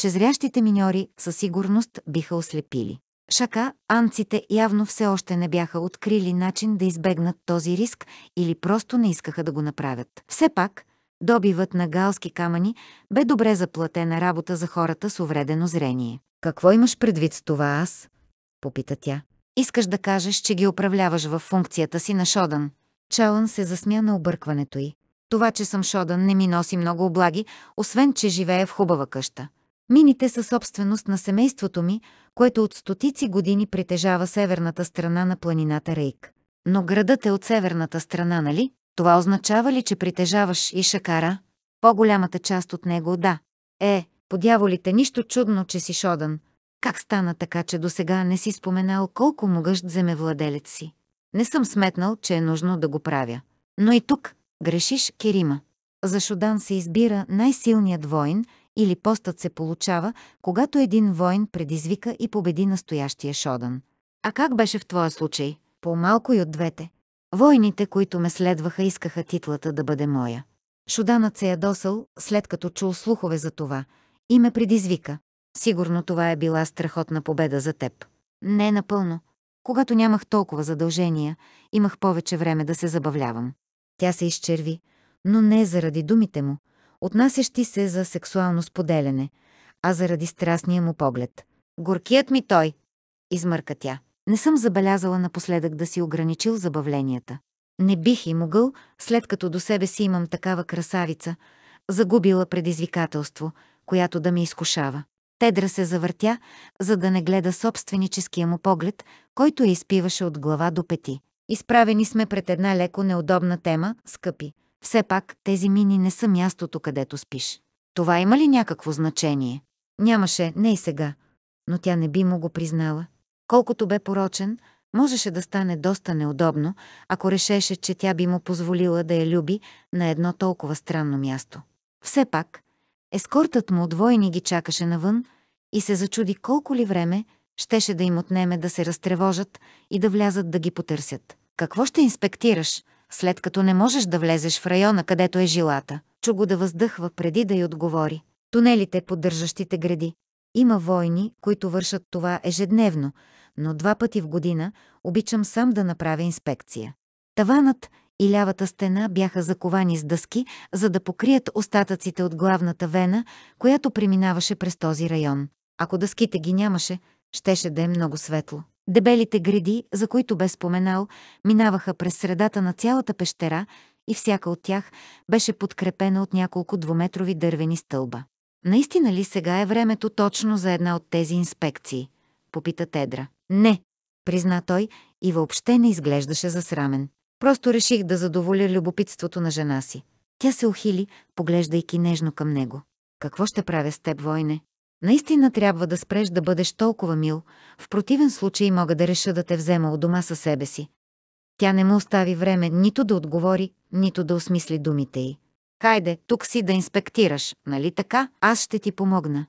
че зрящите миньори със сигурност биха ослепили. Шака, анците явно все още не бяха открили начин да избегнат този риск или просто не искаха да го направят. Все пак, добивът на галски камъни бе добре заплатена работа за хората с увредено зрение. «Какво имаш предвид с това аз?» – попита тя. Искаш да кажеш, че ги управляваш в функцията си на Шодан. Чалън се засмя на объркването й. Това, че съм Шодан, не ми носи много облаги, освен, че живее в хубава къща. Мините са собственост на семейството ми, което от стотици години притежава северната страна на планината Рейк. Но градът е от северната страна, нали? Това означава ли, че притежаваш и Шакара? По-голямата част от него – да. Е, подяволите, нищо чудно, че си Шодан – как стана така, че до сега не си споменал колко могъщ земевладелец си? Не съм сметнал, че е нужно да го правя. Но и тук грешиш, Керима. За Шудан се избира най-силният воин или постът се получава, когато един воин предизвика и победи настоящия Шодан. А как беше в твоя случай? По-малко и от двете. Войните, които ме следваха, искаха титлата да бъде моя. Шуданът се ядосал, е след като чул слухове за това, и ме предизвика. Сигурно това е била страхотна победа за теб. Не напълно. Когато нямах толкова задължения, имах повече време да се забавлявам. Тя се изчерви, но не заради думите му, отнасящи се за сексуално споделяне, а заради страстния му поглед. Горкият ми той, измърка тя. Не съм забелязала напоследък да си ограничил забавленията. Не бих и могъл, след като до себе си имам такава красавица, загубила предизвикателство, която да ме изкушава. Тедра се завъртя, за да не гледа собственическия му поглед, който я изпиваше от глава до пети. Изправени сме пред една леко неудобна тема, скъпи. Все пак тези мини не са мястото, където спиш. Това има ли някакво значение? Нямаше, не и сега. Но тя не би му го признала. Колкото бе порочен, можеше да стане доста неудобно, ако решеше, че тя би му позволила да я люби на едно толкова странно място. Все пак, Ескортът му двойни ги чакаше навън и се зачуди колко ли време щеше да им отнеме да се разтревожат и да влязат да ги потърсят. Какво ще инспектираш, след като не можеш да влезеш в района, където е жилата? Чу го да въздъхва преди да й отговори. Тунелите, поддържащите гради. Има войни, които вършат това ежедневно, но два пъти в година обичам сам да направя инспекция. Таванът и лявата стена бяха заковани с дъски, за да покрият остатъците от главната вена, която преминаваше през този район. Ако дъските ги нямаше, щеше да е много светло. Дебелите гради, за които бе споменал, минаваха през средата на цялата пещера и всяка от тях беше подкрепена от няколко двуметрови дървени стълба. Наистина ли сега е времето точно за една от тези инспекции? Попита Тедра. Не, призна той и въобще не изглеждаше засрамен. Просто реших да задоволя любопитството на жена си. Тя се ухили, поглеждайки нежно към него. Какво ще правя с теб, войне? Наистина трябва да спреш да бъдеш толкова мил, в противен случай мога да реша да те взема от дома със себе си. Тя не му остави време нито да отговори, нито да осмисли думите й. Хайде, тук си да инспектираш, нали така? Аз ще ти помогна.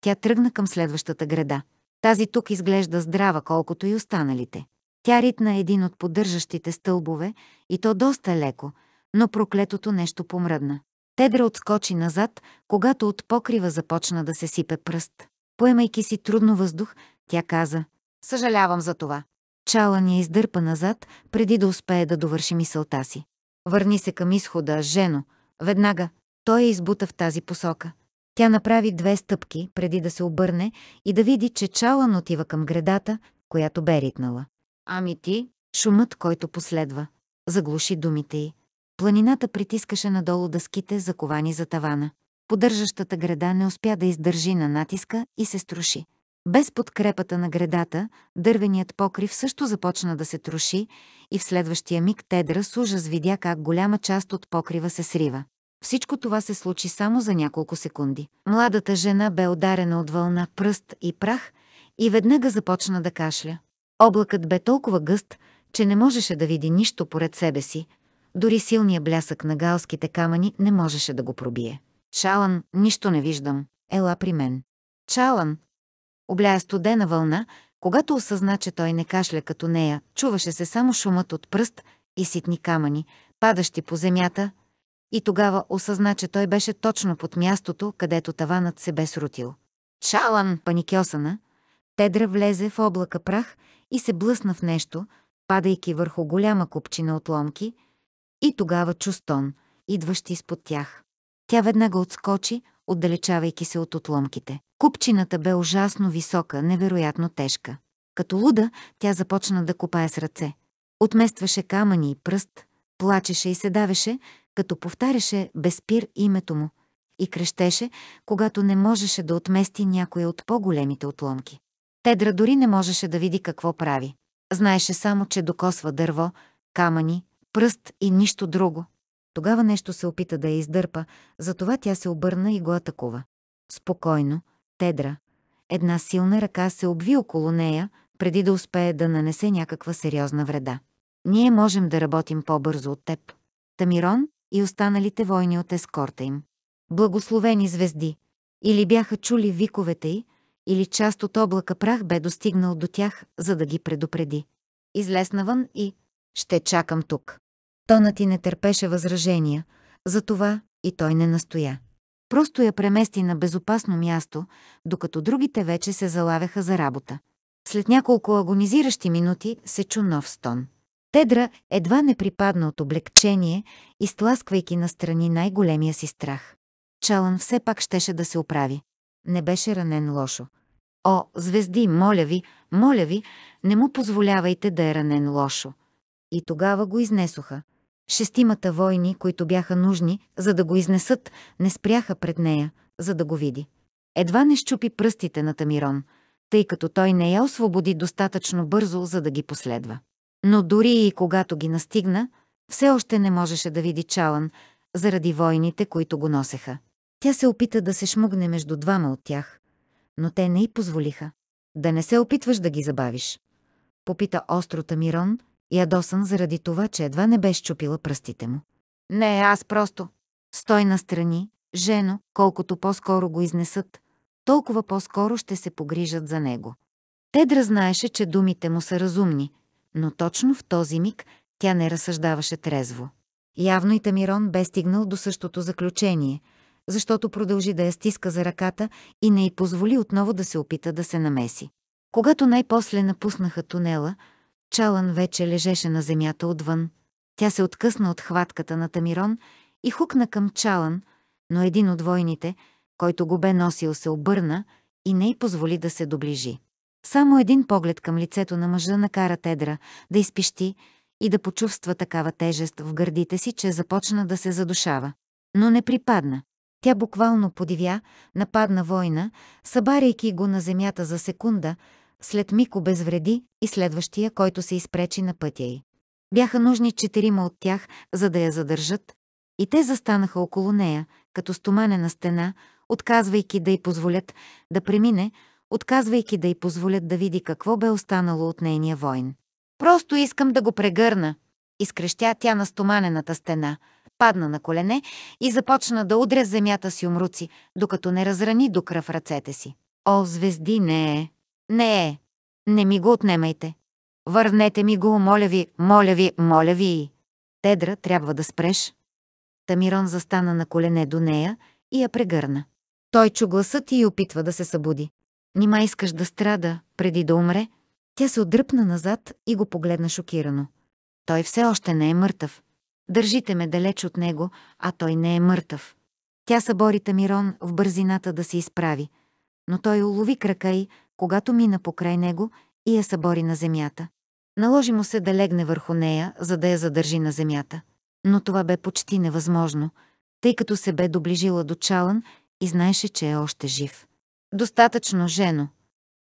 Тя тръгна към следващата града. Тази тук изглежда здрава, колкото и останалите. Тя ритна един от поддържащите стълбове и то доста леко, но проклетото нещо помръдна. Тедра отскочи назад, когато от покрива започна да се сипе пръст. Поемайки си трудно въздух, тя каза «Съжалявам за това». Чала ни издърпа назад, преди да успее да довърши мисълта си. Върни се към изхода, жено. Веднага. Той е избута в тази посока. Тя направи две стъпки, преди да се обърне и да види, че Чалан отива към гредата, която бе ритнала. Ами ти? Шумът, който последва, заглуши думите й. Планината притискаше надолу дъските, заковани за тавана. Поддържащата града не успя да издържи на натиска и се струши. Без подкрепата на градата, дървеният покрив също започна да се троши и в следващия миг Тедра с ужас видя как голяма част от покрива се срива. Всичко това се случи само за няколко секунди. Младата жена бе ударена от вълна пръст и прах и веднага започна да кашля. Облакът бе толкова гъст, че не можеше да види нищо поред себе си, дори силния блясък на галските камъни не можеше да го пробие. Чалан, нищо не виждам. Ела при мен. Чалан! Обляя студена вълна, когато осъзна, че той не кашля като нея, чуваше се само шумът от пръст и ситни камъни, падащи по земята, и тогава осъзна, че той беше точно под мястото, където таванът се бе срутил. Чалан, паникьосана, Тедра влезе в облака прах и се блъсна в нещо, падайки върху голяма купчина отломки, и тогава чу стон, идващ изпод тях. Тя веднага отскочи, отдалечавайки се от отломките. Купчината бе ужасно висока, невероятно тежка. Като луда, тя започна да копае с ръце. Отместваше камъни и пръст, плачеше и се давеше, като повтаряше безпир името му и крещеше, когато не можеше да отмести някоя от по-големите отломки. Тедра дори не можеше да види какво прави. Знаеше само, че докосва дърво, камъни, пръст и нищо друго. Тогава нещо се опита да я издърпа, затова тя се обърна и го атакува. Спокойно, Тедра. Една силна ръка се обви около нея, преди да успее да нанесе някаква сериозна вреда. Ние можем да работим по-бързо от теб. Тамирон и останалите войни от ескорта им. Благословени звезди. Или бяха чули виковете й, или част от облака прах бе достигнал до тях, за да ги предупреди. Излез навън и «Ще чакам тук». Тонът ти не търпеше възражения, затова и той не настоя. Просто я премести на безопасно място, докато другите вече се залавяха за работа. След няколко агонизиращи минути се чу нов стон. Тедра едва не припадна от облегчение, изтласквайки настрани най-големия си страх. Чалън все пак щеше да се оправи. Не беше ранен лошо. О, звезди, моля ви, моля ви, не му позволявайте да е ранен лошо. И тогава го изнесоха. Шестимата войни, които бяха нужни, за да го изнесат, не спряха пред нея, за да го види. Едва не щупи пръстите на Тамирон, тъй като той не я освободи достатъчно бързо, за да ги последва. Но дори и когато ги настигна, все още не можеше да види Чалан, заради войните, които го носеха. Тя се опита да се шмугне между двама от тях, но те не й позволиха. Да не се опитваш да ги забавиш. Попита остро Тамирон, ядосан заради това, че едва не бе щупила пръстите му. Не, аз просто. Стой настрани, жено, колкото по-скоро го изнесат, толкова по-скоро ще се погрижат за него. Тедра знаеше, че думите му са разумни, но точно в този миг тя не разсъждаваше трезво. Явно и Тамирон бе стигнал до същото заключение – защото продължи да я стиска за ръката и не й позволи отново да се опита да се намеси. Когато най-после напуснаха тунела, Чалан вече лежеше на земята отвън. Тя се откъсна от хватката на Тамирон и хукна към Чалан, но един от войните, който го бе носил, се обърна и не й позволи да се доближи. Само един поглед към лицето на мъжа накара Тедра да изпищи и да почувства такава тежест в гърдите си, че започна да се задушава. Но не припадна. Тя буквално подивя, нападна война, събаряйки го на земята за секунда, след миг обезвреди и следващия, който се изпречи на пътя й. Бяха нужни четирима от тях, за да я задържат, и те застанаха около нея, като стоманена стена, отказвайки да й позволят да премине, отказвайки да й позволят да види какво бе останало от нейния войн. «Просто искам да го прегърна!» изкрещя тя на стоманената стена – падна на колене и започна да удря земята с юмруци, докато не разрани до кръв ръцете си. О, звезди, не е! Не е! Не ми го отнемайте! Върнете ми го, моля ви, моля ви, моля ви! Тедра, трябва да спреш. Тамирон застана на колене до нея и я прегърна. Той чу гласът и опитва да се събуди. Нима искаш да страда, преди да умре? Тя се отдръпна назад и го погледна шокирано. Той все още не е мъртъв. Държите ме далеч от него, а той не е мъртъв. Тя събори Тамирон в бързината да се изправи, но той улови крака й, когато мина покрай него и я събори на земята. Наложи му се да легне върху нея, за да я задържи на земята. Но това бе почти невъзможно, тъй като се бе доближила до Чалън и знаеше, че е още жив. Достатъчно, жено.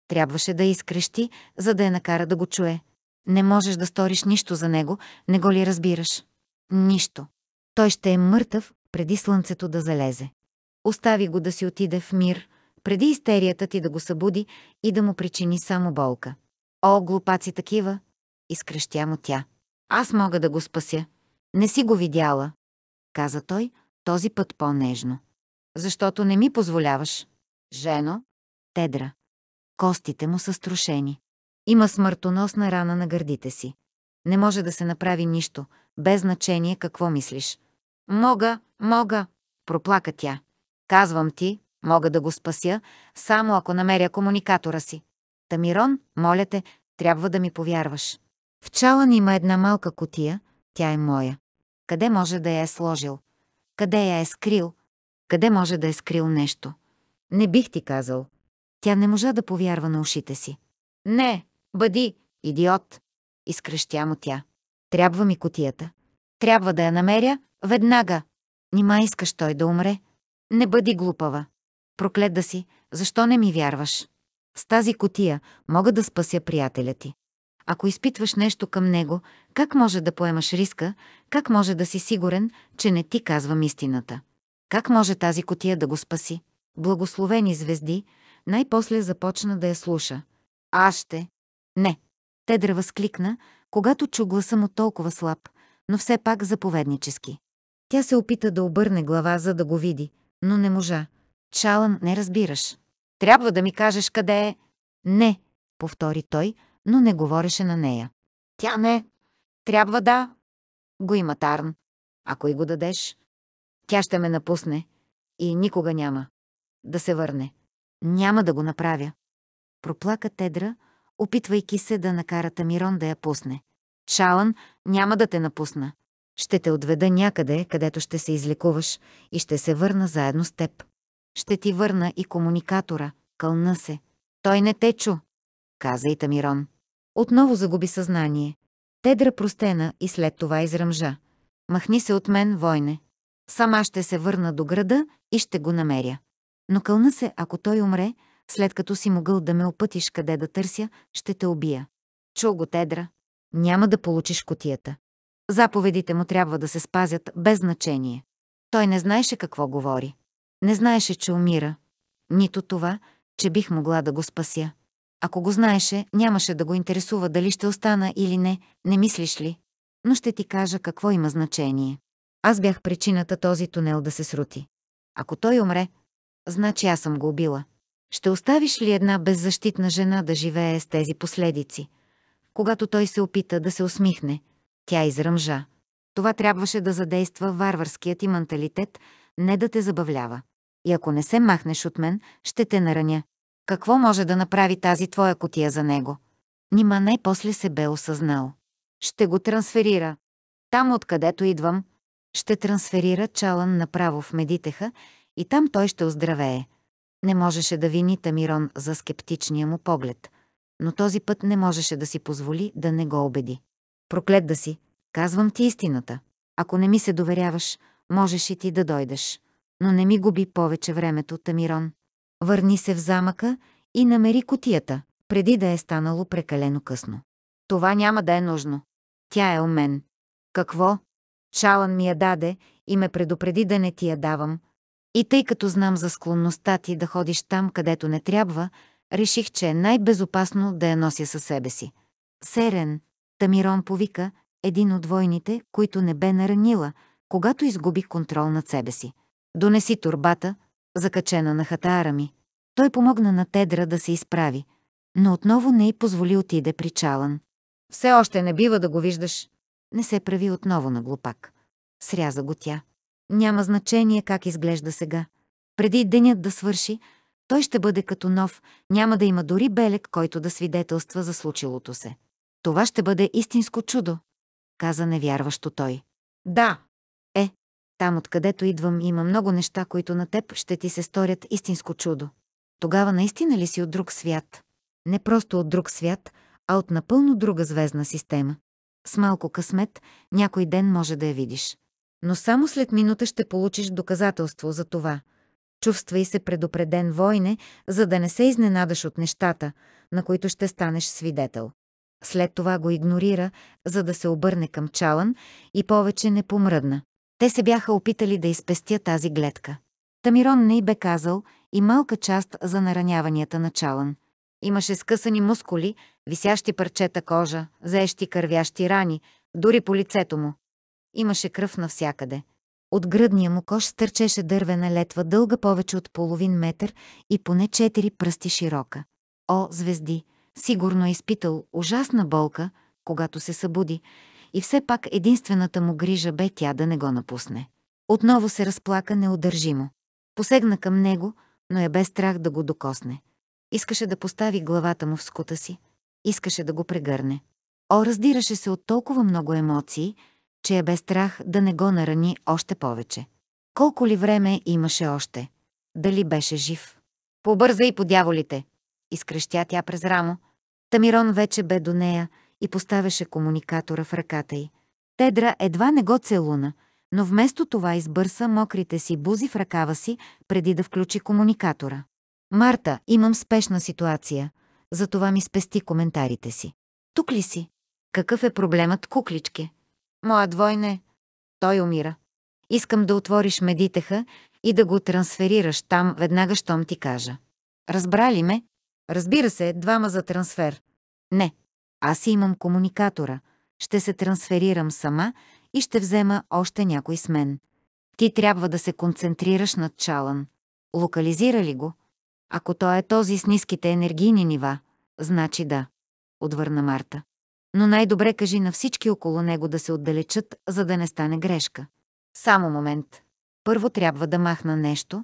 Трябваше да изкрещи, за да я накара да го чуе. Не можеш да сториш нищо за него, не го ли разбираш? Нищо. Той ще е мъртъв преди слънцето да залезе. Остави го да си отиде в мир, преди истерията ти да го събуди и да му причини само болка. О, глупаци такива! Изкръщя му тя. Аз мога да го спася. Не си го видяла, каза той, този път по-нежно. Защото не ми позволяваш. Жено, тедра. Костите му са струшени. Има смъртоносна рана на гърдите си не може да се направи нищо, без значение какво мислиш. Мога, мога, проплака тя. Казвам ти, мога да го спася, само ако намеря комуникатора си. Тамирон, моля те, трябва да ми повярваш. В чалан има една малка котия, тя е моя. Къде може да я е сложил? Къде я е скрил? Къде може да е скрил нещо? Не бих ти казал. Тя не можа да повярва на ушите си. Не, бъди, идиот изкръщя му тя. Трябва ми котията. Трябва да я намеря, веднага. Нима искаш той да умре? Не бъди глупава. Прокледа си, защо не ми вярваш? С тази котия мога да спася приятеля ти. Ако изпитваш нещо към него, как може да поемаш риска, как може да си сигурен, че не ти казвам истината? Как може тази котия да го спаси? Благословени звезди, най-после започна да я слуша. Аз ще. Не, Тедра възкликна, когато чу гласа му толкова слаб, но все пак заповеднически. Тя се опита да обърне глава, за да го види, но не можа. Чалан, не разбираш. Трябва да ми кажеш къде е. Не, повтори той, но не говореше на нея. Тя не. Трябва да. Го има Тарн. Ако и го дадеш, тя ще ме напусне и никога няма да се върне. Няма да го направя. Проплака Тедра, опитвайки се да накара Тамирон да я пусне. Чалън, няма да те напусна. Ще те отведа някъде, където ще се излекуваш и ще се върна заедно с теб. Ще ти върна и комуникатора, кълна се. Той не те чу, каза и Тамирон. Отново загуби съзнание. Тедра простена и след това изръмжа. Махни се от мен, войне. Сама ще се върна до града и ще го намеря. Но кълна се, ако той умре, след като си могъл да ме опътиш къде да търся, ще те убия. Чул го, Тедра. Няма да получиш котията. Заповедите му трябва да се спазят без значение. Той не знаеше какво говори. Не знаеше, че умира. Нито това, че бих могла да го спася. Ако го знаеше, нямаше да го интересува дали ще остана или не, не мислиш ли? Но ще ти кажа какво има значение. Аз бях причината този тунел да се срути. Ако той умре, значи аз съм го убила. Ще оставиш ли една беззащитна жена да живее с тези последици? Когато той се опита да се усмихне, тя изръмжа. Това трябваше да задейства варварският ти менталитет, не да те забавлява. И ако не се махнеш от мен, ще те нараня. Какво може да направи тази твоя котия за него? Нима най-после се бе осъзнал. Ще го трансферира. Там, откъдето идвам, ще трансферира Чалан направо в Медитеха и там той ще оздравее. Не можеше да вини Тамирон за скептичния му поглед, но този път не можеше да си позволи да не го убеди. Проклет да си, казвам ти истината. Ако не ми се доверяваш, можеш и ти да дойдеш. Но не ми губи повече времето, Тамирон. Върни се в замъка и намери котията, преди да е станало прекалено късно. Това няма да е нужно. Тя е у мен. Какво? Чалан ми я даде и ме предупреди да не ти я давам, и тъй като знам за склонността ти да ходиш там, където не трябва, реших, че е най-безопасно да я нося със себе си. Серен, Тамирон повика, един от войните, които не бе наранила, когато изгуби контрол над себе си. Донеси турбата, закачена на хатаара ми. Той помогна на Тедра да се изправи, но отново не й позволи отиде при Чалан. Все още не бива да го виждаш. Не се прави отново на глупак. Сряза го тя. Няма значение как изглежда сега. Преди денят да свърши, той ще бъде като нов, няма да има дори белек, който да свидетелства за случилото се. Това ще бъде истинско чудо, каза невярващо той. Да. Е, там откъдето идвам има много неща, които на теб ще ти се сторят истинско чудо. Тогава наистина ли си от друг свят? Не просто от друг свят, а от напълно друга звездна система. С малко късмет някой ден може да я видиш но само след минута ще получиш доказателство за това. Чувствай се предупреден войне, за да не се изненадаш от нещата, на които ще станеш свидетел. След това го игнорира, за да се обърне към Чалан и повече не помръдна. Те се бяха опитали да изпестя тази гледка. Тамирон не й бе казал и малка част за нараняванията на Чалан. Имаше скъсани мускули, висящи парчета кожа, заещи кървящи рани, дори по лицето му. Имаше кръв навсякъде. От гръдния му кош стърчеше дървена летва дълга повече от половин метър и поне четири пръсти широка. О, звезди! Сигурно е изпитал ужасна болка, когато се събуди, и все пак единствената му грижа бе тя да не го напусне. Отново се разплака неудържимо. Посегна към него, но е без страх да го докосне. Искаше да постави главата му в скута си. Искаше да го прегърне. О, раздираше се от толкова много емоции, че е бе страх да не го нарани още повече. Колко ли време имаше още? Дали беше жив? Побърза и по дяволите! Изкрещя тя през рамо. Тамирон вече бе до нея и поставяше комуникатора в ръката й. Тедра едва не го целуна, но вместо това избърса мокрите си бузи в ръкава си, преди да включи комуникатора. «Марта, имам спешна ситуация, затова ми спести коментарите си. Тук ли си? Какъв е проблемът, куклички?» Моя двойне. Той умира. Искам да отвориш медитеха и да го трансферираш там веднага, щом ти кажа. Разбрали ме? Разбира се, двама за трансфер. Не. Аз имам комуникатора. Ще се трансферирам сама и ще взема още някой с мен. Ти трябва да се концентрираш над Чалан. Локализира ли го? Ако той е този с ниските енергийни нива, значи да. Отвърна Марта но най-добре кажи на всички около него да се отдалечат, за да не стане грешка. Само момент. Първо трябва да махна нещо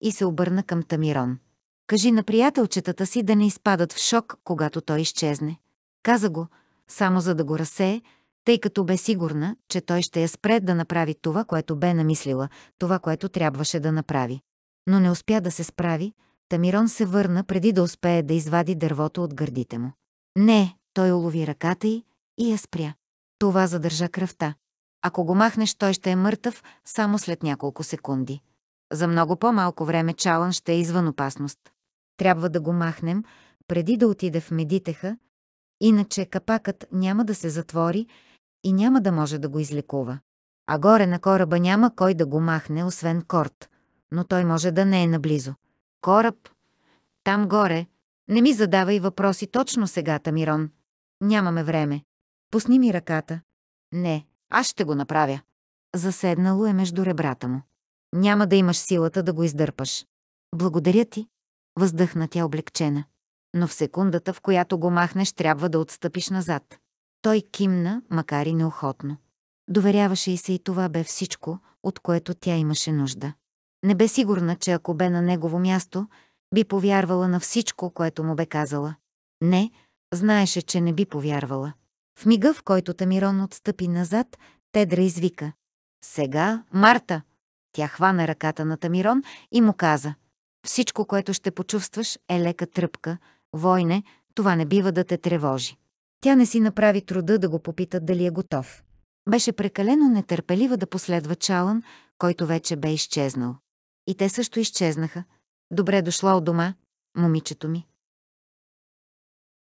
и се обърна към Тамирон. Кажи на приятелчетата си да не изпадат в шок, когато той изчезне. Каза го, само за да го разсее, тъй като бе сигурна, че той ще я спре да направи това, което бе намислила, това, което трябваше да направи. Но не успя да се справи, Тамирон се върна преди да успее да извади дървото от гърдите му. Не, той улови ръката й и я спря. Това задържа кръвта. Ако го махнеш, той ще е мъртъв само след няколко секунди. За много по-малко време Чалан ще е извън опасност. Трябва да го махнем, преди да отиде в медитеха, иначе капакът няма да се затвори и няма да може да го излекува. А горе на кораба няма кой да го махне, освен Корт. Но той може да не е наблизо. Кораб? Там горе. Не ми задавай въпроси точно сега, Тамирон. Нямаме време. Пусни ми ръката. Не, аз ще го направя. Заседнало е между ребрата му. Няма да имаш силата да го издърпаш. Благодаря ти. Въздъхна тя облегчена. Но в секундата, в която го махнеш, трябва да отстъпиш назад. Той кимна, макар и неохотно. Доверяваше и се и това бе всичко, от което тя имаше нужда. Не бе сигурна, че ако бе на негово място, би повярвала на всичко, което му бе казала. Не, Знаеше, че не би повярвала. В мига, в който Тамирон отстъпи назад, Тедра извика. Сега, Марта! Тя хвана ръката на Тамирон и му каза. Всичко, което ще почувстваш, е лека тръпка. Войне, това не бива да те тревожи. Тя не си направи труда да го попита дали е готов. Беше прекалено нетърпелива да последва Чалън, който вече бе изчезнал. И те също изчезнаха. Добре дошла от дома, момичето ми.